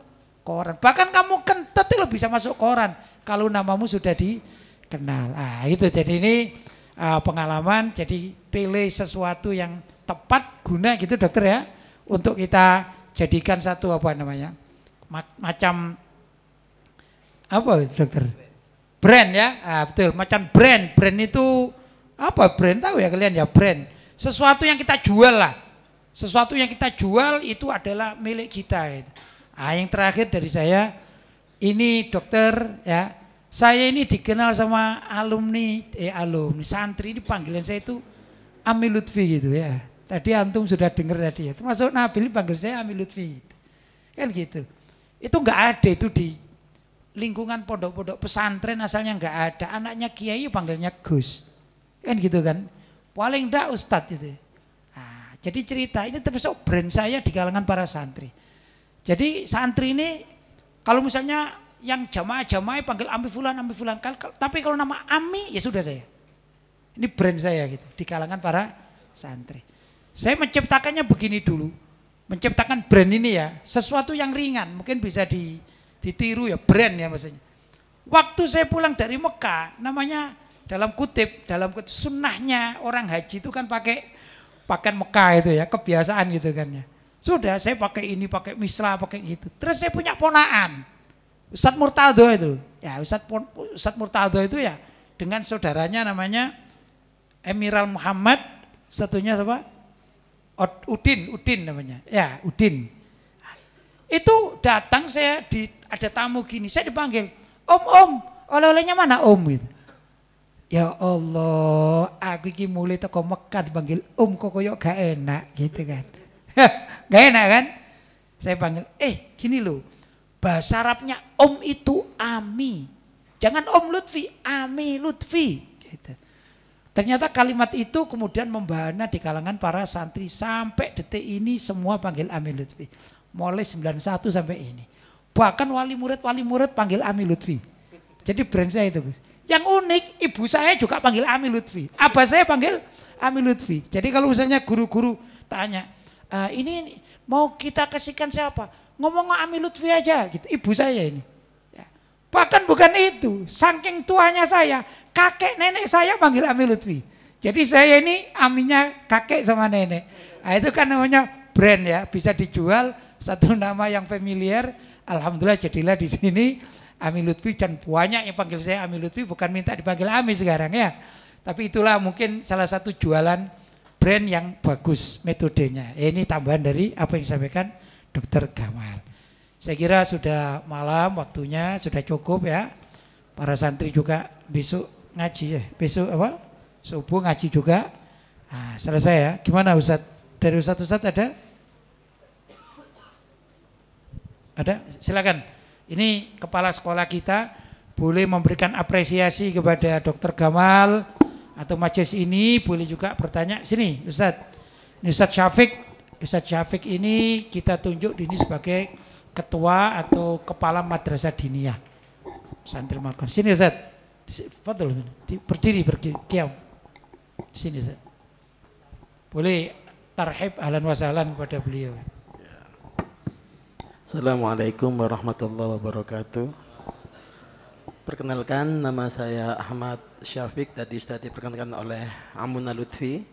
koran. Bahkan kamu kentut itu bisa masuk koran. Kalau namamu sudah dikenal kenal. Ah, itu jadi ini uh, pengalaman jadi pilih sesuatu yang tepat guna gitu dokter ya untuk kita jadikan satu apa namanya macam apa dokter brand ya ah, betul macam brand brand itu apa brand tahu ya kalian ya brand sesuatu yang kita jual lah sesuatu yang kita jual itu adalah milik kita gitu. ah, yang terakhir dari saya ini dokter ya saya ini dikenal sama alumni, eh alumni, santri ini panggilan saya itu Ami Lutfi gitu ya. Tadi antum sudah dengar tadi ya, termasuk Nabil panggil saya Ami Lutfi. Gitu. Kan gitu. Itu nggak ada itu di lingkungan pondok-pondok pesantren asalnya nggak ada. Anaknya kiai ya panggilnya Gus. Kan gitu kan. Paling enggak ustadz itu. Nah, jadi cerita ini termasuk brand saya di kalangan para santri. Jadi santri ini kalau misalnya yang jamaah-jamaah panggil Ami Fulan, Ami Fulan. Tapi kalau nama Ami ya sudah saya. Ini brand saya gitu di kalangan para santri. Saya menciptakannya begini dulu. Menciptakan brand ini ya, sesuatu yang ringan, mungkin bisa di, ditiru ya brand ya maksudnya. Waktu saya pulang dari Mekah, namanya dalam kutip, dalam kutip, sunnahnya orang haji itu kan pakai pakaian Mekah itu ya, kebiasaan gitu kan ya. Sudah saya pakai ini, pakai misra, pakai gitu. Terus saya punya ponaan. Ustadz Murtado itu. Ya Ustadz, Ustadz Murtado itu ya dengan saudaranya namanya Emiral Muhammad, satunya siapa? Udin, Udin namanya. Ya, Udin. Itu datang saya di ada tamu gini, saya dipanggil, "Om, Om, oleh-olehnya mana, Om?" gitu. Ya Allah, aku ini mulai toko Mekah dipanggil Om kok koyo gak enak gitu kan. gak enak kan? Saya panggil, "Eh, gini loh. Bahasa Arabnya om itu ami. Jangan om Lutfi, ami Lutfi. Gitu. Ternyata kalimat itu kemudian membahana di kalangan para santri sampai detik ini semua panggil ami Lutfi. Mulai 91 sampai ini. Bahkan wali murid-wali murid panggil ami Lutfi. Jadi brand saya itu. Yang unik, ibu saya juga panggil ami Lutfi. Abah saya panggil ami Lutfi. Jadi kalau misalnya guru-guru tanya, e, ini mau kita kasihkan siapa? ngomong Ami Lutfi aja gitu, ibu saya ini. Ya. Bahkan bukan itu, saking tuanya saya, kakek nenek saya panggil Ami Lutfi. Jadi saya ini aminya kakek sama nenek. Nah, itu kan namanya brand ya, bisa dijual satu nama yang familiar. Alhamdulillah jadilah di sini Ami Lutfi dan banyak yang panggil saya Ami Lutfi bukan minta dipanggil Ami sekarang ya. Tapi itulah mungkin salah satu jualan brand yang bagus metodenya. Ini tambahan dari apa yang saya disampaikan Dokter Gamal. Saya kira sudah malam waktunya, sudah cukup ya. Para santri juga besok ngaji ya, besok apa? Subuh ngaji juga. Nah, selesai ya. Gimana Ustaz? Dari Ustaz-Ustaz ada? Ada? Silakan. Ini kepala sekolah kita boleh memberikan apresiasi kepada Dokter Gamal atau majelis ini boleh juga bertanya sini Ustaz. Ini Ustaz Syafiq Ustadz Syafiq ini kita tunjuk ini sebagai ketua atau kepala madrasah diniyah. Santri makan. Sini Ustaz. Fadul, berdiri, berdiri, kiam. Sini Ustaz. Boleh tarhib ahlan wasalan kepada beliau. Assalamualaikum warahmatullahi wabarakatuh. Perkenalkan, nama saya Ahmad Syafiq. Tadi sudah diperkenalkan oleh Amuna Lutfi.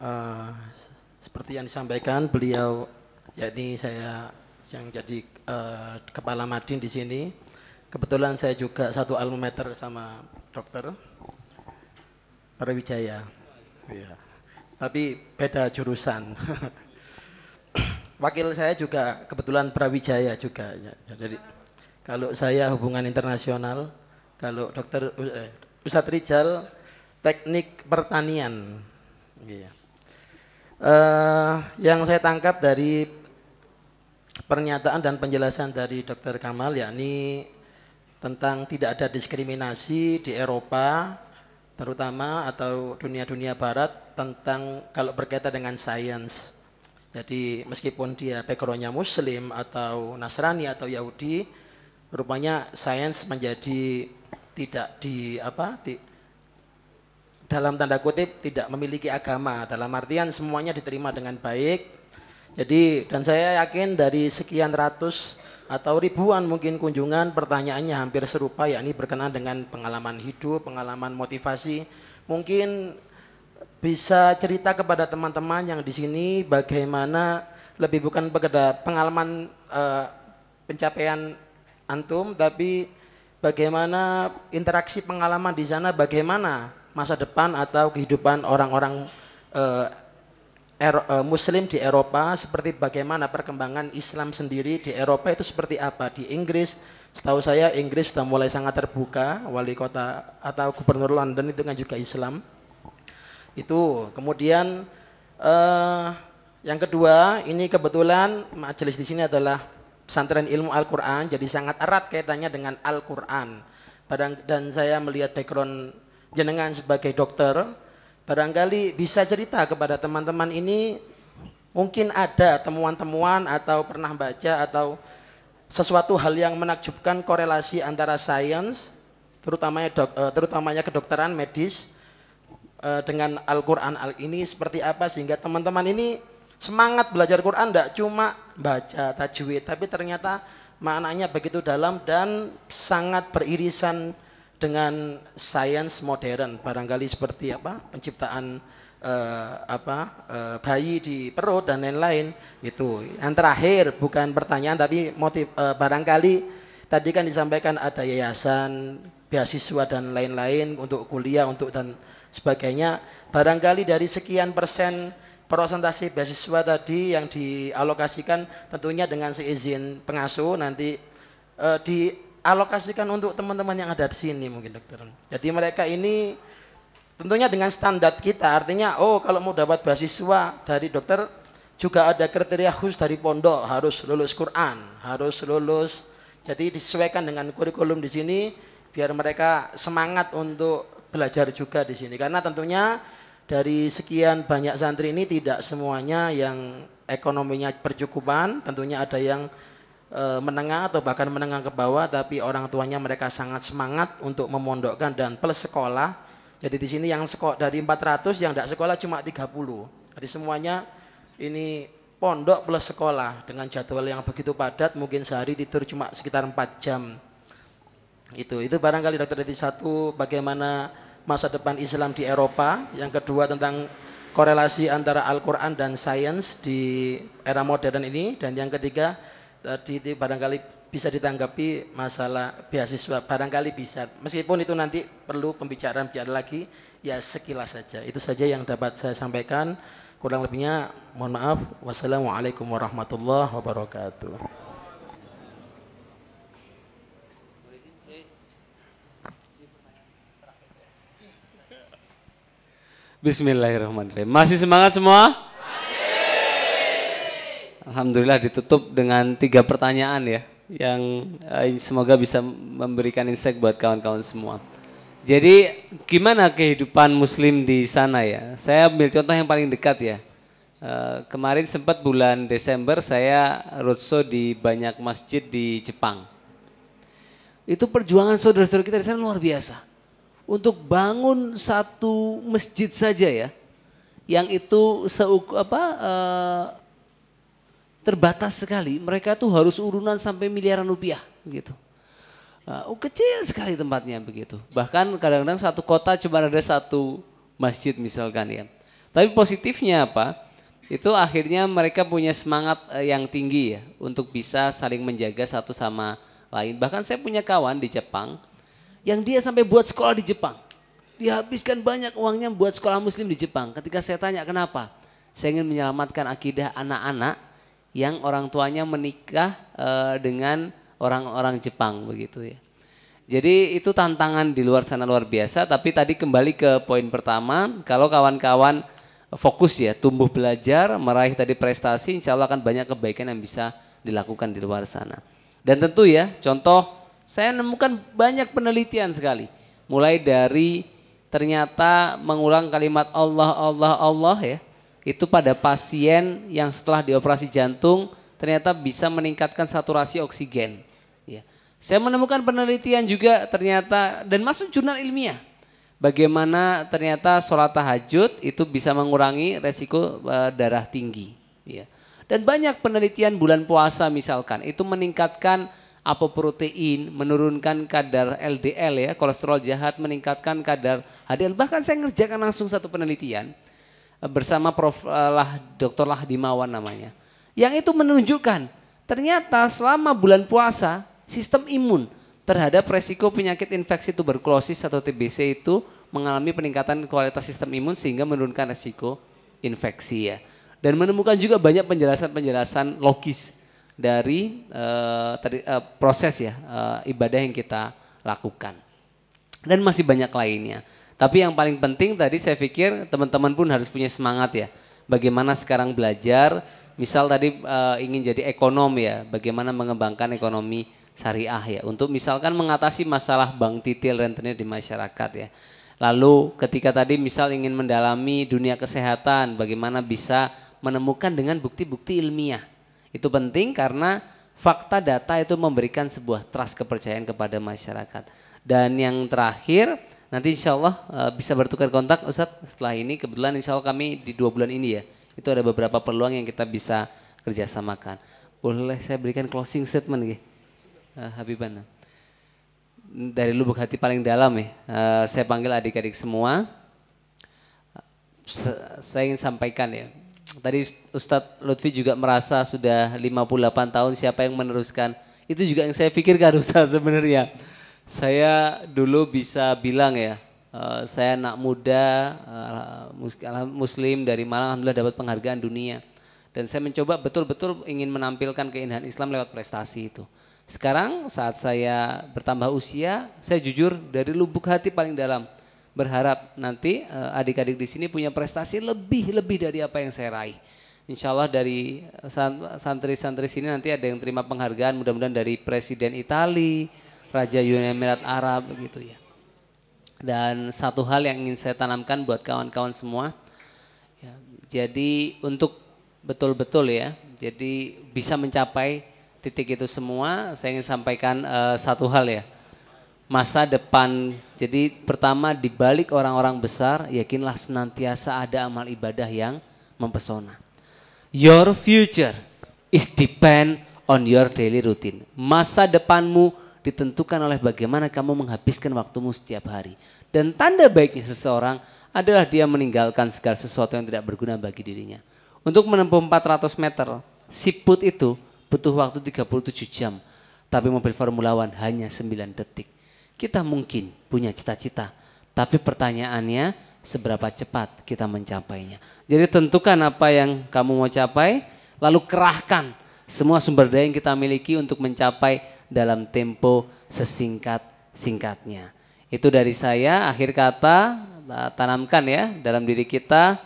Uh, seperti yang disampaikan beliau, yakni saya yang jadi uh, kepala madin di sini. Kebetulan saya juga satu almometer sama dokter Perwijaya. Ya. Tapi beda jurusan. Wakil saya juga kebetulan Prawijaya juga. Ya, jadi kalau saya hubungan internasional, kalau dokter eh, Ustadz Rijal teknik pertanian. ya. Uh, yang saya tangkap dari pernyataan dan penjelasan dari Dr. Kamal yakni tentang tidak ada diskriminasi di Eropa terutama atau dunia-dunia barat tentang kalau berkaitan dengan sains. Jadi meskipun dia backgroundnya muslim atau Nasrani atau Yahudi, rupanya sains menjadi tidak di apa di, dalam tanda kutip tidak memiliki agama dalam artian semuanya diterima dengan baik jadi dan saya yakin dari sekian ratus atau ribuan mungkin kunjungan pertanyaannya hampir serupa yakni berkenaan dengan pengalaman hidup pengalaman motivasi mungkin bisa cerita kepada teman-teman yang di sini bagaimana lebih bukan berbeda pengalaman uh, pencapaian antum tapi bagaimana interaksi pengalaman di sana bagaimana masa depan atau kehidupan orang-orang uh, er, uh, Muslim di Eropa, seperti bagaimana perkembangan Islam sendiri di Eropa itu seperti apa di Inggris. Setahu saya Inggris sudah mulai sangat terbuka, wali kota atau gubernur London itu kan juga Islam. Itu kemudian uh, yang kedua ini kebetulan majelis di sini adalah pesantren ilmu Al-Quran, jadi sangat erat kaitannya dengan Al-Quran. Dan saya melihat background jenengan sebagai dokter barangkali bisa cerita kepada teman-teman ini mungkin ada temuan-temuan atau pernah baca atau sesuatu hal yang menakjubkan korelasi antara sains terutamanya dok, eh, terutamanya kedokteran medis eh, dengan Al-Qur'an al ini seperti apa sehingga teman-teman ini semangat belajar Quran tidak cuma baca tajwid tapi ternyata maknanya begitu dalam dan sangat beririsan dengan sains modern barangkali seperti apa penciptaan uh, apa uh, bayi di perut dan lain-lain itu yang terakhir bukan pertanyaan tapi motif uh, barangkali tadi kan disampaikan ada yayasan beasiswa dan lain-lain untuk kuliah untuk dan sebagainya barangkali dari sekian persen prosentasi beasiswa tadi yang dialokasikan tentunya dengan seizin pengasuh nanti di alokasikan untuk teman-teman yang ada di sini mungkin dokter. Jadi mereka ini tentunya dengan standar kita artinya oh kalau mau dapat beasiswa dari dokter juga ada kriteria khusus dari pondok harus lulus Quran, harus lulus. Jadi disesuaikan dengan kurikulum di sini biar mereka semangat untuk belajar juga di sini karena tentunya dari sekian banyak santri ini tidak semuanya yang ekonominya percukupan, tentunya ada yang Eh, menengah atau bahkan menengah ke bawah tapi orang tuanya mereka sangat semangat untuk memondokkan dan plus sekolah. Jadi di sini yang sekolah dari 400 yang tidak sekolah cuma 30. Jadi semuanya ini pondok plus sekolah dengan jadwal yang begitu padat mungkin sehari tidur cuma sekitar 4 jam. Itu itu barangkali dokter dari satu bagaimana masa depan Islam di Eropa, yang kedua tentang korelasi antara Al-Qur'an dan sains di era modern ini dan yang ketiga tadi eh, itu barangkali bisa ditanggapi masalah beasiswa barangkali bisa meskipun itu nanti perlu pembicaraan biar lagi ya sekilas saja itu saja yang dapat saya sampaikan kurang lebihnya mohon maaf wassalamualaikum warahmatullahi wabarakatuh Bismillahirrahmanirrahim masih semangat semua Alhamdulillah ditutup dengan tiga pertanyaan ya yang eh, semoga bisa memberikan insight buat kawan-kawan semua. Jadi gimana kehidupan Muslim di sana ya? Saya ambil contoh yang paling dekat ya. Eh, kemarin sempat bulan Desember saya roadshow di banyak masjid di Jepang. Itu perjuangan saudara-saudara kita di sana luar biasa. Untuk bangun satu masjid saja ya, yang itu seuk apa Uh, terbatas sekali. Mereka tuh harus urunan sampai miliaran rupiah gitu Uh, kecil sekali tempatnya begitu. Bahkan kadang-kadang satu kota cuma ada satu masjid misalkan ya. Tapi positifnya apa? Itu akhirnya mereka punya semangat eh, yang tinggi ya untuk bisa saling menjaga satu sama lain. Bahkan saya punya kawan di Jepang yang dia sampai buat sekolah di Jepang. Dihabiskan banyak uangnya buat sekolah muslim di Jepang. Ketika saya tanya kenapa? Saya ingin menyelamatkan akidah anak-anak yang orang tuanya menikah e, dengan orang-orang Jepang begitu ya. Jadi itu tantangan di luar sana luar biasa. Tapi tadi kembali ke poin pertama, kalau kawan-kawan fokus ya, tumbuh belajar, meraih tadi prestasi, insya Allah akan banyak kebaikan yang bisa dilakukan di luar sana. Dan tentu ya, contoh saya menemukan banyak penelitian sekali. Mulai dari ternyata mengulang kalimat Allah, Allah, Allah ya itu pada pasien yang setelah dioperasi jantung ternyata bisa meningkatkan saturasi oksigen. Ya. Saya menemukan penelitian juga ternyata dan masuk jurnal ilmiah. Bagaimana ternyata sholat tahajud itu bisa mengurangi resiko uh, darah tinggi. Ya. Dan banyak penelitian bulan puasa misalkan itu meningkatkan apoprotein, menurunkan kadar LDL ya, kolesterol jahat, meningkatkan kadar HDL. Bahkan saya ngerjakan langsung satu penelitian Eh, bersama Prof. Eh, lah, Dr. Lahdimawan namanya. Yang itu menunjukkan ternyata selama bulan puasa sistem imun terhadap resiko penyakit infeksi tuberkulosis atau TBC itu mengalami peningkatan kualitas sistem imun sehingga menurunkan resiko infeksi ya. Dan menemukan juga banyak penjelasan-penjelasan logis dari uh, eh, teri, uh, proses ya uh, ibadah yang kita lakukan. Dan masih banyak lainnya. Tapi yang paling penting tadi saya pikir teman-teman pun harus punya semangat ya. Bagaimana sekarang belajar, misal tadi uh, ingin jadi ekonom ya, bagaimana mengembangkan ekonomi syariah ya. Untuk misalkan mengatasi masalah bank titil rentenir di masyarakat ya. Lalu ketika tadi misal ingin mendalami dunia kesehatan, bagaimana bisa menemukan dengan bukti-bukti ilmiah. Itu penting karena fakta data itu memberikan sebuah trust kepercayaan kepada masyarakat. Dan yang terakhir, Nanti insya Allah uh, bisa bertukar kontak Ustadz setelah ini. Kebetulan insya Allah kami di dua bulan ini ya. Itu ada beberapa peluang yang kita bisa kerjasamakan. Boleh saya berikan closing statement ya? Uh, Habibana. Dari lubuk hati paling dalam ya. Uh, saya panggil adik-adik semua. Se saya ingin sampaikan ya. Tadi Ustadz Lutfi juga merasa sudah 58 tahun siapa yang meneruskan. Itu juga yang saya pikirkan Ustadz sebenarnya saya dulu bisa bilang ya, eh, saya anak muda uh, muslim dari Malang alhamdulillah dapat penghargaan dunia dan saya mencoba betul-betul ingin menampilkan keindahan Islam lewat prestasi itu. Sekarang saat saya bertambah usia, saya jujur dari lubuk hati paling dalam berharap nanti eh, adik-adik di sini punya prestasi lebih-lebih dari apa yang saya raih. Insya Allah dari santri-santri sini nanti ada yang terima penghargaan mudah-mudahan dari Presiden Italia, Raja Uni Emirat Arab begitu ya. Dan satu hal yang ingin saya tanamkan buat kawan-kawan semua, ya, jadi untuk betul-betul ya, jadi bisa mencapai titik itu semua, saya ingin sampaikan uh, satu hal ya, masa depan. Jadi pertama di balik orang-orang besar, yakinlah senantiasa ada amal ibadah yang mempesona. Your future is depend on your daily routine. Masa depanmu ditentukan oleh bagaimana kamu menghabiskan waktumu setiap hari. Dan tanda baiknya seseorang adalah dia meninggalkan segala sesuatu yang tidak berguna bagi dirinya. Untuk menempuh 400 meter, siput itu butuh waktu 37 jam. Tapi mobil Formula One hanya 9 detik. Kita mungkin punya cita-cita, tapi pertanyaannya seberapa cepat kita mencapainya. Jadi tentukan apa yang kamu mau capai, lalu kerahkan semua sumber daya yang kita miliki untuk mencapai dalam tempo sesingkat-singkatnya. Itu dari saya akhir kata eh, tanamkan ya dalam diri kita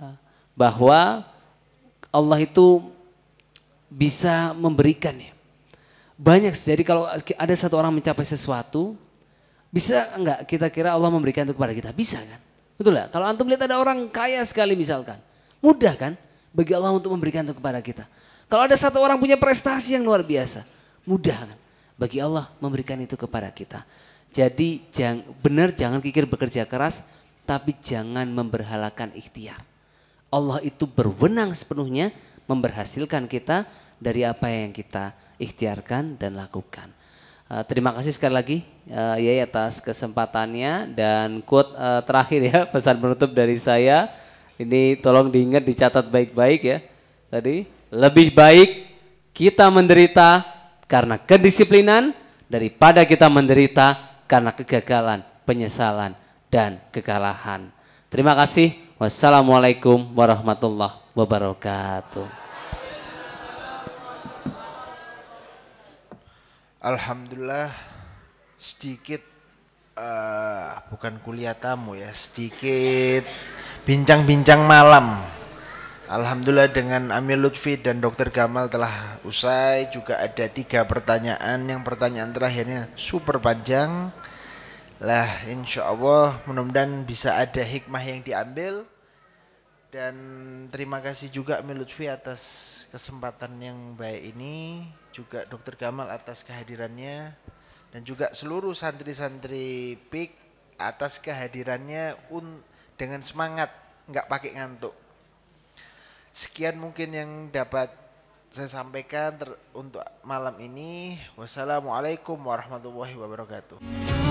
eh, bahwa Allah itu bisa memberikan ya. Banyak jadi kalau ada satu orang mencapai sesuatu bisa enggak kita kira Allah memberikan itu kepada kita? Bisa kan? Betul Kalau antum lihat ada orang kaya sekali misalkan. Mudah kan bagi Allah untuk memberikan itu kepada kita. Kalau ada satu orang punya prestasi yang luar biasa, mudah kan? bagi Allah memberikan itu kepada kita. Jadi jang, benar jangan kikir bekerja keras, tapi jangan memberhalakan ikhtiar. Allah itu berwenang sepenuhnya memberhasilkan kita dari apa yang kita ikhtiarkan dan lakukan. Uh, terima kasih sekali lagi uh, ya atas kesempatannya dan quote uh, terakhir ya pesan penutup dari saya ini tolong diingat dicatat baik-baik ya tadi lebih baik kita menderita karena kedisiplinan daripada kita menderita karena kegagalan, penyesalan, dan kekalahan. Terima kasih. Wassalamualaikum warahmatullahi wabarakatuh. Alhamdulillah sedikit uh, bukan kuliah tamu ya, sedikit bincang-bincang malam Alhamdulillah dengan Amir Lutfi dan Dokter Gamal telah usai Juga ada tiga pertanyaan Yang pertanyaan terakhirnya super panjang Lah insya Allah mudah-mudahan bisa ada hikmah yang diambil Dan terima kasih juga Amir Lutfi atas kesempatan yang baik ini Juga Dokter Gamal atas kehadirannya Dan juga seluruh santri-santri PIK atas kehadirannya un dengan semangat nggak pakai ngantuk Sekian mungkin yang dapat saya sampaikan untuk malam ini. Wassalamualaikum warahmatullahi wabarakatuh.